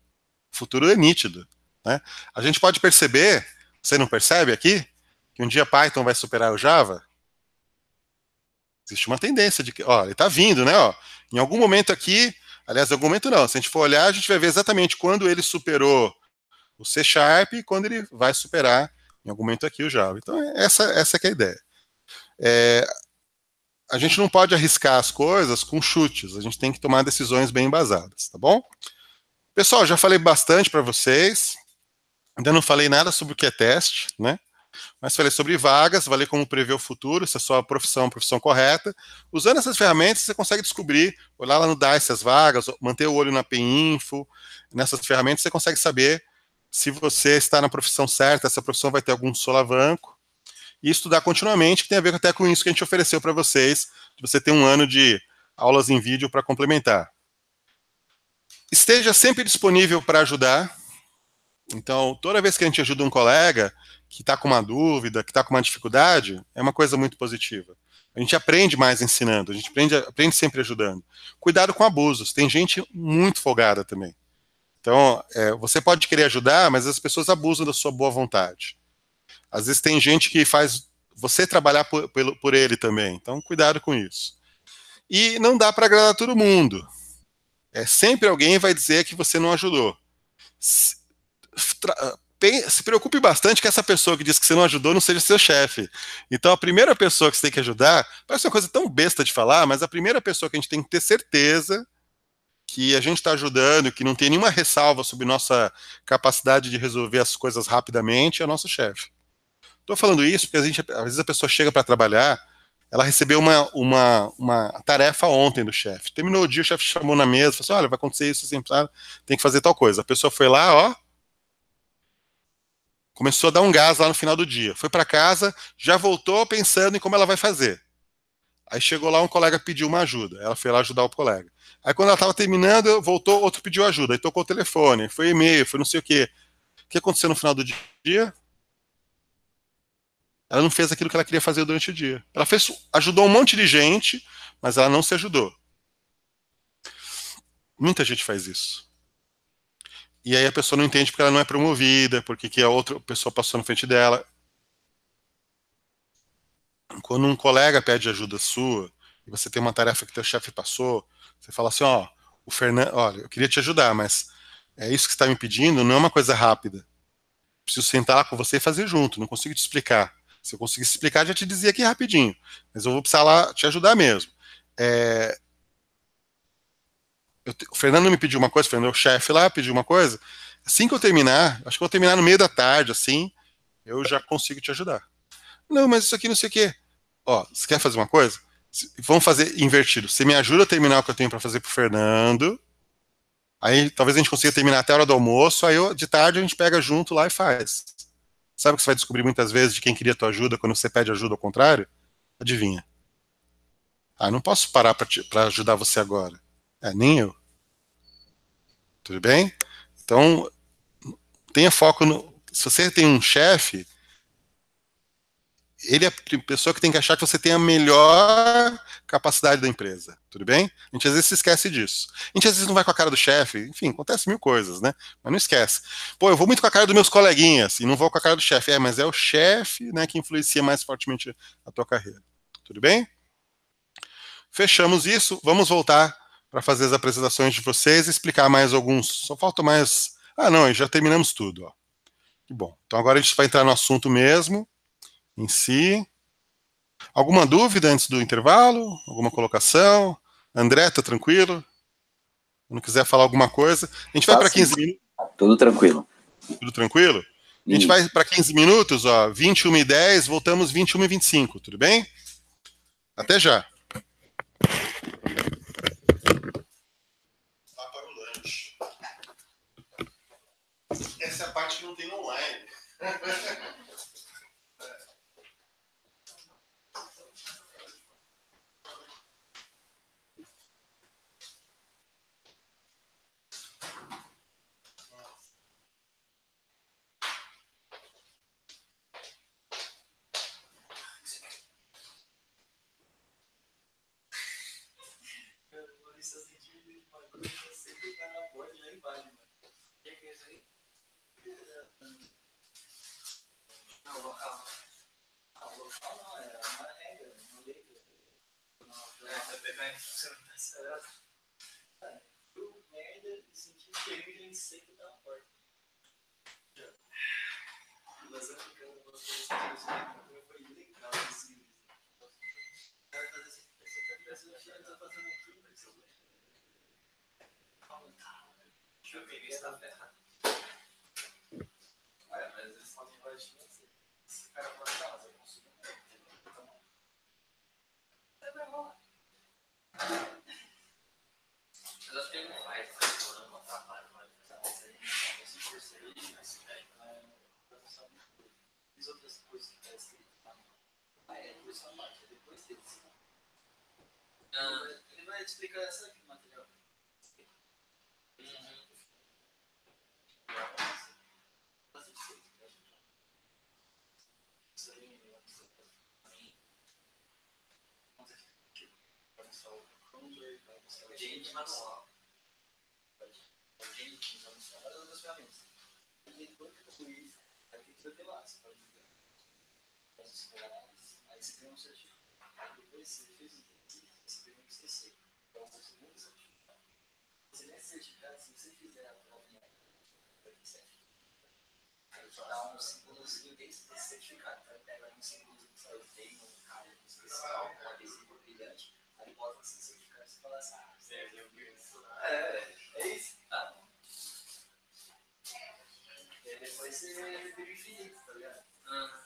O futuro é nítido. Né? A gente pode perceber, você não percebe aqui, que um dia Python vai superar o Java? Existe uma tendência de que, ó, ele está vindo, né? Ó, em algum momento aqui, aliás, em algum momento não, se a gente for olhar, a gente vai ver exatamente quando ele superou o C Sharp e quando ele vai superar, em algum momento aqui, o Java. Então, é, essa, essa é a ideia. É, a gente não pode arriscar as coisas com chutes, a gente tem que tomar decisões bem embasadas, tá bom? Pessoal, já falei bastante para vocês, ainda não falei nada sobre o que é teste, né? mas falei sobre vagas, falei como prever o futuro, se a sua profissão é a profissão correta. Usando essas ferramentas, você consegue descobrir, olhar lá no DICE as vagas, manter o olho na PINFO. Nessas ferramentas, você consegue saber se você está na profissão certa, se a profissão vai ter algum solavanco. E estudar continuamente, que tem a ver até com isso que a gente ofereceu para vocês, de você ter um ano de aulas em vídeo para complementar. Esteja sempre disponível para ajudar. Então, toda vez que a gente ajuda um colega, que está com uma dúvida, que está com uma dificuldade, é uma coisa muito positiva. A gente aprende mais ensinando, a gente aprende, aprende sempre ajudando. Cuidado com abusos, tem gente muito folgada também. Então, é, você pode querer ajudar, mas as pessoas abusam da sua boa vontade. Às vezes tem gente que faz você trabalhar por, por, por ele também, então cuidado com isso. E não dá para agradar todo mundo. É, sempre alguém vai dizer que você não ajudou se preocupe bastante que essa pessoa que diz que você não ajudou não seja seu chefe. Então, a primeira pessoa que você tem que ajudar, parece uma coisa tão besta de falar, mas a primeira pessoa que a gente tem que ter certeza que a gente está ajudando, que não tem nenhuma ressalva sobre nossa capacidade de resolver as coisas rapidamente, é o nosso chefe. Estou falando isso porque a gente, às vezes a pessoa chega para trabalhar, ela recebeu uma, uma, uma tarefa ontem do chefe. Terminou o dia, o chefe chamou na mesa, falou assim, olha, vai acontecer isso, assim, tem que fazer tal coisa. A pessoa foi lá, ó, começou a dar um gás lá no final do dia. Foi para casa, já voltou pensando em como ela vai fazer. Aí chegou lá, um colega pediu uma ajuda. Ela foi lá ajudar o colega. Aí quando ela estava terminando, voltou, outro pediu ajuda. Aí tocou o telefone, foi e-mail, foi não sei o quê. O que aconteceu no final do dia? Ela não fez aquilo que ela queria fazer durante o dia. Ela fez, ajudou um monte de gente, mas ela não se ajudou. Muita gente faz isso. E aí a pessoa não entende porque ela não é promovida, porque que a outra pessoa passou na frente dela. Quando um colega pede ajuda sua, e você tem uma tarefa que teu chefe passou, você fala assim, ó, o Fernando, olha, eu queria te ajudar, mas é isso que está me pedindo, não é uma coisa rápida. Preciso sentar com você e fazer junto, não consigo te explicar. Se eu conseguisse explicar, já te dizia aqui rapidinho. Mas eu vou precisar lá te ajudar mesmo. É, eu, o Fernando me pediu uma coisa, o Fernando, é o chefe lá, pediu uma coisa. Assim que eu terminar, acho que eu vou terminar no meio da tarde, assim, eu já consigo te ajudar. Não, mas isso aqui não sei o quê. Ó, você quer fazer uma coisa? Vamos fazer invertido. Você me ajuda a terminar o que eu tenho para fazer pro Fernando. Aí talvez a gente consiga terminar até a hora do almoço. Aí eu, de tarde a gente pega junto lá e faz. Sabe o que você vai descobrir muitas vezes de quem queria tua ajuda quando você pede ajuda ao contrário? Adivinha. Ah, não posso parar para ajudar você agora é ninho. Tudo bem? Então, tenha foco no. Se você tem um chefe, ele é a pessoa que tem que achar que você tem a melhor capacidade da empresa, tudo bem? A gente às vezes se esquece disso. A gente às vezes não vai com a cara do chefe, enfim, acontece mil coisas, né? Mas não esquece. Pô, eu vou muito com a cara dos meus coleguinhas e não vou com a cara do chefe. É, mas é o chefe né, que influencia mais fortemente a tua carreira, tudo bem? Fechamos isso, vamos voltar para fazer as apresentações de vocês e explicar mais alguns. Só falta mais. Ah, não, já terminamos tudo. Ó. Bom, então agora a gente vai entrar no assunto mesmo, em si. Alguma dúvida antes do intervalo? Alguma colocação? André, tá tranquilo? não quiser falar alguma coisa, a gente tá vai para 15 minutos. Tudo tranquilo. Tudo tranquilo? A gente vai para 15 minutos, ó, 21 e 10, voltamos 21 e 25, tudo bem? Até já. Essa é a parte que não tem no online. pegar e você eu merda e senti ferrugem seca da porta. Mas aplicando umas coisas que eu foi né? então, legal assim. Quero fazer essa percepção. Eu tô fazendo aqui, mas eu. Calma, calma. Deixa eu ver, está ferrado. as outras coisas que está escrito lá. Ah, é, depois só parte, depois deles. Ah. Ele vai explicar essa aqui no material. Uhum. Gente, manual. atrás, aí você tem um certificado. Aí depois você fez o desafio, você tem um esquecer. Então, o segundo certificado. Se nesse certificado, se você fizer a prova em ele te dá um símbolozinho dentro desse certificado. Então, ele pega um símbolozinho que você tem, um cara especial, um adesivo brilhante, aí bota esse certificado e você fala assim: ah, é, isso. É, é isso. Tá bom. E depois você vira infinito, tá ligado? Uhum.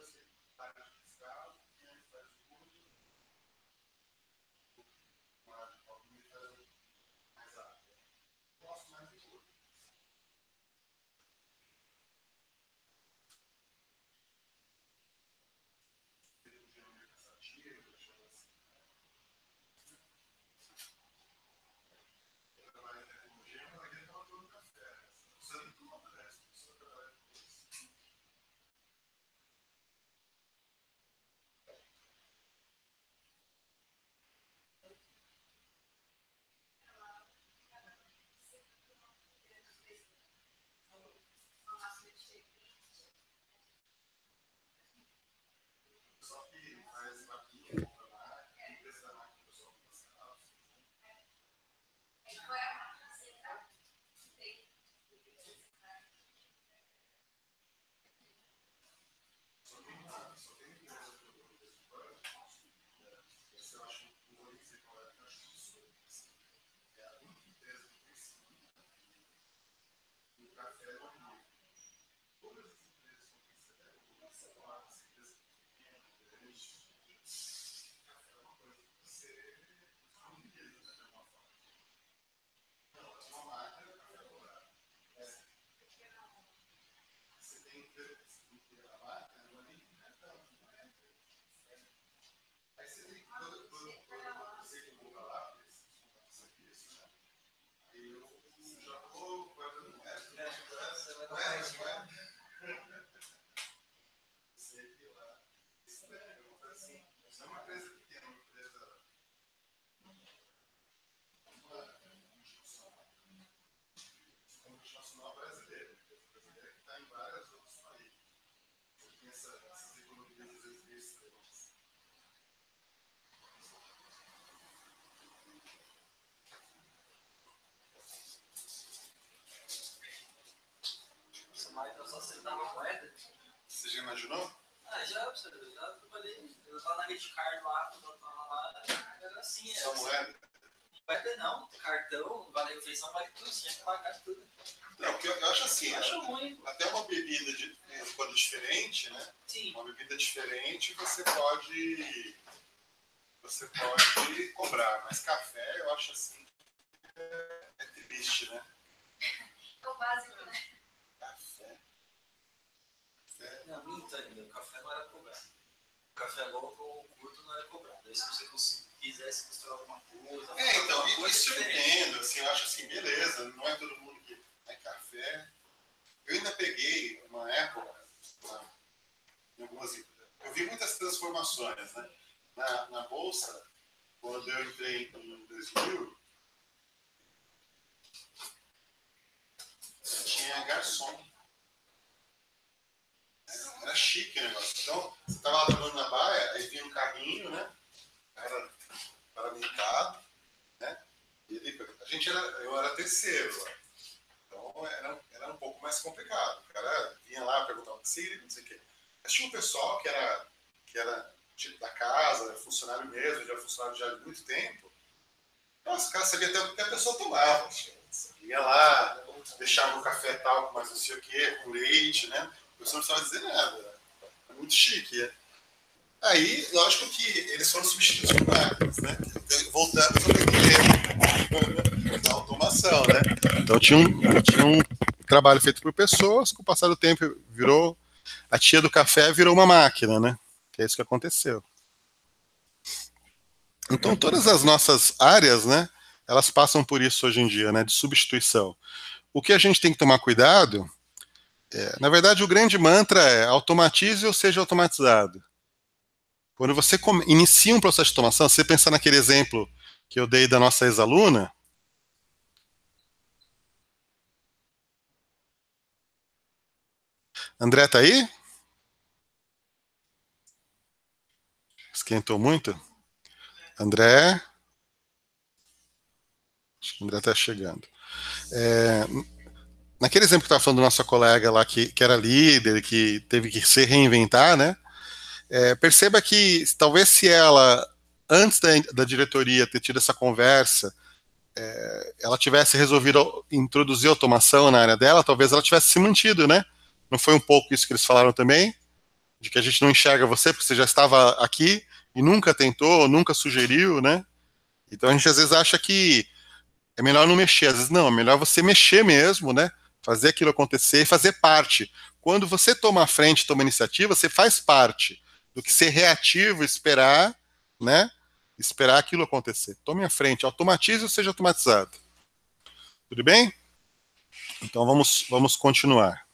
explicit rádio, não? Ah, já, eu já trabalhei. Eu tava na Rede Card lá, quando eu tava lá, era assim. Era Samuel? Assim. Moeda não, cartão, vale refeição, vale tudo, tinha que pagar tudo. Não, porque eu, eu acho assim, eu acho ruim. até uma bebida de, quando diferente, né? Sim. Uma bebida diferente você pode você pode cobrar, mas café eu acho assim é triste, né? É o básico, né? É, não, na ainda. Tá o café não era cobrado. O café é longo ou curto não era cobrado. Aí se você quisesse misturar alguma coisa. É, então, e isso eu entendo, assim, eu acho assim, beleza, não é todo mundo que é café. Eu ainda peguei uma época, uma, em algumas. Eu vi muitas transformações, né? Na, na Bolsa, quando eu entrei em 2000, tinha garçom. Era é chique o negócio. Então, você estava tá lá trabalhando na baia, aí vinha um carrinho, né? Era paramentado, né? Ele, a gente era, eu era terceiro, né? então era, era um pouco mais complicado. O cara vinha lá, perguntava o que seria, não sei o quê. Mas tinha um pessoal que era, que era tipo da casa, funcionário mesmo, já funcionário já de muito tempo. Nossa, o cara sabia até o que a pessoa tomava. Assim. Ia lá, deixava o um café tal, com mais não sei o quê, com leite, né? O pessoal não precisava dizer nada. É muito chique. Aí, lógico que eles foram substituídos por máquinas, né? Então, voltando ao primeiro, da automação, né? Então tinha um, tinha um trabalho feito por pessoas, com o passar do tempo virou. A tia do café virou uma máquina, né? Que é isso que aconteceu. Então todas as nossas áreas, né? Elas passam por isso hoje em dia, né? De substituição. O que a gente tem que tomar cuidado é, na verdade, o grande mantra é automatize ou seja automatizado. Quando você inicia um processo de automação, você pensar naquele exemplo que eu dei da nossa ex-aluna, André tá aí? Esquentou muito? André? Acho que o André tá chegando. É, naquele exemplo que estava falando do nosso colega lá que, que era líder, que teve que se reinventar, né? É, perceba que talvez se ela, antes da, da diretoria ter tido essa conversa, é, ela tivesse resolvido introduzir automação na área dela, talvez ela tivesse se mantido, né? Não foi um pouco isso que eles falaram também? De que a gente não enxerga você porque você já estava aqui e nunca tentou, nunca sugeriu, né? Então a gente às vezes acha que é melhor não mexer, às vezes não, é melhor você mexer mesmo, né? fazer aquilo acontecer e fazer parte. Quando você toma a frente, toma a iniciativa, você faz parte do que ser reativo, esperar, né? Esperar aquilo acontecer. Tome a frente, automatize ou seja automatizado. Tudo bem? Então vamos, vamos continuar.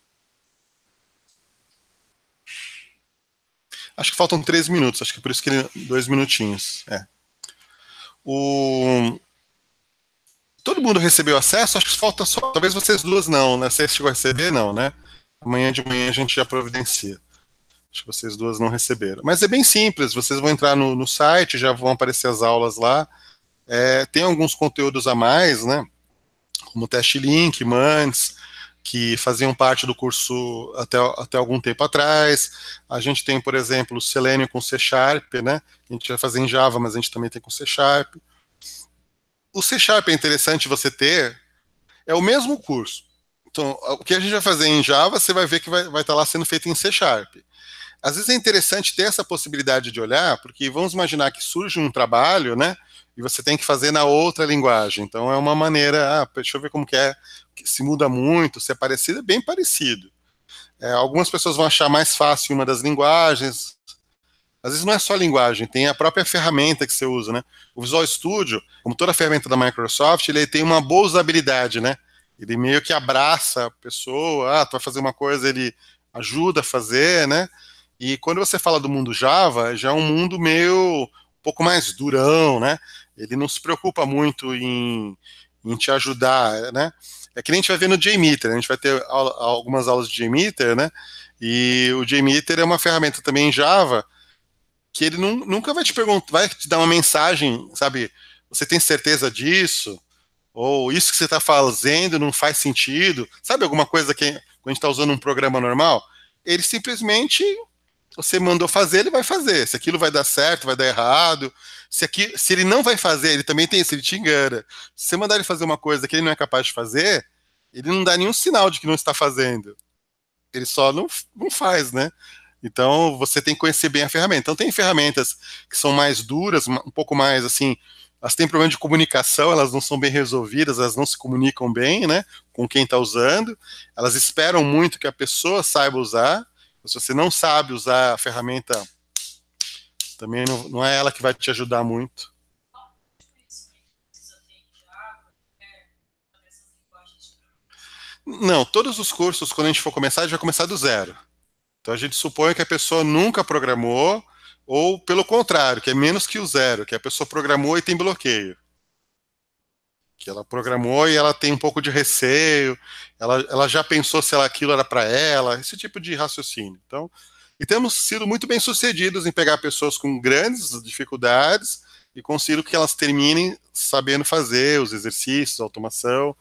Acho que faltam três minutos, acho que por isso que ele, dois minutinhos. É. O, Todo mundo recebeu acesso, acho que falta só. Talvez vocês duas não, né? Você chegou a receber, não, né? Amanhã de manhã a gente já providencia. Acho que vocês duas não receberam. Mas é bem simples, vocês vão entrar no, no site, já vão aparecer as aulas lá. É, tem alguns conteúdos a mais, né? Como Teste Link, Mantis, que faziam parte do curso até, até algum tempo atrás. A gente tem, por exemplo, o Selenium com C Sharp, né? A gente vai fazer em Java, mas a gente também tem com C Sharp o C Sharp é interessante você ter, é o mesmo curso. Então, o que a gente vai fazer em Java, você vai ver que vai estar vai tá lá sendo feito em C Sharp. Às vezes é interessante ter essa possibilidade de olhar, porque vamos imaginar que surge um trabalho, né? E você tem que fazer na outra linguagem. Então é uma maneira, ah, deixa eu ver como que é, se muda muito, se é parecido, é bem parecido. É, algumas pessoas vão achar mais fácil uma das linguagens, às vezes não é só a linguagem, tem a própria ferramenta que você usa, né? O Visual Studio, como toda ferramenta da Microsoft, ele tem uma boa usabilidade, né? Ele meio que abraça a pessoa, ah, tu vai fazer uma coisa, ele ajuda a fazer, né? E quando você fala do mundo Java, já é um mundo meio um pouco mais durão, né? Ele não se preocupa muito em, em te ajudar, né? É que nem a gente vai ver no JMeter, a gente vai ter aula, algumas aulas de JMeter, né? E o JMeter é uma ferramenta também em Java que ele não, nunca vai te perguntar, vai te dar uma mensagem, sabe? Você tem certeza disso? Ou isso que você está fazendo não faz sentido? Sabe alguma coisa que a gente está usando um programa normal? Ele simplesmente, você mandou fazer, ele vai fazer. Se aquilo vai dar certo, vai dar errado. Se, aqui, se ele não vai fazer, ele também tem isso, ele te engana. Se você mandar ele fazer uma coisa que ele não é capaz de fazer, ele não dá nenhum sinal de que não está fazendo. Ele só não, não faz, né? Então, você tem que conhecer bem a ferramenta. Então, tem ferramentas que são mais duras, um pouco mais assim, elas têm problema de comunicação, elas não são bem resolvidas, elas não se comunicam bem, né, com quem está usando. Elas esperam muito que a pessoa saiba usar. Então, se você não sabe usar a ferramenta, também não, não é ela que vai te ajudar muito. Não, todos os cursos, quando a gente for começar, a gente vai começar do zero. Então a gente supõe que a pessoa nunca programou, ou pelo contrário, que é menos que o zero, que a pessoa programou e tem bloqueio. Que ela programou e ela tem um pouco de receio, ela, ela já pensou se ela, aquilo era para ela, esse tipo de raciocínio. Então, e temos sido muito bem sucedidos em pegar pessoas com grandes dificuldades e conseguir que elas terminem sabendo fazer os exercícios, a automação.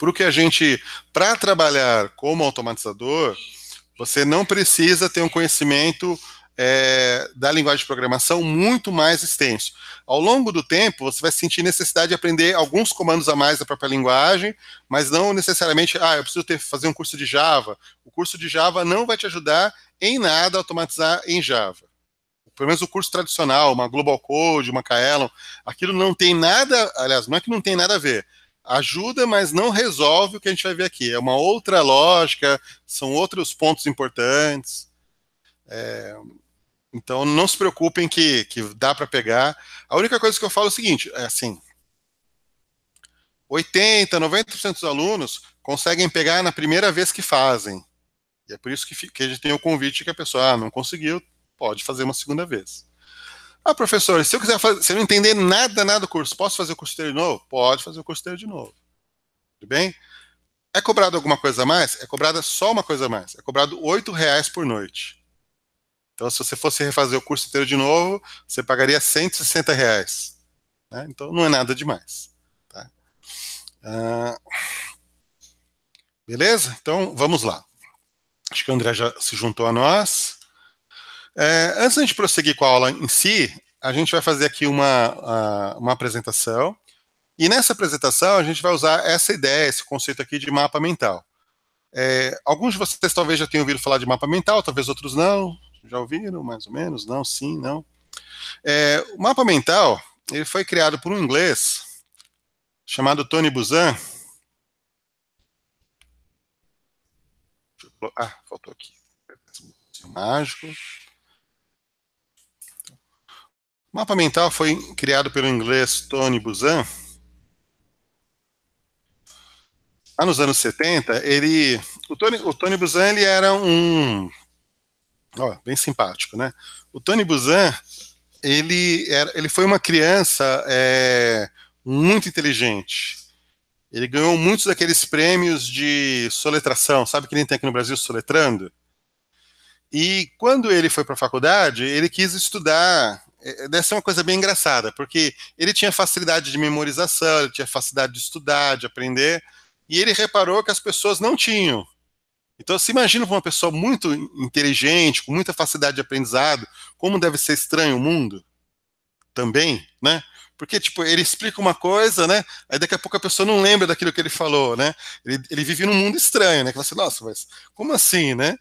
Para o que a gente, para trabalhar como automatizador, você não precisa ter um conhecimento é, da linguagem de programação muito mais extenso. Ao longo do tempo, você vai sentir necessidade de aprender alguns comandos a mais da própria linguagem, mas não necessariamente, ah, eu preciso ter, fazer um curso de Java. O curso de Java não vai te ajudar em nada a automatizar em Java. Pelo menos o curso tradicional, uma Global Code, uma Kaelon, aquilo não tem nada, aliás, não é que não tem nada a ver, ajuda, mas não resolve o que a gente vai ver aqui. É uma outra lógica, são outros pontos importantes. É, então não se preocupem que, que dá para pegar. A única coisa que eu falo é o seguinte, é assim, 80, 90% dos alunos conseguem pegar na primeira vez que fazem. E é por isso que, que a gente tem o convite que a pessoa ah, não conseguiu, pode fazer uma segunda vez. Ah, professor, se eu quiser fazer, se eu não entender nada, nada do curso, posso fazer o curso inteiro de novo? Pode fazer o curso inteiro de novo. Tudo bem? É cobrado alguma coisa a mais? É cobrada só uma coisa a mais. É cobrado oito reais por noite. Então, se você fosse refazer o curso inteiro de novo, você pagaria 160 reais. Né? Então, não é nada demais. Tá? Ah, beleza? Então, vamos lá. Acho que o André já se juntou a nós. É, antes de a gente prosseguir com a aula em si, a gente vai fazer aqui uma, uma apresentação. E nessa apresentação, a gente vai usar essa ideia, esse conceito aqui de mapa mental. É, alguns de vocês talvez já tenham ouvido falar de mapa mental, talvez outros não. Já ouviram, mais ou menos? Não, sim, não. É, o mapa mental ele foi criado por um inglês chamado Tony Buzan. Ah, faltou aqui. Mágico. O mapa mental foi criado pelo inglês Tony Buzan. Lá nos anos 70, ele, o Tony, o Tony Buzan ele era um, ó, bem simpático, né? O Tony Buzan ele, era, ele foi uma criança é, muito inteligente. Ele ganhou muitos daqueles prêmios de soletração, sabe que nem tem aqui no Brasil soletrando. E quando ele foi para a faculdade, ele quis estudar é, é, deve ser uma coisa bem engraçada, porque ele tinha facilidade de memorização, ele tinha facilidade de estudar, de aprender, e ele reparou que as pessoas não tinham. Então, se imagina uma pessoa muito inteligente, com muita facilidade de aprendizado, como deve ser estranho o mundo também, né? Porque, tipo, ele explica uma coisa, né? Aí daqui a pouco a pessoa não lembra daquilo que ele falou, né? Ele, ele vive num mundo estranho, né? Que você, assim, nossa, mas como assim, né?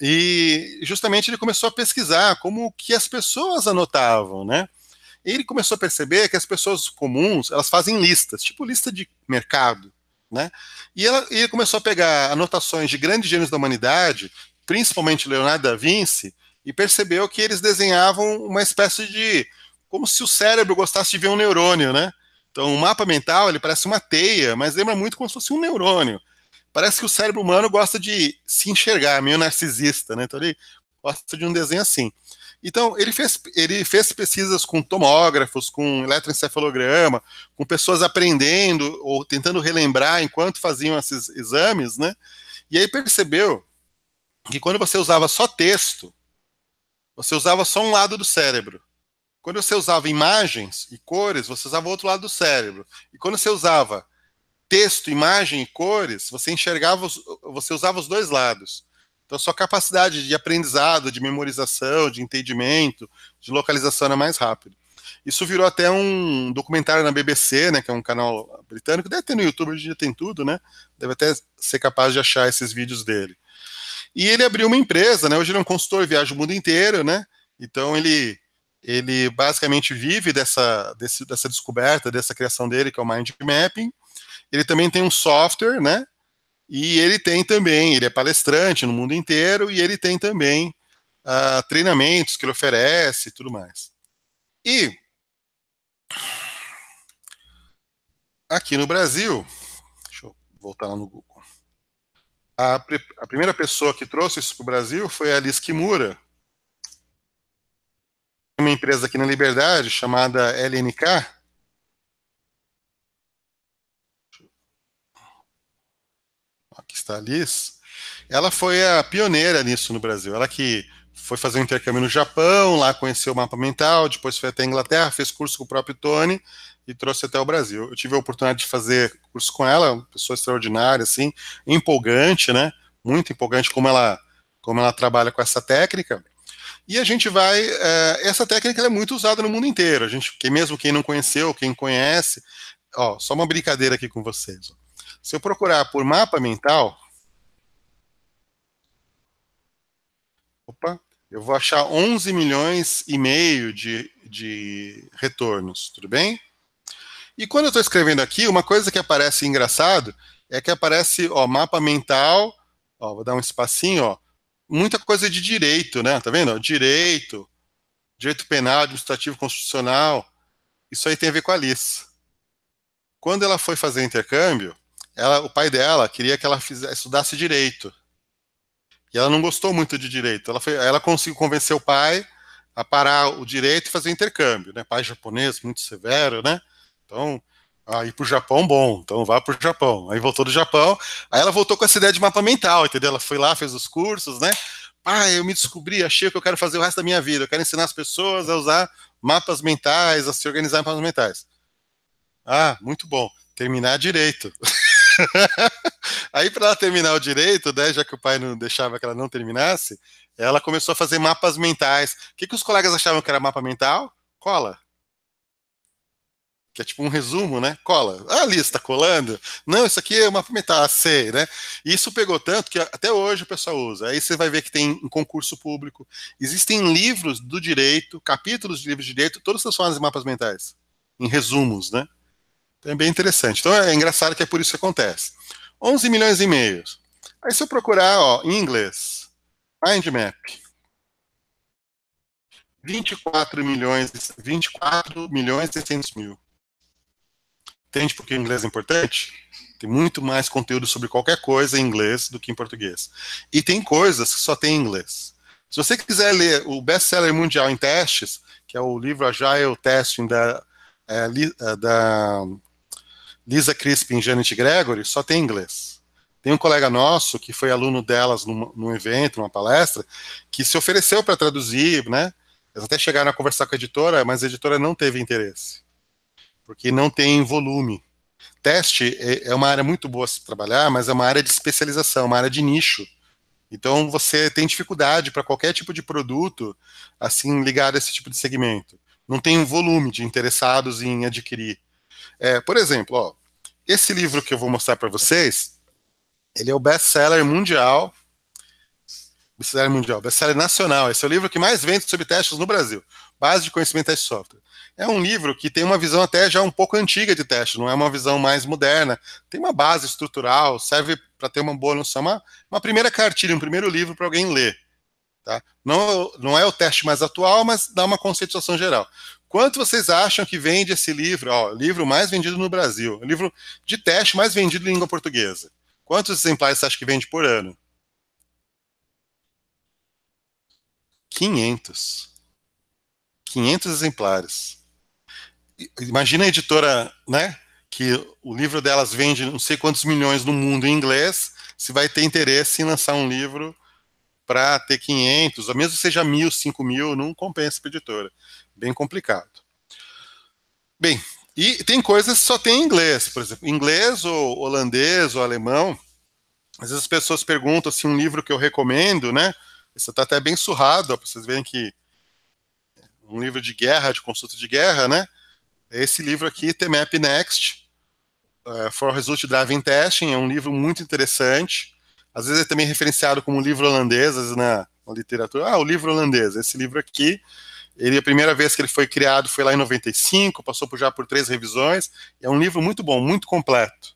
E justamente ele começou a pesquisar como que as pessoas anotavam, né? E ele começou a perceber que as pessoas comuns, elas fazem listas, tipo lista de mercado, né? E, ela, e ele começou a pegar anotações de grandes gênios da humanidade, principalmente Leonardo da Vinci, e percebeu que eles desenhavam uma espécie de como se o cérebro gostasse de ver um neurônio, né? Então, o mapa mental, ele parece uma teia, mas lembra muito como se fosse um neurônio. Parece que o cérebro humano gosta de se enxergar, meio narcisista, né? Então, ele gosta de um desenho assim. Então, ele fez, ele fez pesquisas com tomógrafos, com eletroencefalograma, com pessoas aprendendo ou tentando relembrar enquanto faziam esses exames, né? E aí percebeu que quando você usava só texto, você usava só um lado do cérebro. Quando você usava imagens e cores, você usava o outro lado do cérebro. E quando você usava texto, imagem e cores, você enxergava, os, você usava os dois lados. Então, sua capacidade de aprendizado, de memorização, de entendimento, de localização era mais rápida. Isso virou até um documentário na BBC, né, que é um canal britânico, deve ter no YouTube, hoje em dia tem tudo, né? Deve até ser capaz de achar esses vídeos dele. E ele abriu uma empresa, né? Hoje ele é um consultor, viaja o mundo inteiro, né? Então ele ele basicamente vive dessa, desse, dessa descoberta, dessa criação dele, que é o mind mapping. Ele também tem um software, né? E ele tem também, ele é palestrante no mundo inteiro, e ele tem também uh, treinamentos que ele oferece e tudo mais. E aqui no Brasil, deixa eu voltar lá no Google. A, a primeira pessoa que trouxe isso para o Brasil foi a Alice Kimura, uma empresa aqui na Liberdade chamada LNK. Aqui está a Liz. Ela foi a pioneira nisso no Brasil. Ela que foi fazer um intercâmbio no Japão, lá conheceu o mapa mental, depois foi até a Inglaterra, fez curso com o próprio Tony e trouxe até o Brasil. Eu tive a oportunidade de fazer curso com ela, uma pessoa extraordinária, assim, empolgante, né? Muito empolgante como ela, como ela trabalha com essa técnica. E a gente vai. É, essa técnica é muito usada no mundo inteiro. A gente, quem, mesmo quem não conheceu, quem conhece, ó, só uma brincadeira aqui com vocês. Ó. Se eu procurar por mapa mental, opa, eu vou achar 11 milhões e meio de, de retornos, tudo bem? E quando eu estou escrevendo aqui, uma coisa que aparece engraçado é que aparece, ó, mapa mental, ó, vou dar um espacinho, ó, muita coisa de direito, né? Tá vendo? Direito, direito penal, administrativo, constitucional. Isso aí tem a ver com a Alice. Quando ela foi fazer intercâmbio, ela, o pai dela queria que ela fizesse, estudasse direito. E ela não gostou muito de direito. Ela, foi, ela conseguiu convencer o pai a parar o direito e fazer intercâmbio, né? Pai japonês, muito severo, né? Então, Aí pro Japão, bom, então vá pro Japão. Aí voltou do Japão, aí ela voltou com essa ideia de mapa mental, entendeu? Ela foi lá, fez os cursos, né? Ah, eu me descobri, achei que eu quero fazer o resto da minha vida. Eu quero ensinar as pessoas a usar mapas mentais, a se organizar em mapas mentais. Ah, muito bom. Terminar direito. aí para ela terminar o direito, né, já que o pai não deixava que ela não terminasse, ela começou a fazer mapas mentais. O que, que os colegas achavam que era mapa mental? Cola que é tipo um resumo, né? Cola. Ah, lista tá colando. Não, isso aqui é uma metástase, ah, né? isso pegou tanto que até hoje o pessoal usa. Aí você vai ver que tem um concurso público. Existem livros do direito, capítulos de livros de direito, todos transformados em mapas mentais, em resumos, né? Então é bem interessante. Então é engraçado que é por isso que acontece. 11 milhões e meio. Aí se eu procurar, ó, em inglês, mind map. 24 milhões, 24 milhões e 600 mil. Entende porque o inglês é importante? Tem muito mais conteúdo sobre qualquer coisa em inglês do que em português. E tem coisas que só tem em inglês. Se você quiser ler o best-seller mundial em testes, que é o livro Agile Testing da, é, li, é, da Lisa Crispin e Janet Gregory, só tem em inglês. Tem um colega nosso que foi aluno delas num, num evento, numa palestra, que se ofereceu para traduzir, né? Eles até chegaram a conversar com a editora, mas a editora não teve interesse porque não tem volume. Teste é, é uma área muito boa se trabalhar, mas é uma área de especialização, uma área de nicho. Então você tem dificuldade para qualquer tipo de produto assim ligado a esse tipo de segmento. Não tem um volume de interessados em adquirir. É, por exemplo, ó, esse livro que eu vou mostrar para vocês, ele é o best-seller mundial, best-seller mundial, best-seller nacional. Esse é o livro que mais vende sobre testes no Brasil, base de conhecimento de software é um livro que tem uma visão até já um pouco antiga de teste, não é uma visão mais moderna. Tem uma base estrutural, serve para ter uma boa noção, é uma, uma primeira cartilha, um primeiro livro para alguém ler. Tá? Não, não é o teste mais atual, mas dá uma conceituação geral. Quanto vocês acham que vende esse livro? Ó, livro mais vendido no Brasil, livro de teste mais vendido em língua portuguesa. Quantos exemplares você acha que vende por ano? 500. 500 exemplares imagina a editora, né? Que o livro delas vende não sei quantos milhões no mundo em inglês, se vai ter interesse em lançar um livro para ter 500, ou mesmo que seja mil, cinco mil, não compensa para editora. Bem complicado. Bem, e tem coisas que só tem em inglês, por exemplo, inglês ou holandês ou alemão. Às vezes as pessoas perguntam se assim, um livro que eu recomendo, né? Isso está até bem surrado, para vocês verem que um livro de guerra, de consulta de guerra, né? Esse livro aqui, The Map Next, uh, For Result Driving Testing, é um livro muito interessante. Às vezes é também referenciado como livro holandês, às vezes na, na literatura. Ah, o livro holandês. Esse livro aqui, ele a primeira vez que ele foi criado foi lá em 95, passou por, já por três revisões. É um livro muito bom, muito completo.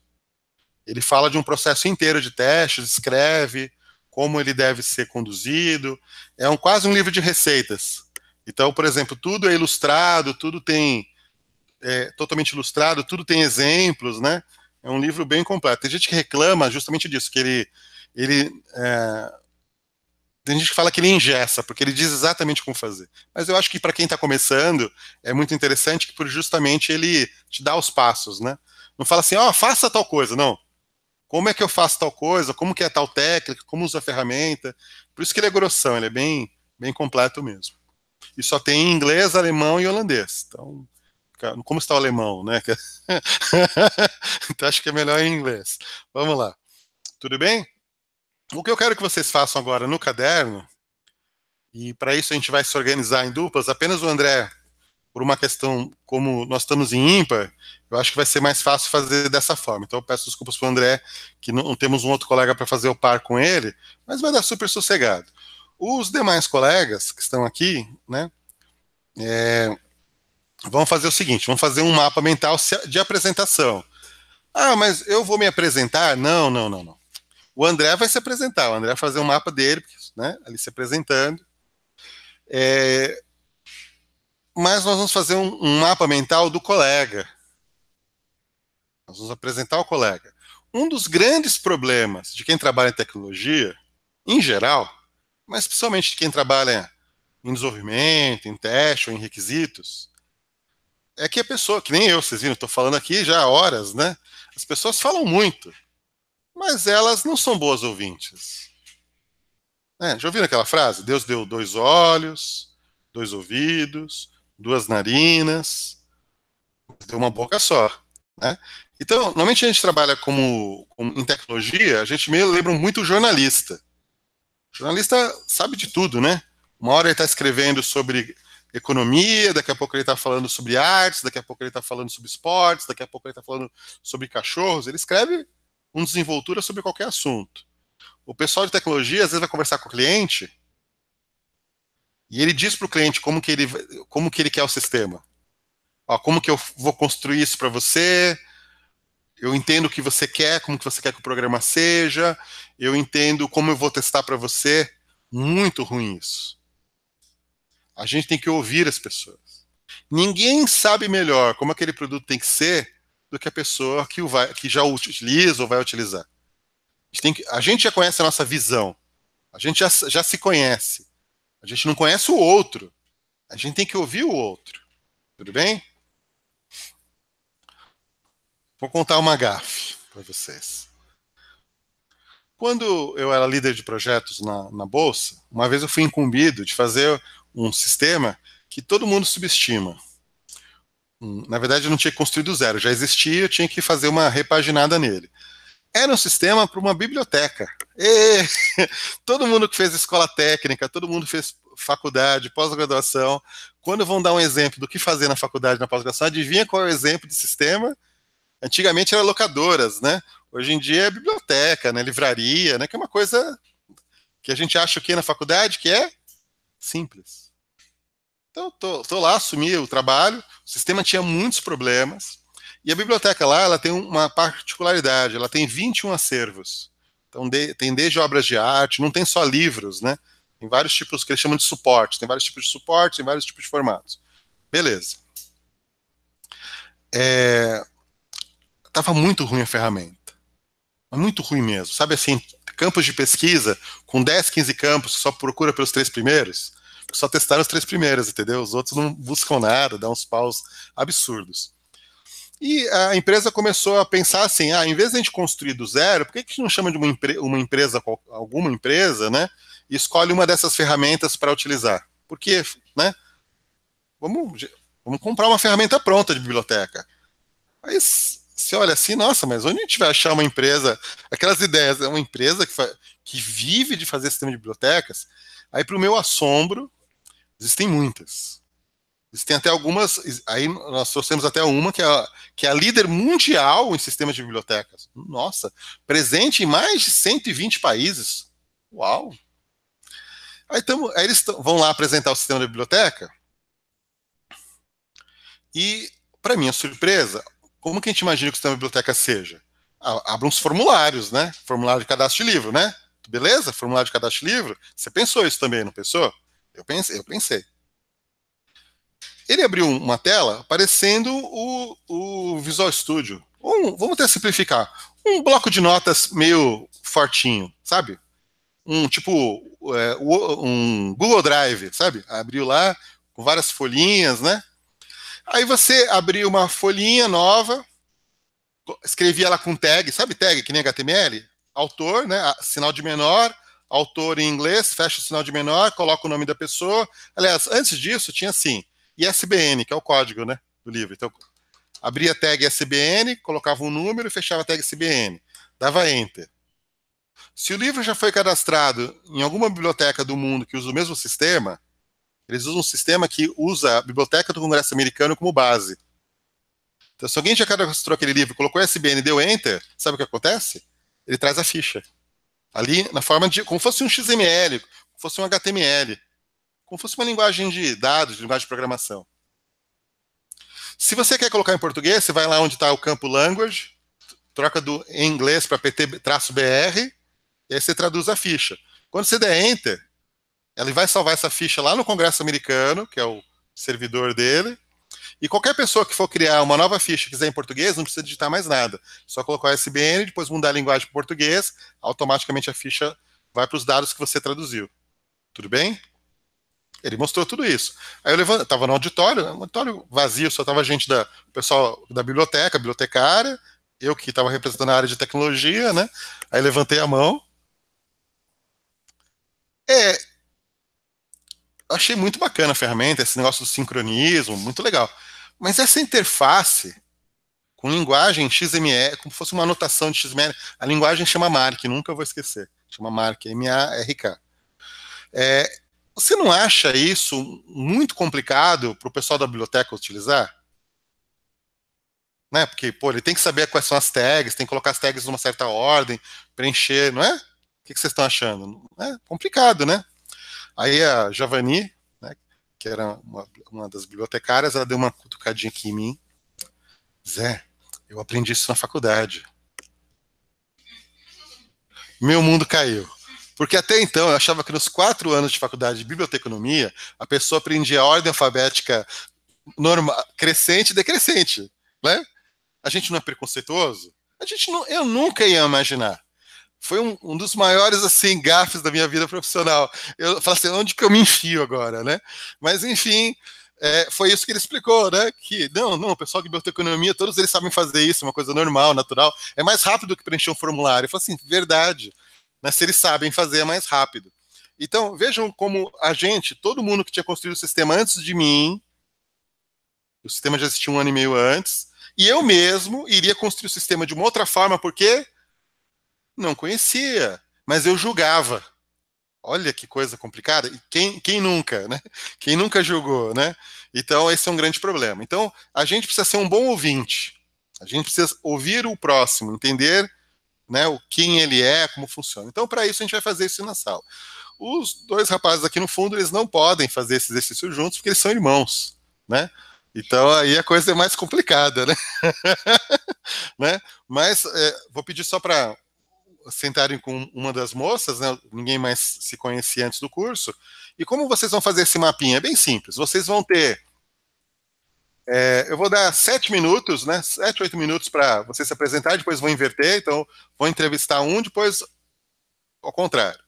Ele fala de um processo inteiro de testes, escreve como ele deve ser conduzido. É um, quase um livro de receitas. Então, por exemplo, tudo é ilustrado, tudo tem é, totalmente ilustrado, tudo tem exemplos, né? É um livro bem completo. Tem gente que reclama justamente disso, que ele. ele é, tem gente que fala que ele engessa, porque ele diz exatamente como fazer. Mas eu acho que para quem está começando, é muito interessante que por justamente ele te dá os passos, né? Não fala assim, ó, oh, faça tal coisa, não. Como é que eu faço tal coisa? Como que é tal técnica? Como usa a ferramenta? Por isso que ele é grossão, ele é bem, bem completo mesmo. E só tem inglês, alemão e holandês. Então, como está o alemão, né? então acho que é melhor em inglês. Vamos lá. Tudo bem? O que eu quero que vocês façam agora no caderno, e para isso a gente vai se organizar em duplas, apenas o André, por uma questão, como nós estamos em ímpar, eu acho que vai ser mais fácil fazer dessa forma. Então eu peço desculpas para o André, que não temos um outro colega para fazer o par com ele, mas vai dar super sossegado. Os demais colegas que estão aqui, né? É, vamos fazer o seguinte: vamos fazer um mapa mental de apresentação. Ah, mas eu vou me apresentar? Não, não, não, não. O André vai se apresentar, o André vai fazer um mapa dele, né? Ali se apresentando. É, mas nós vamos fazer um, um, mapa mental do colega. Nós vamos apresentar o colega. Um dos grandes problemas de quem trabalha em tecnologia, em geral, mas principalmente de quem trabalha em desenvolvimento, em teste ou em requisitos, é que a pessoa, que nem eu, vocês viram, estou falando aqui já há horas, né? As pessoas falam muito, mas elas não são boas ouvintes. É, já ouviram aquela frase? Deus deu dois olhos, dois ouvidos, duas narinas, deu uma boca só. Né? Então, normalmente a gente trabalha como, como em tecnologia, a gente meio lembra muito o jornalista. O jornalista sabe de tudo, né? Uma hora ele está escrevendo sobre economia, daqui a pouco ele está falando sobre artes, daqui a pouco ele está falando sobre esportes, daqui a pouco ele está falando sobre cachorros. Ele escreve um desenvoltura sobre qualquer assunto. O pessoal de tecnologia às vezes vai conversar com o cliente e ele diz para o cliente como que ele como que ele quer o sistema. Ó, como que eu vou construir isso para você? Eu entendo o que você quer, como que você quer que o programa seja. Eu entendo como eu vou testar para você. Muito ruim isso. A gente tem que ouvir as pessoas. Ninguém sabe melhor como aquele produto tem que ser do que a pessoa que, o vai, que já o utiliza ou vai utilizar. A gente, que, a gente já conhece a nossa visão. A gente já, já se conhece. A gente não conhece o outro. A gente tem que ouvir o outro. Tudo bem? Vou contar uma gafe para vocês. Quando eu era líder de projetos na, na Bolsa, uma vez eu fui incumbido de fazer um sistema que todo mundo subestima. Hum, na verdade, eu não tinha construído do zero, já existia, eu tinha que fazer uma repaginada nele. Era um sistema para uma biblioteca. E... todo mundo que fez escola técnica, todo mundo fez faculdade, pós-graduação, quando vão dar um exemplo do que fazer na faculdade, na pós-graduação, adivinha qual é o exemplo de sistema? Antigamente era locadoras, né? Hoje em dia é biblioteca, né? livraria, né? Que é uma coisa que a gente acha que na faculdade que é simples. Então, estou lá, assumi o trabalho, o sistema tinha muitos problemas, e a biblioteca lá, ela tem uma particularidade, ela tem 21 acervos. Então, de, tem desde obras de arte, não tem só livros, né? Tem vários tipos que eles chamam de suporte, tem vários tipos de suporte, tem vários tipos de formatos. Beleza. É, tava muito ruim a ferramenta. Muito ruim mesmo. Sabe assim, campos de pesquisa com 10, 15 campos, só procura pelos três primeiros? só testaram as três primeiras, entendeu? Os outros não buscam nada, dão uns paus absurdos. E a empresa começou a pensar assim: ah, em vez de a gente construir do zero, por que a gente não chama de uma, empre uma empresa, alguma empresa, né? E escolhe uma dessas ferramentas para utilizar? Porque, né? Vamos, vamos comprar uma ferramenta pronta de biblioteca. Aí você olha assim, nossa, mas onde a gente vai achar uma empresa? Aquelas ideias, é uma empresa que, que vive de fazer sistema de bibliotecas. Aí, para o meu assombro, Existem muitas. Existem até algumas, aí nós trouxemos até uma que é, a, que é a líder mundial em sistema de bibliotecas. Nossa, presente em mais de 120 países. Uau! Aí, tamo, aí eles vão lá apresentar o sistema de biblioteca. E, para minha surpresa, como que a gente imagina que o sistema de biblioteca seja? Abra uns formulários, né? Formulário de cadastro de livro, né? Beleza? Formulário de cadastro de livro? Você pensou isso também, não pensou? Eu pensei, eu pensei. Ele abriu uma tela aparecendo o, o Visual Studio. Um, vamos até simplificar. Um bloco de notas meio fortinho, sabe? Um tipo é, um Google Drive, sabe? Abriu lá com várias folhinhas, né? Aí você abriu uma folhinha nova, escrevia ela com tag, sabe tag que nem HTML? Autor, né? Sinal de menor, autor em inglês, fecha o sinal de menor, coloca o nome da pessoa. Aliás, antes disso tinha assim, ISBN, que é o código, né, do livro. Então, abria a tag ISBN, colocava um número e fechava a tag ISBN. Dava enter. Se o livro já foi cadastrado em alguma biblioteca do mundo que usa o mesmo sistema, eles usam um sistema que usa a biblioteca do Congresso americano como base. Então, se alguém já cadastrou aquele livro, colocou ISBN e deu enter, sabe o que acontece? Ele traz a ficha. Ali, na forma de. como fosse um XML, como fosse um HTML, como fosse uma linguagem de dados, de linguagem de programação. Se você quer colocar em português, você vai lá onde está o campo language, troca do em inglês para pt-br, e aí você traduz a ficha. Quando você der enter, ele vai salvar essa ficha lá no Congresso americano, que é o servidor dele, e qualquer pessoa que for criar uma nova ficha e quiser em português, não precisa digitar mais nada. Só colocar o SBN, depois mudar a linguagem para português, automaticamente a ficha vai para os dados que você traduziu. Tudo bem? Ele mostrou tudo isso. Aí eu estava no auditório, um auditório vazio, só estava gente da pessoal da biblioteca, bibliotecária, eu que estava representando a área de tecnologia, né? Aí levantei a mão. É, achei muito bacana a ferramenta, esse negócio do sincronismo, muito legal. Mas essa interface com linguagem XML, como fosse uma anotação de XML, a linguagem chama MARC, nunca vou esquecer. Chama MARC, M-A-R-K. É, você não acha isso muito complicado para o pessoal da biblioteca utilizar? Né? Porque, pô, ele tem que saber quais são as tags, tem que colocar as tags numa certa ordem, preencher, não é? O que vocês estão achando? É complicado, né? Aí a Javani, que era uma, uma das bibliotecárias, ela deu uma cutucadinha aqui em mim. Zé, eu aprendi isso na faculdade. Meu mundo caiu. Porque até então eu achava que nos quatro anos de faculdade de biblioteconomia, a pessoa aprendia a ordem alfabética normal, crescente e decrescente. Né? A gente não é preconceituoso? A gente não, eu nunca ia imaginar foi um, um, dos maiores assim gafes da minha vida profissional. Eu falei assim, onde que eu me enfio agora, né? Mas enfim, é, foi isso que ele explicou, né? Que não, não, o pessoal de biotecnologia, todos eles sabem fazer isso, é uma coisa normal, natural. É mais rápido que preencher um formulário. Eu falei assim, verdade. Mas se eles sabem fazer, é mais rápido. Então, vejam como a gente, todo mundo que tinha construído o sistema antes de mim, o sistema já existia um ano e meio antes, e eu mesmo iria construir o sistema de uma outra forma, por quê? Não conhecia, mas eu julgava. Olha que coisa complicada. E quem, quem nunca, né? Quem nunca julgou, né? Então, esse é um grande problema. Então, a gente precisa ser um bom ouvinte. A gente precisa ouvir o próximo, entender né, o quem ele é, como funciona. Então, para isso, a gente vai fazer isso na sala. Os dois rapazes aqui no fundo, eles não podem fazer esse exercício juntos, porque eles são irmãos, né? Então, aí a coisa é mais complicada, né? né? Mas, é, vou pedir só para sentarem com uma das moças, né? ninguém mais se conhecia antes do curso. E como vocês vão fazer esse mapinha? É bem simples. Vocês vão ter. É, eu vou dar sete minutos, né? Sete, oito minutos para vocês se apresentarem. depois vou inverter, então vou entrevistar um, depois ao contrário.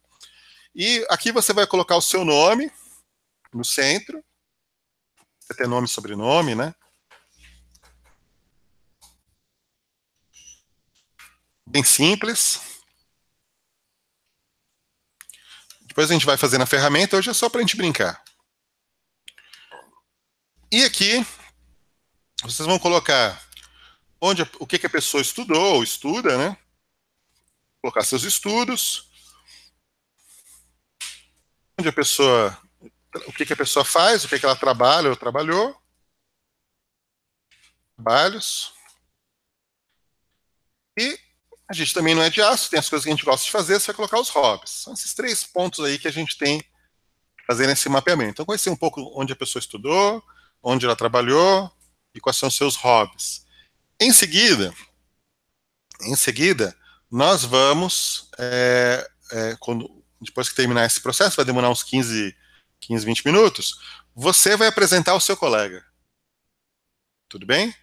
E aqui você vai colocar o seu nome no centro. Você tem nome e sobrenome, né? bem simples. Depois a gente vai fazer na ferramenta, hoje é só para a gente brincar. E aqui, vocês vão colocar onde, o que, que a pessoa estudou ou estuda, né? Colocar seus estudos. Onde a pessoa, o que, que a pessoa faz, o que, que ela trabalha ou trabalhou. Trabalhos. E a gente também não é de aço, tem as coisas que a gente gosta de fazer, você vai colocar os hobbies. São esses três pontos aí que a gente tem que fazer nesse mapeamento. Então, conhecer um pouco onde a pessoa estudou, onde ela trabalhou e quais são os seus hobbies. Em seguida, em seguida, nós vamos, é, é, quando, depois que terminar esse processo, vai demorar uns 15, 15, 20 minutos, você vai apresentar o seu colega. Tudo bem?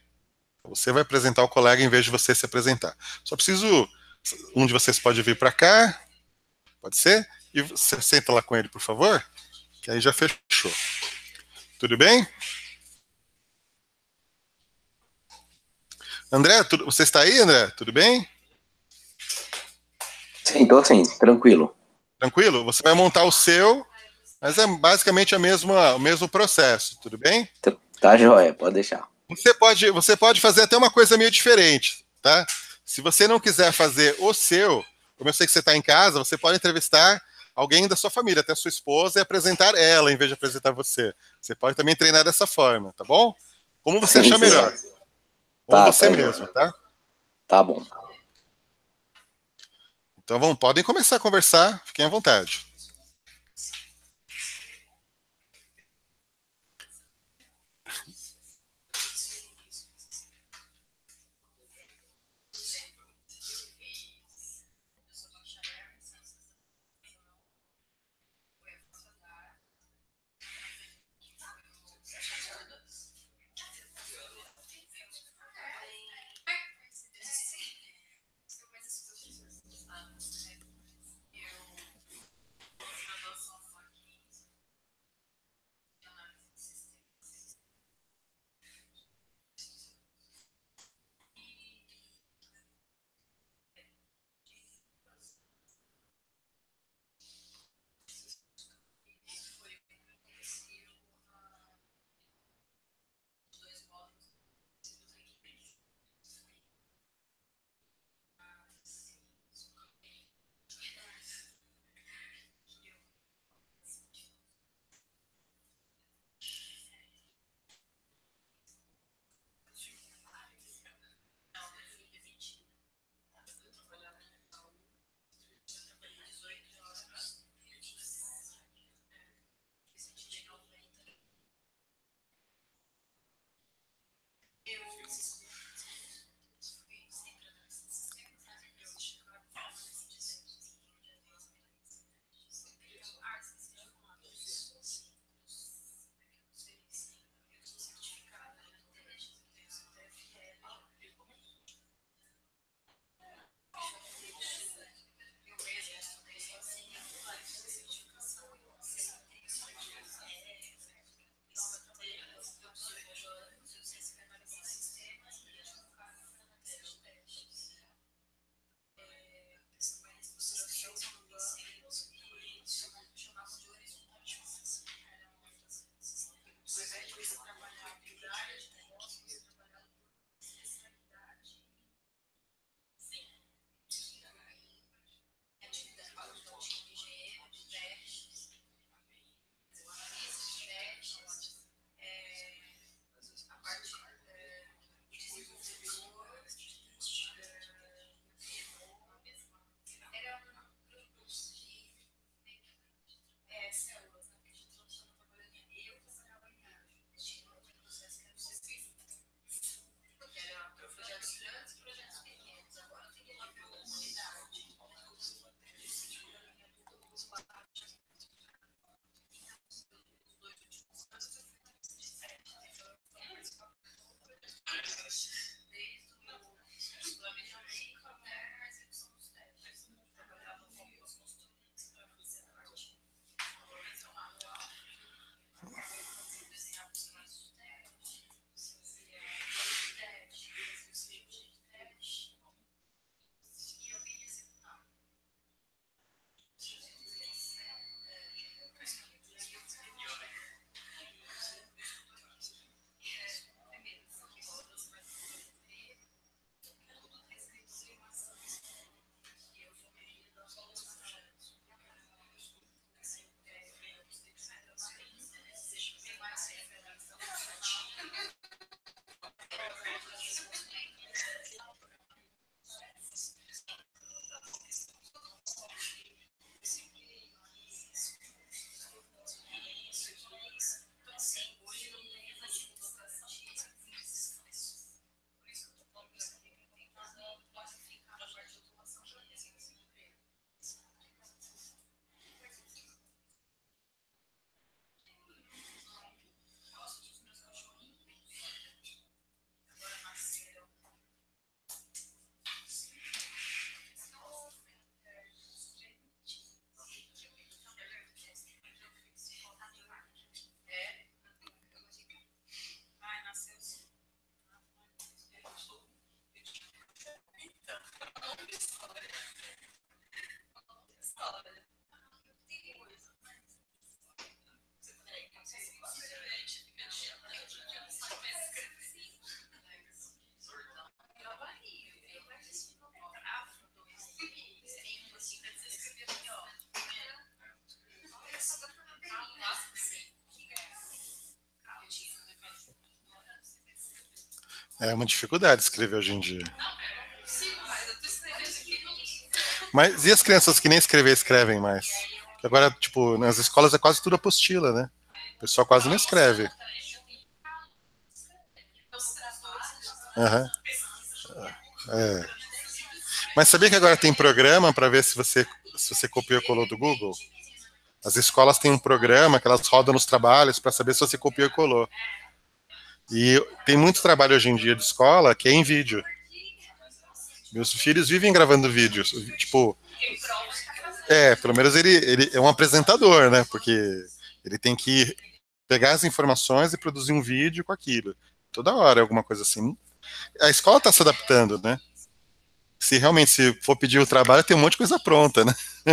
Você vai apresentar o colega em vez de você se apresentar. Só preciso. Um de vocês pode vir para cá, pode ser? E você senta lá com ele, por favor? Que aí já fechou. Tudo bem? André, tu, você está aí, André? Tudo bem? Sim, estou sim, tranquilo. Tranquilo? Você vai montar o seu, mas é basicamente a mesma, o mesmo processo, tudo bem? Tá, tá joia, pode deixar. Você pode, você pode fazer até uma coisa meio diferente, tá? Se você não quiser fazer o seu, como eu sei que você está em casa, você pode entrevistar alguém da sua família, até sua esposa, e apresentar ela em vez de apresentar você. Você pode também treinar dessa forma, tá bom? Como você achar melhor. Ou tá, você tá mesmo, tá? Tá bom. Então vamos, podem começar a conversar, fiquem à vontade. É uma dificuldade escrever hoje em dia. Mas e as crianças que nem escrever escrevem mais? Agora, tipo, nas escolas é quase tudo apostila, né? O pessoal quase não escreve. Uhum. É. Mas sabia que agora tem programa para ver se você, se você copiou e colou do Google? As escolas têm um programa que elas rodam nos trabalhos para saber se você copiou e colou. E tem muito trabalho hoje em dia de escola que é em vídeo. Meus filhos vivem gravando vídeos. Tipo. É, pelo menos ele, ele é um apresentador, né? Porque ele tem que pegar as informações e produzir um vídeo com aquilo. Toda hora, é alguma coisa assim. A escola está se adaptando, né? Se realmente se for pedir o trabalho, tem um monte de coisa pronta, né?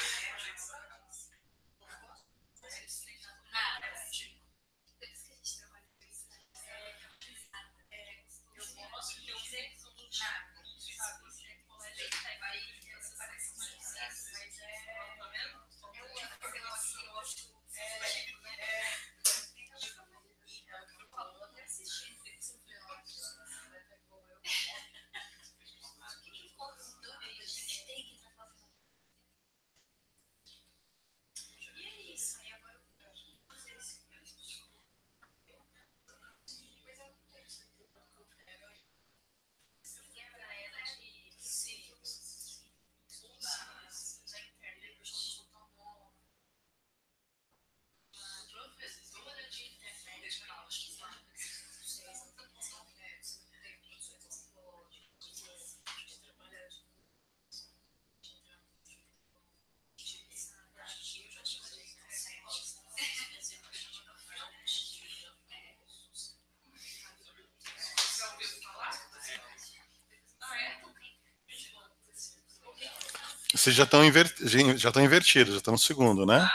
já estão inver... já estão invertidos, já estão no segundo, né?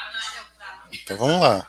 Então vamos lá.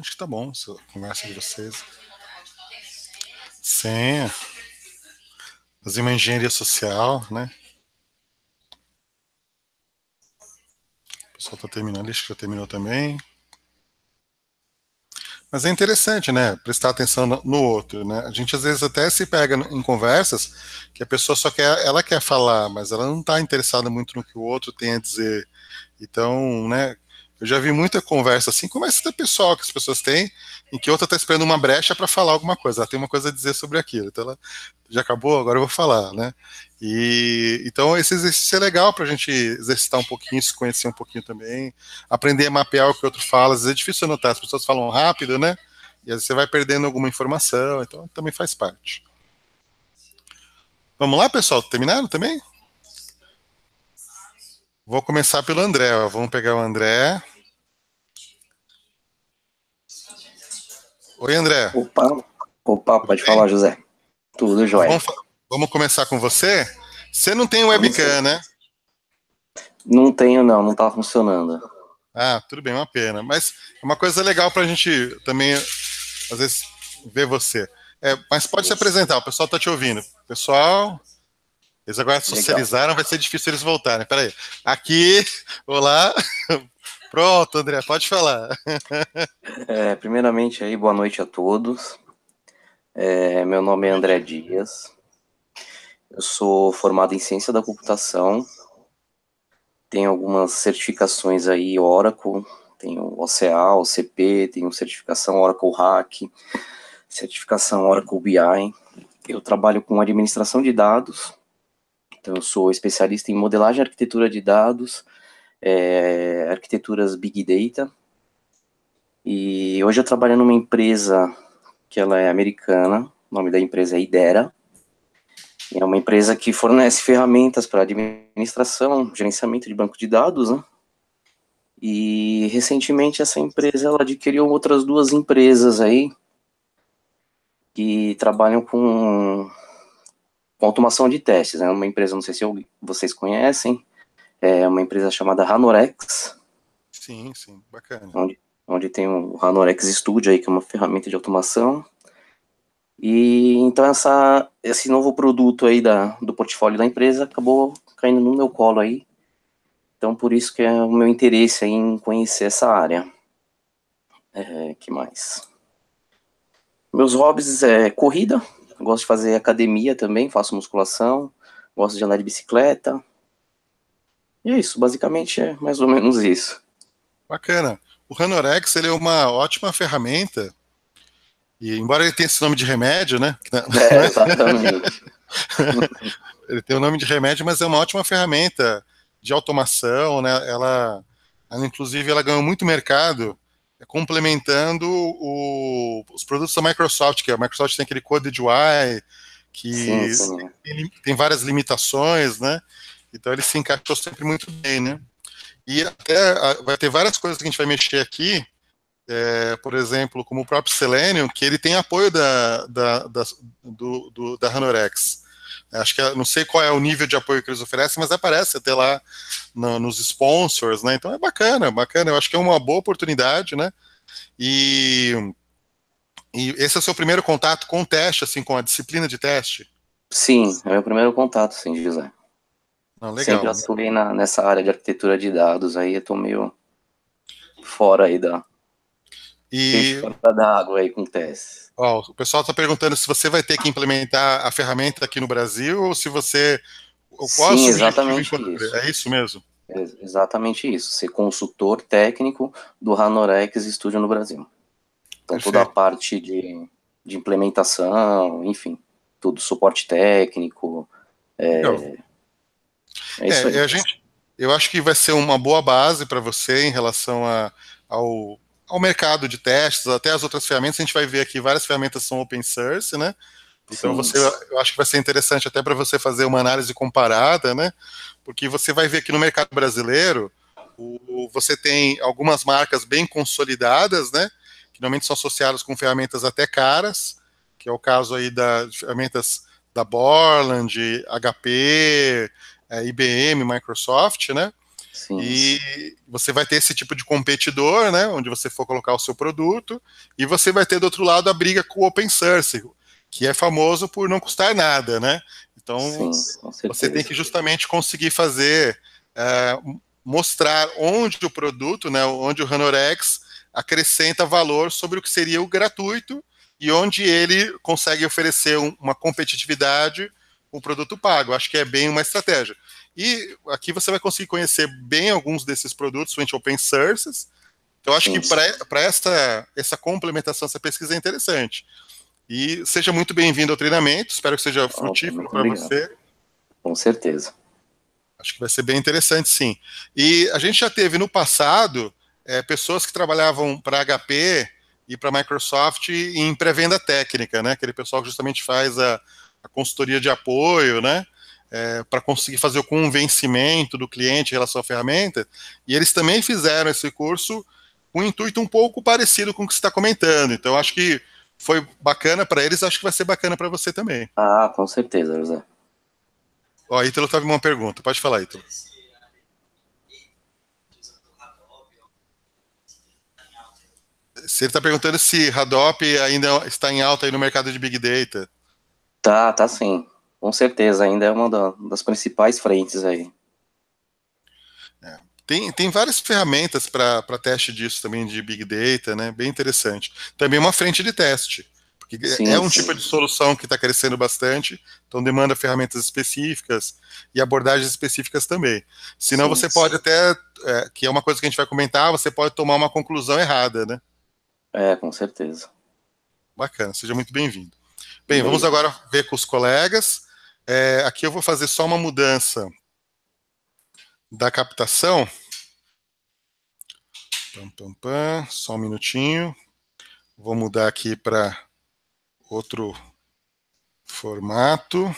acho que tá bom a conversa de vocês. Sim. Fazer uma engenharia social, né? O pessoal tá terminando, acho que já terminou também. Mas é interessante, né? Prestar atenção no outro, né? A gente às vezes até se pega em conversas que a pessoa só quer, ela quer falar, mas ela não está interessada muito no que o outro tem a dizer. Então, né? Eu já vi muita conversa assim, conversa até pessoal que as pessoas têm, em que outra está esperando uma brecha para falar alguma coisa. Ela tem uma coisa a dizer sobre aquilo. Então ela já acabou, agora eu vou falar, né? E então esse exercício é legal para a gente exercitar um pouquinho, se conhecer um pouquinho também, aprender a mapear o que o outro fala. Às vezes é difícil anotar, as pessoas falam rápido, né? E às vezes você vai perdendo alguma informação, então também faz parte. Vamos lá, pessoal? Terminaram também? Vou começar pelo André. Ó. Vamos pegar o André. Oi, André. Opa, opa pode falar, José. Tudo jóia. Vamos, vamos começar com você? Você não tem webcam, né? Não tenho, não. Não está funcionando. Ah, tudo bem, uma pena. Mas é uma coisa legal para a gente também, às vezes, ver você. É, mas pode se apresentar, o pessoal está te ouvindo. Pessoal. Eles agora socializaram, Legal. vai ser difícil eles voltarem. Peraí. Aqui, olá. Pronto, André, pode falar. É, primeiramente, aí, boa noite a todos. É, meu nome é André Dias. Eu sou formado em Ciência da Computação. Tenho algumas certificações aí, Oracle, tenho OCA, OCP, tenho certificação Oracle Hack, certificação Oracle BI. Eu trabalho com administração de dados então, eu sou especialista em modelagem e arquitetura de dados, é, arquiteturas Big Data. E hoje eu trabalho numa empresa que ela é americana, o nome da empresa é Idera. É uma empresa que fornece ferramentas para administração, gerenciamento de banco de dados, né? E recentemente essa empresa ela adquiriu outras duas empresas aí que trabalham com com automação de testes. É né? uma empresa, não sei se vocês conhecem, é uma empresa chamada Hanorex. Sim, sim, bacana. Onde, onde tem o Hanorex Studio aí, que é uma ferramenta de automação. E então essa, esse novo produto aí da, do portfólio da empresa acabou caindo no meu colo aí. Então por isso que é o meu interesse aí em conhecer essa área. É, que mais? Meus hobbies é corrida, gosto de fazer academia também, faço musculação, gosto de andar de bicicleta. E é isso, basicamente é mais ou menos isso. Bacana. O Hanorex ele é uma ótima ferramenta, e embora ele tenha esse nome de remédio, né? É, exatamente. ele tem o nome de remédio, mas é uma ótima ferramenta de automação, né? Ela, ela inclusive, ela ganhou muito mercado é complementando o, os produtos da Microsoft, que a Microsoft tem aquele Code UI, que sim, sim. Tem, várias limitações, né? Então ele se encaixou sempre muito bem, né? E até vai ter várias coisas que a gente vai mexer aqui, é, por exemplo, como o próprio Selenium, que ele tem apoio da, da, da, do, do, da Hanorex. Acho que é, não sei qual é o nível de apoio que eles oferecem, mas aparece até lá no, nos sponsors, né? Então é bacana, é bacana. Eu acho que é uma boa oportunidade, né? E, e esse é o seu primeiro contato com o teste, assim, com a disciplina de teste? Sim, é o meu primeiro contato, sim, José. Não, legal. Sempre atuei na, nessa área de arquitetura de dados, aí eu tô meio fora aí da, e fora da água aí acontece. Ó, o pessoal está perguntando se você vai ter que implementar a ferramenta aqui no Brasil ou se você qual Sim, exatamente isso. É isso mesmo. É exatamente isso. Ser consultor técnico do Hanorex Studio no Brasil. Então Perfeito. toda a parte de, de implementação, enfim, tudo suporte técnico. É, é isso é, aí. A gente, eu acho que vai ser uma boa base para você em relação a, ao ao mercado de testes, até as outras ferramentas. A gente vai ver aqui, várias ferramentas são open source, né? Então, você, eu acho que vai ser interessante até para você fazer uma análise comparada, né? Porque você vai ver que no mercado brasileiro, o, você tem algumas marcas bem consolidadas, né? Que normalmente são associadas com ferramentas até caras, que é o caso aí das ferramentas da Borland, HP, é, IBM, Microsoft, né? Sim. E você vai ter esse tipo de competidor, né, onde você for colocar o seu produto, e você vai ter do outro lado a briga com o open source, que é famoso por não custar nada, né? Então, Sim, você tem que justamente conseguir fazer, uh, mostrar onde o produto, né, onde o Hanorex acrescenta valor sobre o que seria o gratuito e onde ele consegue oferecer um, uma competitividade o produto pago. Acho que é bem uma estratégia. E aqui você vai conseguir conhecer bem alguns desses produtos frente open sources. Então, acho Sim. que para essa, essa complementação, essa pesquisa é interessante. E seja muito bem-vindo ao treinamento, espero que seja ah, frutífero para você. Com certeza. Acho que vai ser bem interessante, sim. E a gente já teve no passado é, pessoas que trabalhavam para HP e para Microsoft em pré-venda técnica, né? Aquele pessoal que justamente faz a, a consultoria de apoio, né? é, para conseguir fazer o convencimento do cliente em relação à ferramenta, e eles também fizeram esse curso com um intuito um pouco parecido com o que você está comentando. Então, acho que foi bacana para eles, acho que vai ser bacana para você também. Ah, com certeza, José. Ó, Ítalo estava uma pergunta, pode falar, Ítalo. Se ele está perguntando se Hadoop ainda está em alta aí no mercado de Big Data. Tá, tá sim. Com certeza, ainda é uma das principais frentes aí. É, tem, tem várias ferramentas para teste disso também, de Big Data, né? Bem interessante. Também uma frente de teste, porque é, sim, é um tipo sim. tipo de solução que está crescendo bastante, então demanda ferramentas específicas e abordagens específicas também. Senão sim, você pode até, é, que é uma coisa que a gente vai comentar, você pode tomar uma conclusão errada, né? É, com certeza. Bacana, seja muito bem-vindo. Bem, vamos agora ver com os colegas. É, aqui eu vou fazer só uma mudança da captação. Pam, pam, pam. Só um minutinho. Vou mudar aqui para outro formato.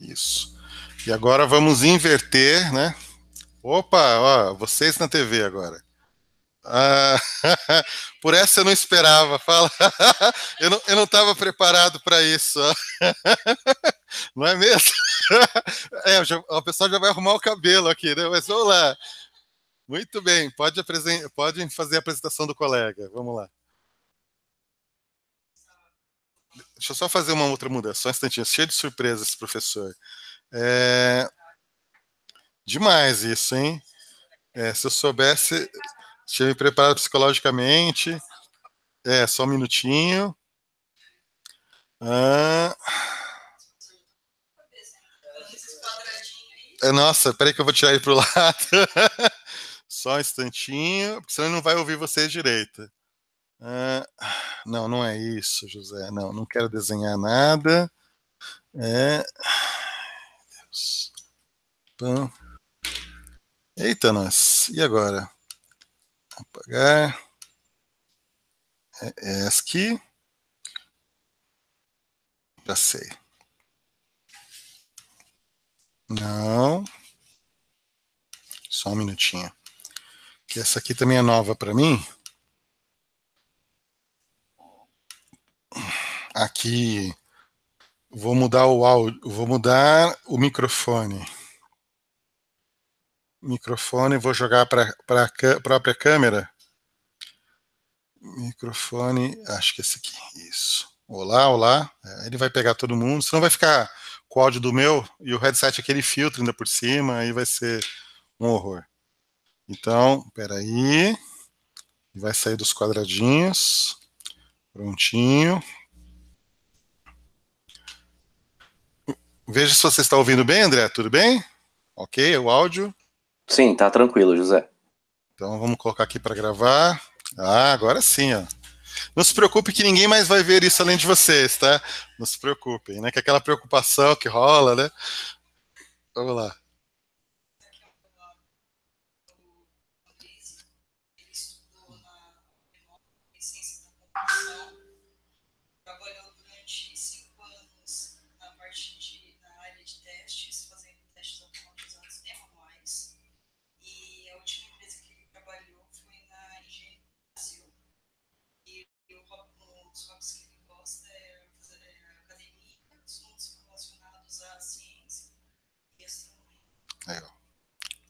Isso. E agora vamos inverter, né? Opa, ó, vocês na TV agora. Ah, por essa eu não esperava. Fala, eu não, eu não estava preparado para isso. Não é mesmo? É, já, o pessoal já vai arrumar o cabelo aqui, né? Mas vamos lá. Muito bem, pode, pode fazer a apresentação do colega. Vamos lá. Deixa eu só fazer uma outra mudança, só um instantinho. Cheio de surpresa esse professor. É... Demais isso, hein? É, se eu soubesse, Estive preparado me psicologicamente. É, só um minutinho. Ah... É, nossa, peraí que eu vou tirar ele pro lado. só um instantinho, porque senão ele não vai ouvir você direito. Ah... Não, não é isso, José. Não, não quero desenhar nada. É... Deus. Eita, nós. E agora? apagar. É, é ESC. aqui. Já sei. Não. Só um minutinho. Que essa aqui também é nova para mim. Aqui vou mudar o áudio, vou mudar o microfone microfone, vou jogar para a própria câmera. Microfone, acho que esse aqui, isso. Olá, olá. É, ele vai pegar todo mundo, senão vai ficar com o áudio do meu e o headset é aquele filtro ainda por cima, aí vai ser um horror. Então, peraí. Vai sair dos quadradinhos. Prontinho. Veja se você está ouvindo bem, André. Tudo bem? Ok, o áudio. Sim, tá tranquilo, José. Então vamos colocar aqui para gravar. Ah, agora sim, ó. Não se preocupe que ninguém mais vai ver isso além de vocês, tá? Não se preocupem, né? Que é aquela preocupação que rola, né? Vamos lá.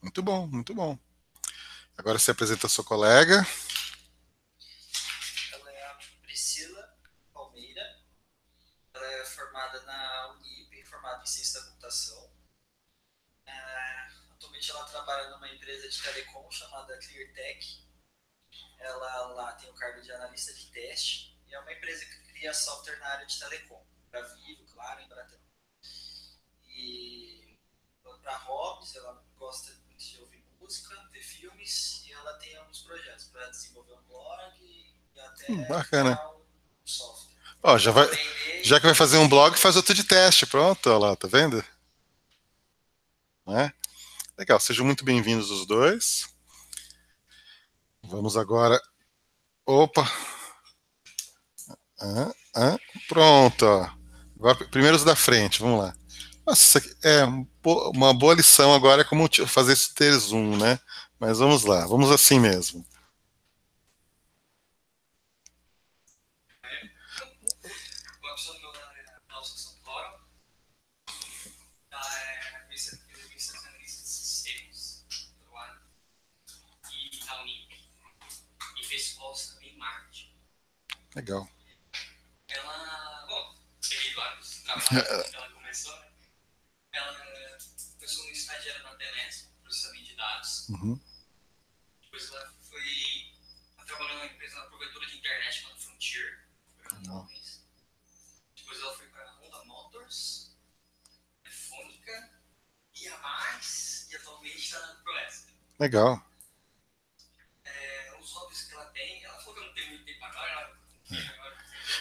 Muito bom, muito bom. Agora se apresenta a sua colega. Ela é a Priscila Palmeira. Ela é formada na Unip, formada em Ciência da Computação. É, atualmente ela trabalha numa empresa de telecom chamada ClearTech. Ela lá tem o cargo de analista de teste e é uma empresa que cria software na área de telecom, para Vivo, Claro, Bratão. E para hobbies, ela gosta de desenvolver um blog e até hum, bacana. Um Ó, já, vai, já que vai fazer um blog, faz outro de teste. Pronto, lá, tá vendo? Né? Legal, sejam muito bem-vindos os dois. Vamos agora. Opa! Ah, ah, pronto. Agora, primeiros da frente, vamos lá. Nossa, é uma boa lição agora é como fazer isso ter zoom, né? Mas vamos lá, vamos assim mesmo. Legal. Ela. Bom, segui vários trabalhos que ela começou, né? Ela começou no estagiária na TNS, processamento de dados. Uhum. Depois ela foi. Ela tá trabalhou numa empresa, na provedora de internet chamada Frontier. Uhum. Depois ela foi para a Honda Motors, Telefônica, e a mais, e atualmente está na Proesp. Legal.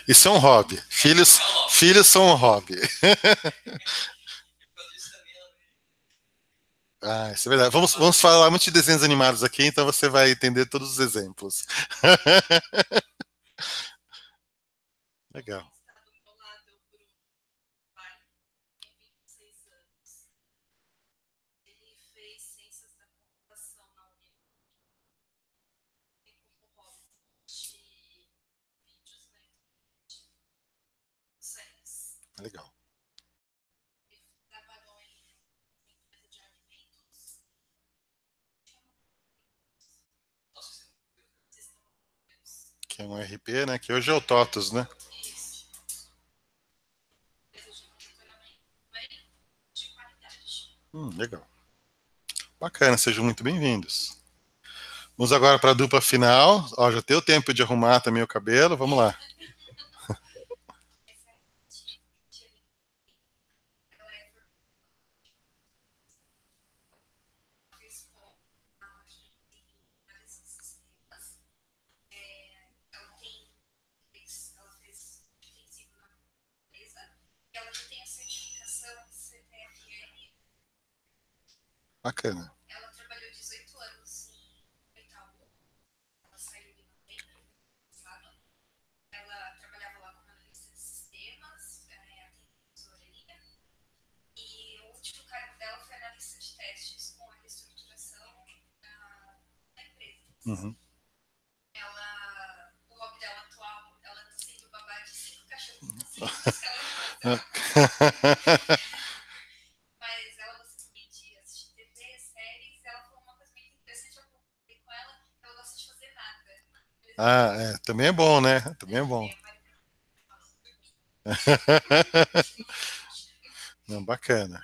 Isso é um hobby. Filhos, filhos são um hobby. Ah, isso é verdade. Vamos, vamos falar muito de desenhos animados aqui, então você vai entender todos os exemplos. Legal. que é um RP, né? Que hoje é o TOTUS, né? Hum, legal. Bacana, sejam muito bem-vindos. Vamos agora para a dupla final. Ó, já deu tempo de arrumar também o cabelo, vamos lá. Ela trabalhou 18 anos em Itaú. Ela saiu de novembro, sabe? Ela trabalhava lá como analista de sistemas, é, tesouraria. E o último cargo dela foi analista de testes com a reestruturação da, empresa. Uhum. o lobby dela atual, ela está sendo babá de cinco cachorros. Assim, Ah, é, também é bom, né? Também é bom. Não, bacana.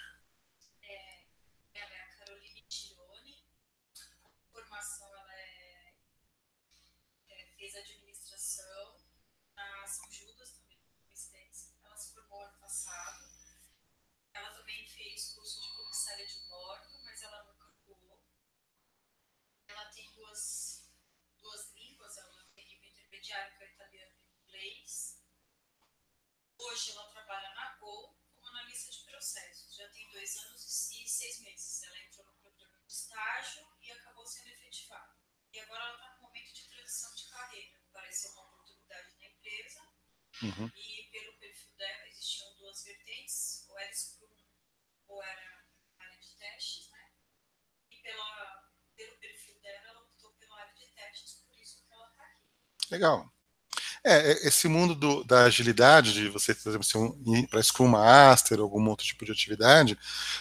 esse mundo do, da agilidade, de você, por exemplo, um, ir para Scrum Master, algum outro tipo de atividade,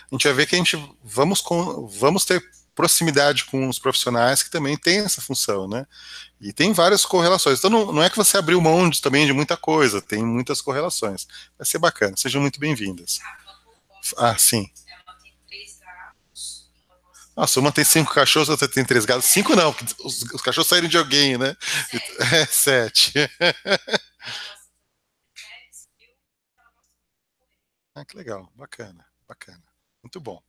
a gente vai ver que a gente vamos, com, vamos ter proximidade com os profissionais que também tem essa função, né? E tem várias correlações. Então não, não é que você abriu mão de, também de muita coisa, tem muitas correlações. Vai ser bacana, sejam muito bem-vindas. Ah, sim. Nossa, ah, uma tem cinco cachorros, outra tem três gatos. Cinco não, os, os cachorros saíram de alguém, né? É sete. É, sete. Ah, que legal, bacana, bacana. Muito bom.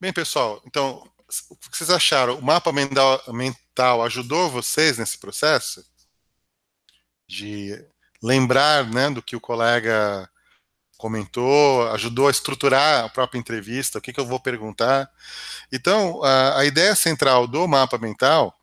Bem, pessoal, então, o que vocês acharam? O mapa mental ajudou vocês nesse processo? De lembrar né, do que o colega comentou, ajudou a estruturar a própria entrevista, o que, que eu vou perguntar. Então, a, a ideia central do mapa mental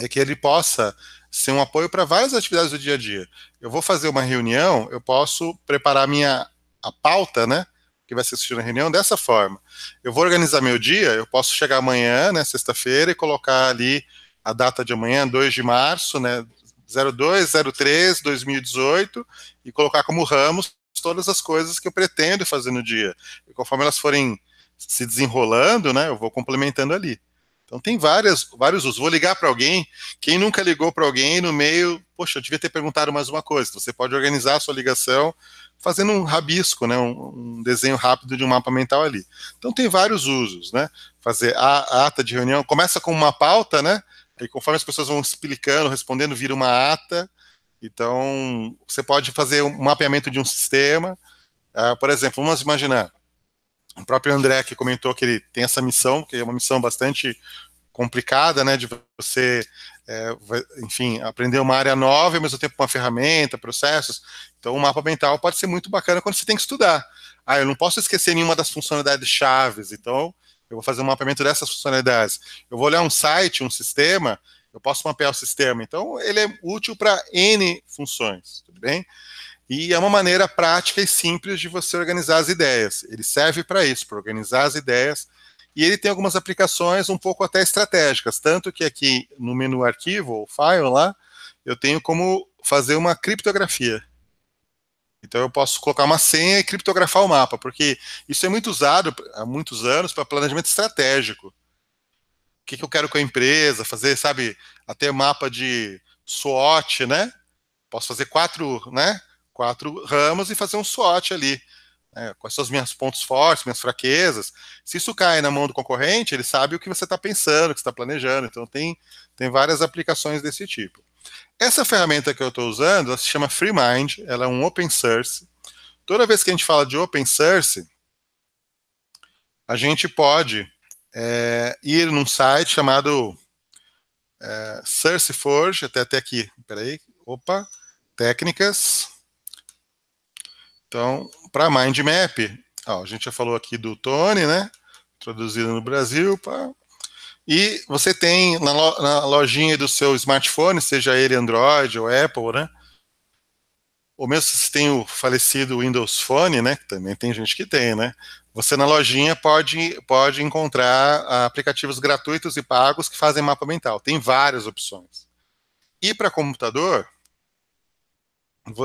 é que ele possa ser um apoio para várias atividades do dia a dia. Eu vou fazer uma reunião, eu posso preparar minha a pauta, né? Que vai ser discutida na reunião dessa forma. Eu vou organizar meu dia, eu posso chegar amanhã, né, sexta-feira, e colocar ali a data de amanhã, 2 de março, né? 0203 2018, e colocar como ramos todas as coisas que eu pretendo fazer no dia. E conforme elas forem se desenrolando, né, eu vou complementando ali. Então tem várias, vários usos. Vou ligar para alguém. Quem nunca ligou para alguém no meio, poxa, eu devia ter perguntado mais uma coisa. Você pode organizar a sua ligação fazendo um rabisco, né, um, um, desenho rápido de um mapa mental ali. Então tem vários usos, né? Fazer a, a ata de reunião começa com uma pauta, né? E conforme as pessoas vão explicando, respondendo, vira uma ata. Então você pode fazer um mapeamento de um sistema. Uh, por exemplo, vamos imaginar o próprio André que comentou que ele tem essa missão, que é uma missão bastante complicada, né, de você, é, enfim, aprender uma área nova e ao mesmo tempo uma ferramenta, processos. Então, o mapa mental pode ser muito bacana quando você tem que estudar. Ah, eu não posso esquecer nenhuma das funcionalidades chaves, então eu vou fazer um mapeamento dessas funcionalidades. Eu vou olhar um site, um sistema, eu posso mapear o sistema. Então, ele é útil para N funções, tudo bem? E é uma maneira prática e simples de você organizar as ideias. Ele serve para isso, para organizar as ideias e ele tem algumas aplicações um pouco até estratégicas, tanto que aqui no menu arquivo, ou file lá, eu tenho como fazer uma criptografia. Então eu posso colocar uma senha e criptografar o mapa, porque isso é muito usado há muitos anos para planejamento estratégico. O que, que eu quero com a empresa, fazer, sabe, até mapa de SWOT, né? Posso fazer quatro, né? Quatro ramos e fazer um SWOT ali né, quais são os meus pontos fortes, minhas fraquezas. Se isso cai na mão do concorrente, ele sabe o que você está pensando, o que está planejando. Então tem, tem várias aplicações desse tipo. Essa ferramenta que eu estou usando, se chama FreeMind, ela é um open source. Toda vez que a gente fala de open source, a gente pode é, ir num site chamado é, SourceForge, até, até aqui, peraí, opa, técnicas, então, para mind map, ó, a gente já falou aqui do Tony, né? Traduzido no Brasil. Pá. E você tem na, lo, na lojinha do seu smartphone, seja ele Android ou Apple, né? Ou mesmo se tem o falecido Windows Phone, né? também tem gente que tem, né? Você na lojinha pode, pode encontrar aplicativos gratuitos e pagos que fazem mapa mental. Tem várias opções. E para computador,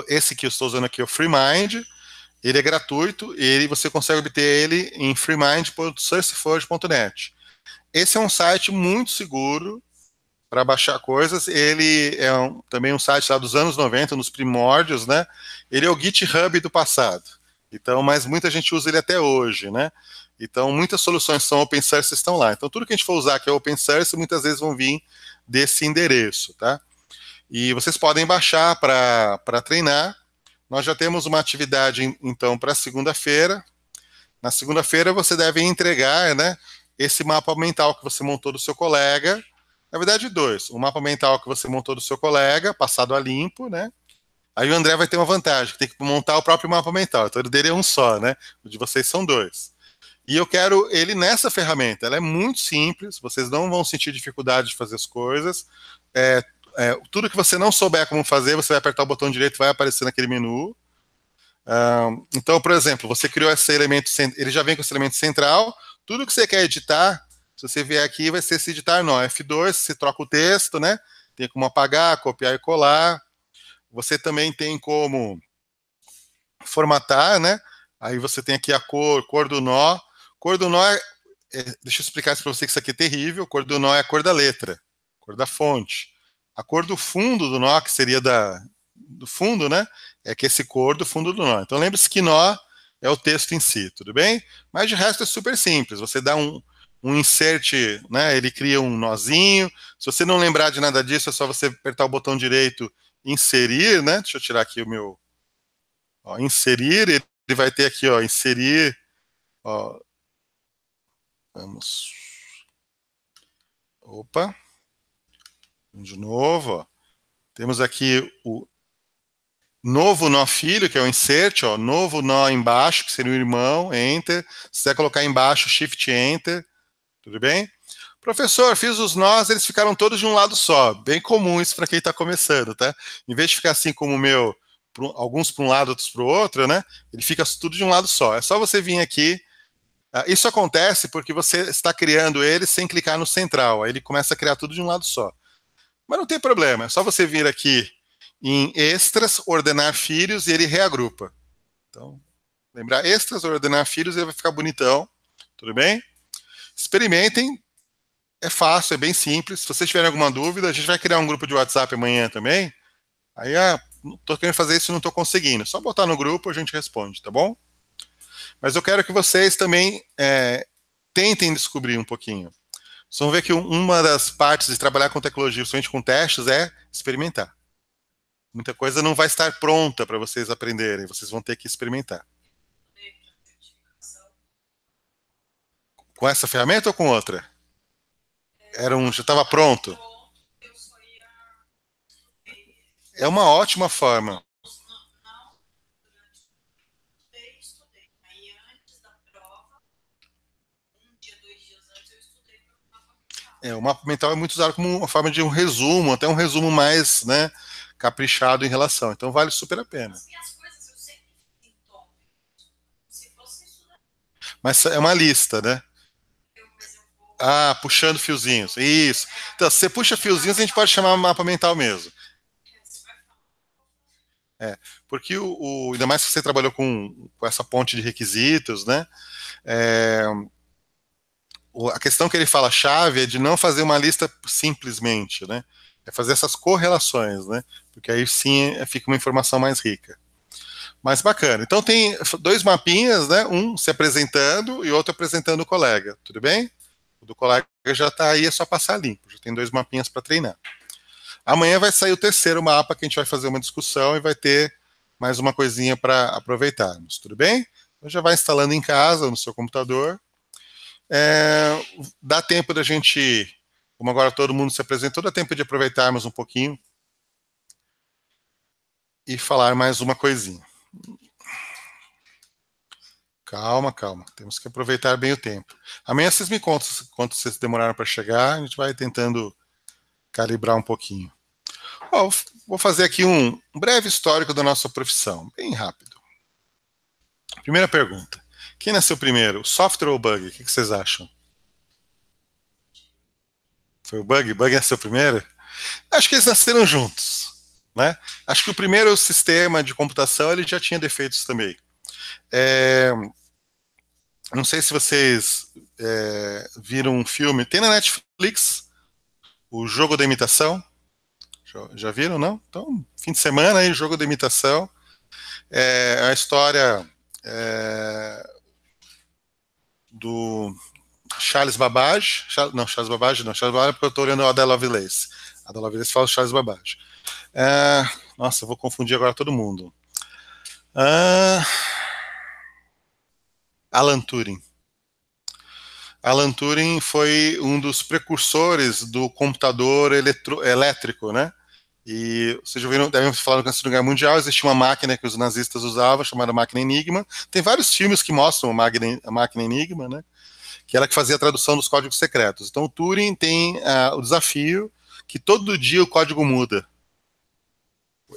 esse que eu estou usando aqui é o FreeMind. Ele é gratuito e você consegue obter ele em freemind.sourceforge.net. Esse é um site muito seguro para baixar coisas. Ele é um, também um site lá dos anos 90, nos primórdios, né? Ele é o GitHub do passado. Então, mas muita gente usa ele até hoje, né? Então, muitas soluções são open source estão lá. Então, tudo que a gente for usar que é open source, muitas vezes vão vir desse endereço, tá? E vocês podem baixar para treinar. Nós já temos uma atividade, então, para segunda-feira. Na segunda-feira, você deve entregar né, esse mapa mental que você montou do seu colega. Na verdade, dois. O mapa mental que você montou do seu colega, passado a limpo, né? Aí o André vai ter uma vantagem, que tem que montar o próprio mapa mental. Então, o dele é um só, né? O de vocês são dois. E eu quero ele nessa ferramenta. Ela é muito simples, vocês não vão sentir dificuldade de fazer as coisas. É, é, tudo que você não souber como fazer, você vai apertar o botão direito, vai aparecer naquele menu. então, por exemplo, você criou esse elemento, ele já vem com esse elemento central. Tudo que você quer editar, se você vier aqui, vai ser se editar nó F2, se troca o texto, né? Tem como apagar, copiar e colar. Você também tem como formatar, né? Aí você tem aqui a cor, cor do nó. Cor do nó é, é deixa eu explicar isso para você que isso aqui é terrível. Cor do nó é a cor da letra, cor da fonte a cor do fundo do nó, que seria da, do fundo, né? É que esse cor do fundo do nó. Então lembre-se que nó é o texto em si, tudo bem? Mas de resto é super simples. Você dá um, um insert, né? Ele cria um nozinho. Se você não lembrar de nada disso, é só você apertar o botão direito, inserir, né? Deixa eu tirar aqui o meu. Ó, inserir, ele vai ter aqui, ó, inserir. Ó, vamos. Opa. De novo, ó. temos aqui o novo nó filho, que é o insert, ó, novo nó embaixo, que seria o irmão, enter. Se quiser colocar embaixo, shift, enter. Tudo bem? Professor, fiz os nós, eles ficaram todos de um lado só. Bem comum isso para quem está começando, tá? Em vez de ficar assim como o meu, alguns para um lado, outros para o outro, né? Ele fica tudo de um lado só. É só você vir aqui. Ah, isso acontece porque você está criando ele sem clicar no central. Aí ele começa a criar tudo de um lado só. Mas não tem problema, é só você vir aqui em extras, ordenar filhos e ele reagrupa. Então, lembrar extras, ordenar filhos, ele vai ficar bonitão. Tudo bem? Experimentem. É fácil, é bem simples. Se vocês tiverem alguma dúvida, a gente vai criar um grupo de WhatsApp amanhã também. Aí, ah, tô querendo fazer isso e não tô conseguindo. Só botar no grupo a gente responde, tá bom? Mas eu quero que vocês também é, tentem descobrir um pouquinho. Vocês vão ver que uma das partes de trabalhar com tecnologia, principalmente com testes, é experimentar. Muita coisa não vai estar pronta para vocês aprenderem, vocês vão ter que experimentar. Com essa ferramenta ou com outra? Era um, já estava pronto? É uma ótima forma. É, o mapa mental é muito usado como uma forma de um resumo, até um resumo mais né, caprichado em relação. Então vale super a pena. Mas é uma lista, né? Ah, puxando fiozinhos. Isso. Então, se você puxa fiozinhos, a gente pode chamar mapa mental mesmo. É, porque o, o, ainda mais que você trabalhou com, com essa ponte de requisitos, né? É, a questão que ele fala chave é de não fazer uma lista simplesmente, né? É fazer essas correlações, né? Porque aí sim é, fica uma informação mais rica. Mas bacana. Então tem dois mapinhas, né? Um se apresentando e outro apresentando o colega. Tudo bem? O do colega já está aí, é só passar limpo. Já tem dois mapinhas para treinar. Amanhã vai sair o terceiro mapa que a gente vai fazer uma discussão e vai ter mais uma coisinha para aproveitarmos. Tudo bem? Então já vai instalando em casa, no seu computador, é, dá tempo da gente, como agora todo mundo se apresentou, dá tempo de aproveitarmos um pouquinho e falar mais uma coisinha. Calma, calma. Temos que aproveitar bem o tempo. Amanhã vocês me contam quanto vocês demoraram para chegar. A gente vai tentando calibrar um pouquinho. Bom, vou fazer aqui um breve histórico da nossa profissão, bem rápido. Primeira pergunta: quem nasceu primeiro, software ou bug? O que vocês acham? Foi o bug? O bug nasceu primeiro? Acho que eles nasceram juntos. Né? Acho que o primeiro sistema de computação ele já tinha defeitos também. É... Não sei se vocês é... viram um filme, tem na Netflix, o Jogo da Imitação. Já viram, não? Então, fim de semana aí, Jogo da Imitação. É a história... É do Charles Babbage, Charles, não, Charles Babbage não, Charles Babbage é porque eu estou olhando a Ada Lovelace, Adela Ada Lovelace fala Charles Babbage. É, nossa, vou confundir agora todo mundo. É, Alan Turing. Alan Turing foi um dos precursores do computador eletro, elétrico, né? E vocês já ouviram, devem falar do Câncer do Guerra Mundial, existia uma máquina que os nazistas usavam, chamada máquina Enigma. Tem vários filmes que mostram a máquina, a máquina Enigma, né? Que era que fazia a tradução dos códigos secretos. Então o Turing tem uh, o desafio que todo dia o código muda.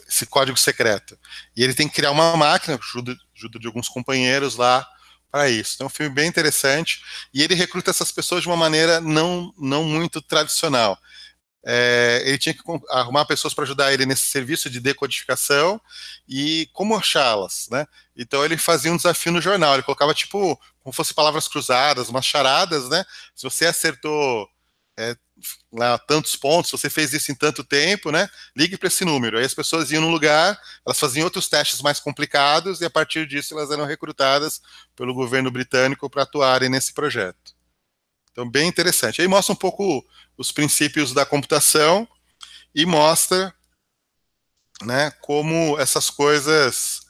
Esse código secreto. E ele tem que criar uma máquina, ajuda, ajuda de alguns companheiros lá, para isso. Então, é um filme bem interessante e ele recruta essas pessoas de uma maneira não, não muito tradicional é, ele tinha que arrumar pessoas para ajudar ele nesse serviço de decodificação e como achá-las, né? Então ele fazia um desafio no jornal, ele colocava tipo, como fosse palavras cruzadas, umas charadas, né? Se você acertou é, lá tantos pontos, você fez isso em tanto tempo, né? Ligue para esse número. Aí as pessoas iam no lugar, elas faziam outros testes mais complicados e a partir disso elas eram recrutadas pelo governo britânico para atuarem nesse projeto. Então, bem interessante. Aí mostra um pouco os princípios da computação e mostra né, como essas coisas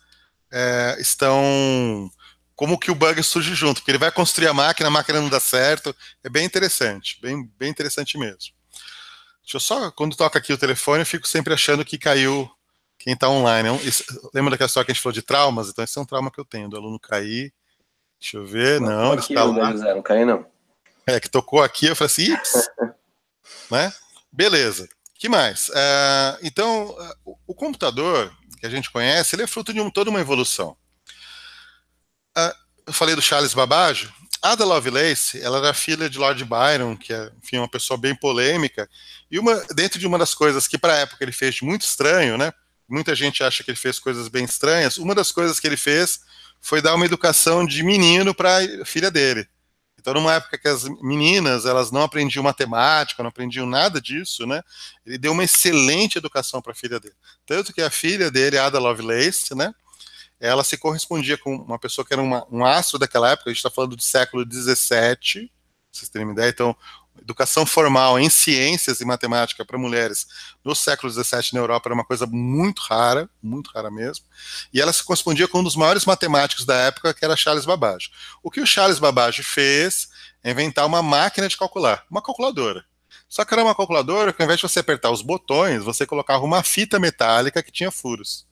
é, estão. Como que o bug surge junto, porque ele vai construir a máquina, a máquina não dá certo. É bem interessante, bem, bem interessante mesmo. Deixa eu só, quando toca aqui o telefone, eu fico sempre achando que caiu quem está online. É isso, lembra daquela história que a gente falou de traumas? Então, esse é um trauma que eu tenho, do aluno cair. Deixa eu ver, não, não ele está lá. Não, não não. É, que tocou aqui, eu falei assim, Né? Beleza. que mais? Uh, então, uh, o computador que a gente conhece, ele é fruto de um, toda uma evolução. Uh, eu falei do Charles Babbage. Ada Lovelace, ela era filha de Lord Byron, que é, enfim, uma pessoa bem polêmica. E uma, dentro de uma das coisas que, para a época, ele fez de muito estranho, né? Muita gente acha que ele fez coisas bem estranhas. Uma das coisas que ele fez foi dar uma educação de menino para a filha dele. Então, numa época que as meninas elas não aprendiam matemática, não aprendiam nada disso, né? Ele deu uma excelente educação para a filha dele. Tanto que a filha dele, Ada Lovelace, né? Ela se correspondia com uma pessoa que era uma, um astro daquela época, a gente está falando do século XVII, vocês terem uma ideia, então educação formal em ciências e matemática para mulheres no século XVII na Europa era uma coisa muito rara, muito rara mesmo, e ela se correspondia com um dos maiores matemáticos da época, que era Charles Babbage. O que o Charles Babbage fez é inventar uma máquina de calcular, uma calculadora. Só que era uma calculadora que, ao invés de você apertar os botões, você colocava uma fita metálica que tinha furos.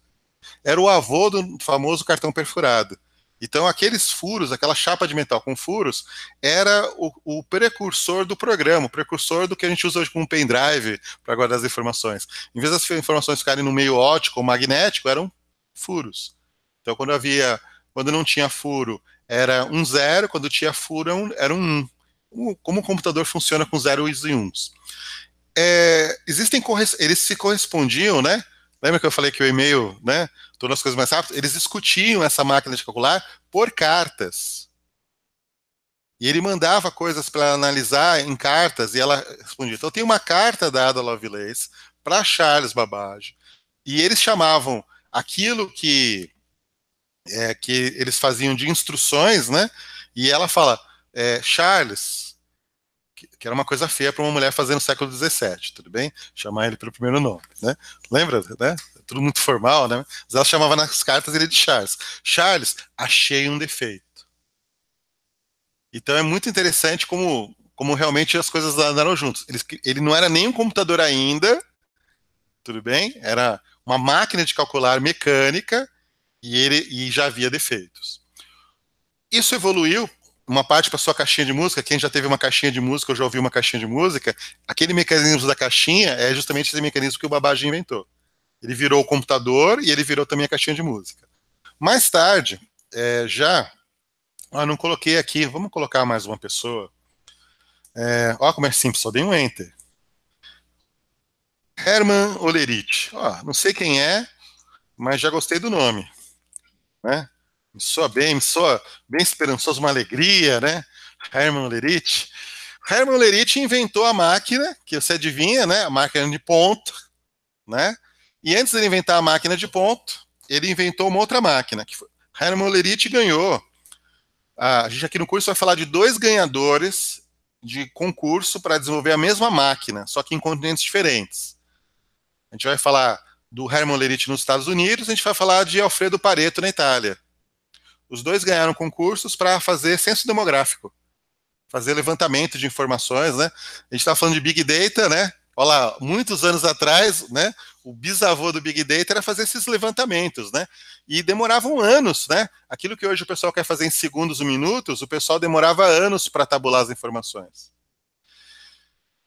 Era o avô do famoso cartão perfurado. Então, aqueles furos, aquela chapa de metal com furos, era o, o precursor do programa, o precursor do que a gente usa hoje como pendrive para guardar as informações. Em vez das informações ficarem no meio ótico ou magnético, eram furos. Então, quando havia, quando não tinha furo, era um zero, quando tinha furo, era um um. Como o computador funciona com zeros e uns. É, existem eles se correspondiam, né? Lembra que eu falei que o e-mail né, tornou as coisas mais rápidas? Eles discutiam essa máquina de calcular por cartas. E ele mandava coisas para analisar em cartas e ela respondia. Então, tem uma carta dada a Lovelace para Charles Babbage. E eles chamavam aquilo que, é, que eles faziam de instruções, né? E ela fala: é, Charles, que era uma coisa feia para uma mulher fazer no século XVII, tudo bem? Chamar ele pelo primeiro nome, né? Lembra, né? Tudo muito formal, né? Mas ela chamava nas cartas ele de Charles. Charles, achei um defeito. Então é muito interessante como, como realmente as coisas andaram juntos. Ele, ele não era nem um computador ainda, tudo bem? Era uma máquina de calcular mecânica e ele e já havia defeitos. Isso evoluiu uma parte para sua caixinha de música, quem já teve uma caixinha de música ou já ouviu uma caixinha de música, aquele mecanismo da caixinha é justamente esse mecanismo que o Babaji inventou. Ele virou o computador e ele virou também a caixinha de música. Mais tarde, é, já. Ah, não coloquei aqui, vamos colocar mais uma pessoa. É, ó, como é simples, só dei um enter. Herman Olerich. Ó, não sei quem é, mas já gostei do nome. Né? Me soa bem, me soa bem esperançoso, uma alegria, né? Hermann Lerich. Hermann Lerich inventou a máquina, que você adivinha, né? A máquina de ponto, né? E antes de inventar a máquina de ponto, ele inventou uma outra máquina. Que foi... Hermann Lerich ganhou. a gente aqui no curso vai falar de dois ganhadores de concurso para desenvolver a mesma máquina, só que em continentes diferentes. A gente vai falar do Hermann Lerich nos Estados Unidos, a gente vai falar de Alfredo Pareto na Itália. Os dois ganharam concursos para fazer censo demográfico, fazer levantamento de informações, né? A gente está falando de Big Data, né? Olha lá, muitos anos atrás, né? O bisavô do Big Data era fazer esses levantamentos, né? E demoravam anos, né? Aquilo que hoje o pessoal quer fazer em segundos ou minutos, o pessoal demorava anos para tabular as informações.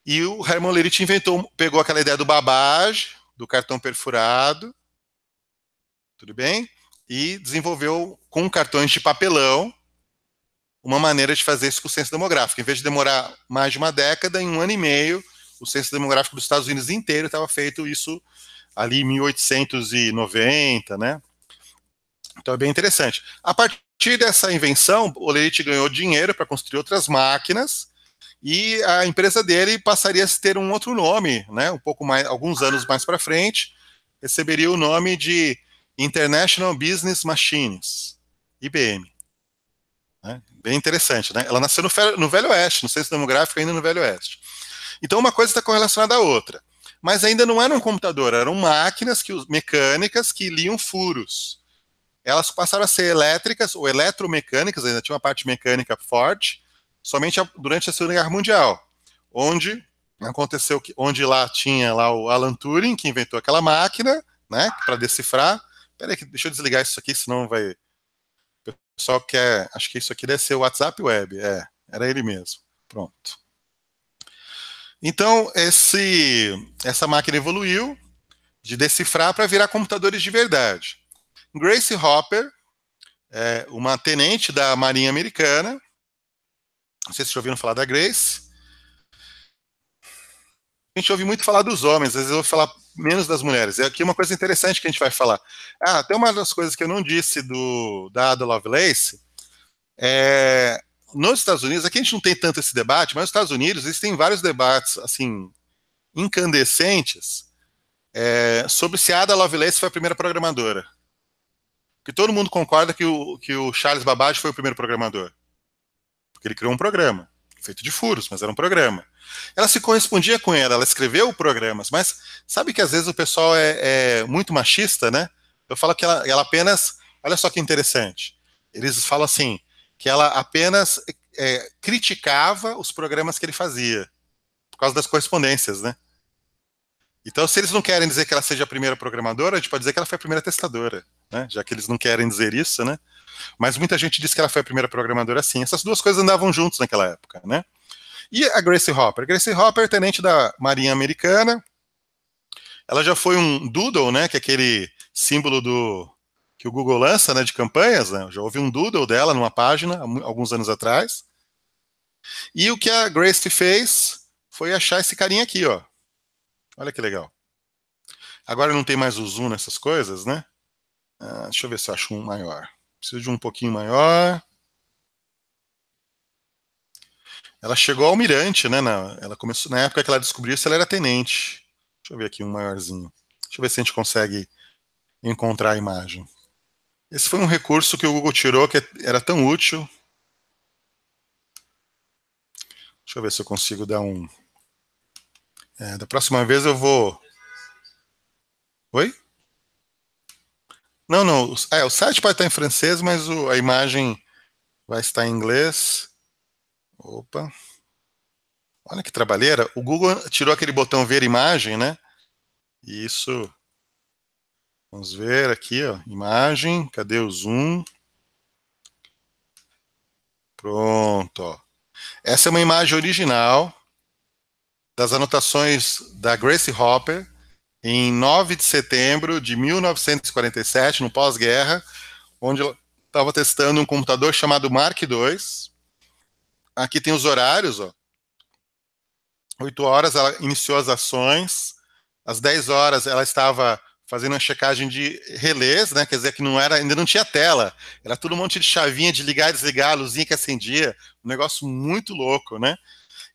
E o Herman Lerich inventou, pegou aquela ideia do babage, do cartão perfurado, tudo bem? e desenvolveu com cartões de papelão uma maneira de fazer isso com o censo demográfico. Em vez de demorar mais de uma década, em um ano e meio, o censo demográfico dos Estados Unidos inteiro estava feito isso ali em 1890, né? Então é bem interessante. A partir dessa invenção, o Leite ganhou dinheiro para construir outras máquinas e a empresa dele passaria a ter um outro nome, né? Um pouco mais, alguns anos mais para frente, receberia o nome de International Business Machines, IBM. Né? Bem interessante, né? Ela nasceu no, no Velho Oeste, no centro demográfico ainda no Velho Oeste. Então uma coisa está correlacionada à outra. Mas ainda não era um computador, eram máquinas que, mecânicas que liam furos. Elas passaram a ser elétricas ou eletromecânicas, ainda tinha uma parte mecânica forte, somente durante a Segunda Guerra Mundial, onde aconteceu que onde lá tinha lá o Alan Turing que inventou aquela máquina, né, para decifrar, Peraí, deixa eu desligar isso aqui, senão vai. O pessoal quer. Acho que isso aqui deve ser o WhatsApp Web. É, era ele mesmo. Pronto. Então, esse, essa máquina evoluiu de decifrar para virar computadores de verdade. Grace Hopper, é uma tenente da Marinha Americana, não sei se vocês ouviram falar da Grace. A gente ouve muito falar dos homens, às vezes eu vou falar menos das mulheres. É aqui uma coisa interessante que a gente vai falar. Ah, até uma das coisas que eu não disse do da Ada Lovelace é nos Estados Unidos, aqui a gente não tem tanto esse debate, mas nos Estados Unidos existem vários debates assim incandescentes é, sobre se a Ada Lovelace foi a primeira programadora. Porque todo mundo concorda que o, que o Charles Babbage foi o primeiro programador. Porque ele criou um programa, feito de furos, mas era um programa. Ela se correspondia com ela, ela escreveu programas, mas sabe que às vezes o pessoal é, é muito machista, né? Eu falo que ela, ela, apenas. Olha só que interessante. Eles falam assim, que ela apenas é, criticava os programas que ele fazia, por causa das correspondências, né? Então, se eles não querem dizer que ela seja a primeira programadora, a gente pode dizer que ela foi a primeira testadora, né? Já que eles não querem dizer isso, né? Mas muita gente diz que ela foi a primeira programadora sim. Essas duas coisas andavam juntos naquela época, né? E a Grace Hopper? Grace Hopper, é tenente da Marinha Americana, ela já foi um doodle, né, que é aquele símbolo do que o Google lança, né, de campanhas, né? Já houve um doodle dela numa página alguns anos atrás. E o que a Grace fez foi achar esse carinha aqui, ó. Olha que legal. Agora não tem mais o zoom nessas coisas, né? Ah, deixa eu ver se eu acho um maior. Preciso de um pouquinho maior. Ela chegou ao almirante, né? Na, ela começou na época que ela descobriu isso, ela era tenente. Deixa eu ver aqui um maiorzinho. Deixa eu ver se a gente consegue encontrar a imagem. Esse foi um recurso que o Google tirou que era tão útil. Deixa eu ver se eu consigo dar um. É, da próxima vez eu vou. Oi? Não, não. É, o site pode estar em francês, mas o, a imagem vai estar em inglês. Opa. Olha que trabalheira. O Google tirou aquele botão ver imagem, né? isso. Vamos ver aqui, ó. Imagem. Cadê o zoom? Pronto. Ó. Essa é uma imagem original das anotações da Grace Hopper em 9 de setembro de 1947, no pós-guerra, onde ela estava testando um computador chamado Mark II Aqui tem os horários, ó. 8 horas ela iniciou as ações, às 10 horas ela estava fazendo a checagem de relés, né? Quer dizer que não era, ainda não tinha tela. Era tudo um monte de chavinha de ligar e desligar, a luzinha que acendia, um negócio muito louco, né?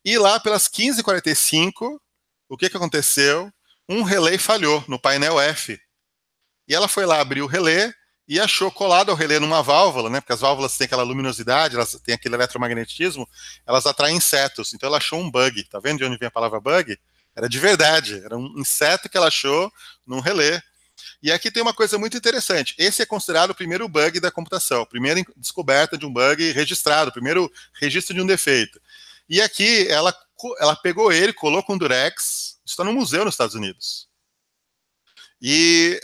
E lá pelas 15h45, o que, que aconteceu? Um relé falhou no painel F. E ela foi lá abrir o relé e achou colado ao relé numa válvula, né? Porque as válvulas têm aquela luminosidade, elas têm aquele eletromagnetismo, elas atraem insetos. Então ela achou um bug. Tá vendo de onde vem a palavra bug? Era de verdade, era um inseto que ela achou num relé. E aqui tem uma coisa muito interessante. Esse é considerado o primeiro bug da computação, a primeira descoberta de um bug registrado, o primeiro registro de um defeito. E aqui ela, ela pegou ele, colou com durex, está no museu nos Estados Unidos. E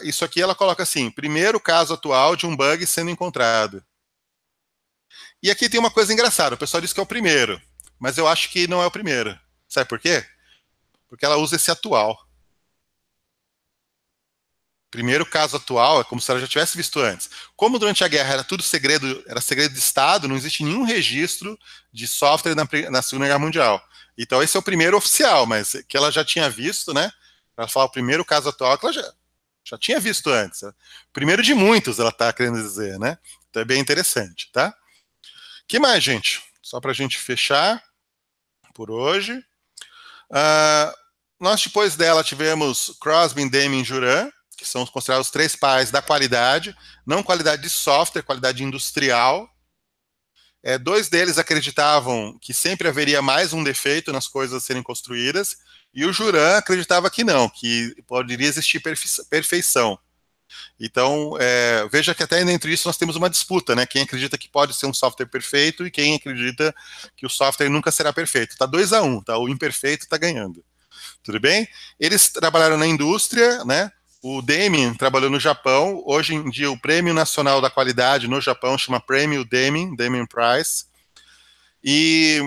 uh, isso aqui ela coloca assim: primeiro caso atual de um bug sendo encontrado. E aqui tem uma coisa engraçada: o pessoal diz que é o primeiro, mas eu acho que não é o primeiro. Sabe por quê? Porque ela usa esse atual. Primeiro caso atual é como se ela já tivesse visto antes. Como durante a guerra era tudo segredo, era segredo de Estado, não existe nenhum registro de software na, na Segunda Guerra Mundial. Então esse é o primeiro oficial, mas que ela já tinha visto, né? Ela fala o primeiro caso atual que ela já, já tinha visto antes. Né? Primeiro de muitos, ela está querendo dizer, né? Então é bem interessante, tá? que mais, gente? Só para a gente fechar por hoje. Uh, nós, depois dela, tivemos Crosby, Deming e Juran, que são considerados os três pais da qualidade, não qualidade de software, qualidade industrial. É, dois deles acreditavam que sempre haveria mais um defeito nas coisas a serem construídas, e o Juran acreditava que não, que poderia existir perfeição. Então, é, veja que até dentro disso nós temos uma disputa, né? Quem acredita que pode ser um software perfeito e quem acredita que o software nunca será perfeito. Está 2 a 1 um, tá? O imperfeito está ganhando. Tudo bem? Eles trabalharam na indústria, né? O Deming trabalhou no Japão. Hoje em dia, o Prêmio Nacional da Qualidade no Japão chama Prêmio Deming, Deming Prize. E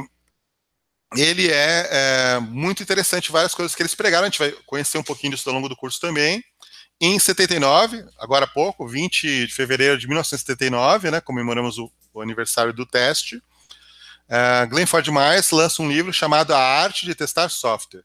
ele é, é, muito interessante, várias coisas que eles pregaram, a gente vai conhecer um pouquinho disso ao longo do curso também. Em 79, agora há pouco, 20 de fevereiro de 1979, né, comemoramos o, o aniversário do teste, uh, Glenn Ford Myers lança um livro chamado A Arte de Testar Software.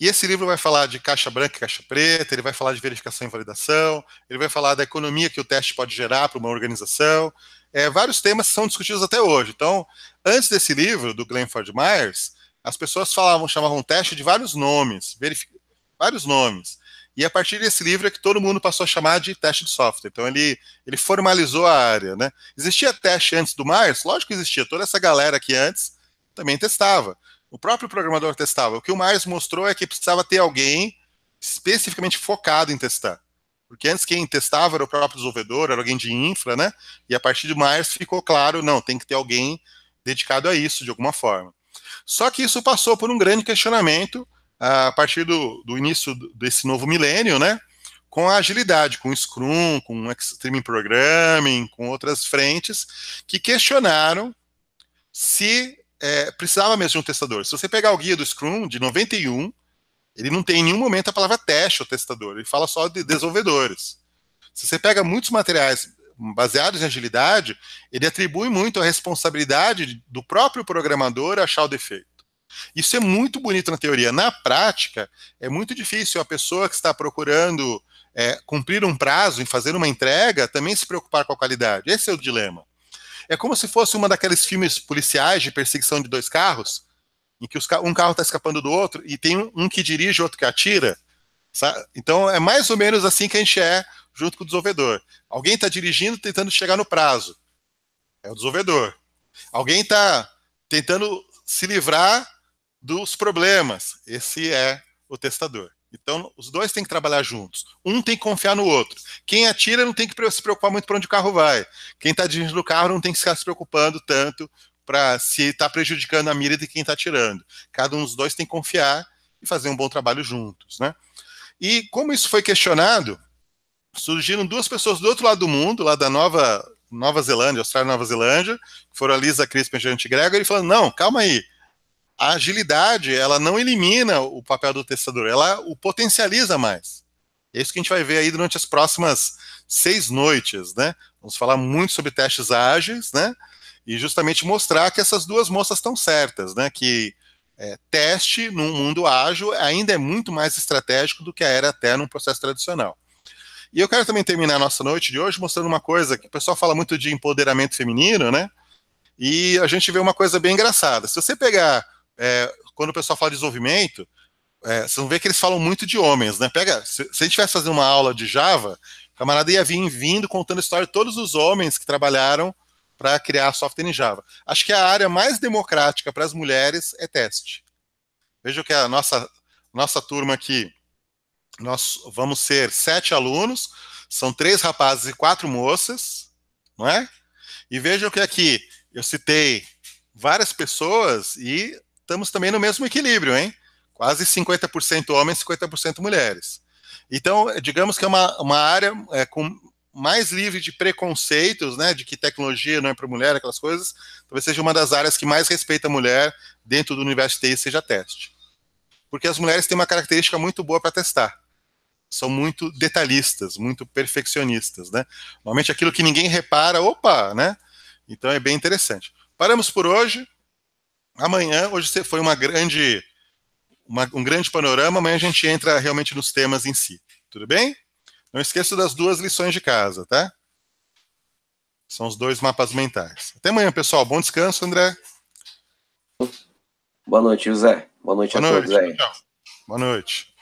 E esse livro vai falar de caixa branca e caixa preta, ele vai falar de verificação e validação, ele vai falar da economia que o teste pode gerar para uma organização, é, vários temas são discutidos até hoje. Então, antes desse livro, do Glenford Myers, as pessoas falavam, chamavam teste de vários nomes, vários nomes. E a partir desse livro é que todo mundo passou a chamar de teste de software. Então ele, ele formalizou a área, né? Existia teste antes do Myers? Lógico que existia. Toda essa galera aqui antes também testava. O próprio programador testava. O que o Myers mostrou é que precisava ter alguém especificamente focado em testar. Porque antes quem testava era o próprio desenvolvedor, era alguém de infra, né? E a partir de mais ficou claro, não, tem que ter alguém dedicado a isso de alguma forma. Só que isso passou por um grande questionamento ah, a partir do, do início desse novo milênio, né? Com a agilidade, com o Scrum, com o Extreme Programming, com outras frentes, que questionaram se é, precisava mesmo de um testador. Se você pegar o guia do Scrum de 91, ele não tem em nenhum momento a palavra teste ou testador, ele fala só de desenvolvedores. Se você pega muitos materiais baseados em agilidade, ele atribui muito a responsabilidade do próprio programador achar o defeito. Isso é muito bonito na teoria. Na prática, é muito difícil a pessoa que está procurando é, cumprir um prazo em fazer uma entrega também se preocupar com a qualidade. Esse é o dilema. É como se fosse uma daqueles filmes policiais de perseguição de dois carros, em que um carro está escapando do outro e tem um, um que dirige, outro que atira. Sabe? Então é mais ou menos assim que a gente é junto com o desenvolvedor. Alguém está dirigindo tentando chegar no prazo. É o desenvolvedor. Alguém está tentando se livrar dos problemas. Esse é o testador. Então, os dois têm que trabalhar juntos. Um tem que confiar no outro. Quem atira não tem que se preocupar muito para onde o carro vai. Quem está dirigindo o carro não tem que ficar se preocupando tanto para se está prejudicando a mira de quem está tirando. Cada um dos dois tem que confiar e fazer um bom trabalho juntos, né? E como isso foi questionado, surgiram duas pessoas do outro lado do mundo, lá da Nova Nova Zelândia, Austrália e Nova Zelândia, que foram a Lisa Crispin e a Gente Gregor, e falando, não, calma aí, a agilidade, ela não elimina o papel do testador, ela o potencializa mais. É isso que a gente vai ver aí durante as próximas seis noites, né? Vamos falar muito sobre testes ágeis, né? e justamente mostrar que essas duas moças estão certas, né? Que é, teste num mundo ágil ainda é muito mais estratégico do que era até num processo tradicional. E eu quero também terminar a nossa noite de hoje mostrando uma coisa que o pessoal fala muito de empoderamento feminino, né? E a gente vê uma coisa bem engraçada. Se você pegar, é, quando o pessoal fala de desenvolvimento, é, vocês vão ver que eles falam muito de homens, né? Pega, se, se a gente tivesse fazendo uma aula de Java, o camarada ia vir vindo contando a história de todos os homens que trabalharam para criar software em Java. Acho que a área mais democrática para as mulheres é teste. Veja que a nossa, nossa turma aqui, nós vamos ser sete alunos, são três rapazes e quatro moças, não é? E veja que aqui eu citei várias pessoas e estamos também no mesmo equilíbrio, hein? Quase 50% homens, 50% mulheres. Então, digamos que é uma, uma área é, com mais livre de preconceitos, né, de que tecnologia não é para mulher, aquelas coisas, talvez seja uma das áreas que mais respeita a mulher dentro do universo TI, seja teste. Porque as mulheres têm uma característica muito boa para testar. São muito detalhistas, muito perfeccionistas, né? Normalmente aquilo que ninguém repara, opa, né? Então é bem interessante. Paramos por hoje. Amanhã, hoje foi uma grande, uma, um grande panorama. Amanhã a gente entra realmente nos temas em si. Tudo bem? Não esqueça das duas lições de casa, tá? São os dois mapas mentais. Até amanhã, pessoal. Bom descanso, André. Boa noite, José. Boa noite Boa a noite, todos aí. Tchau. Boa noite.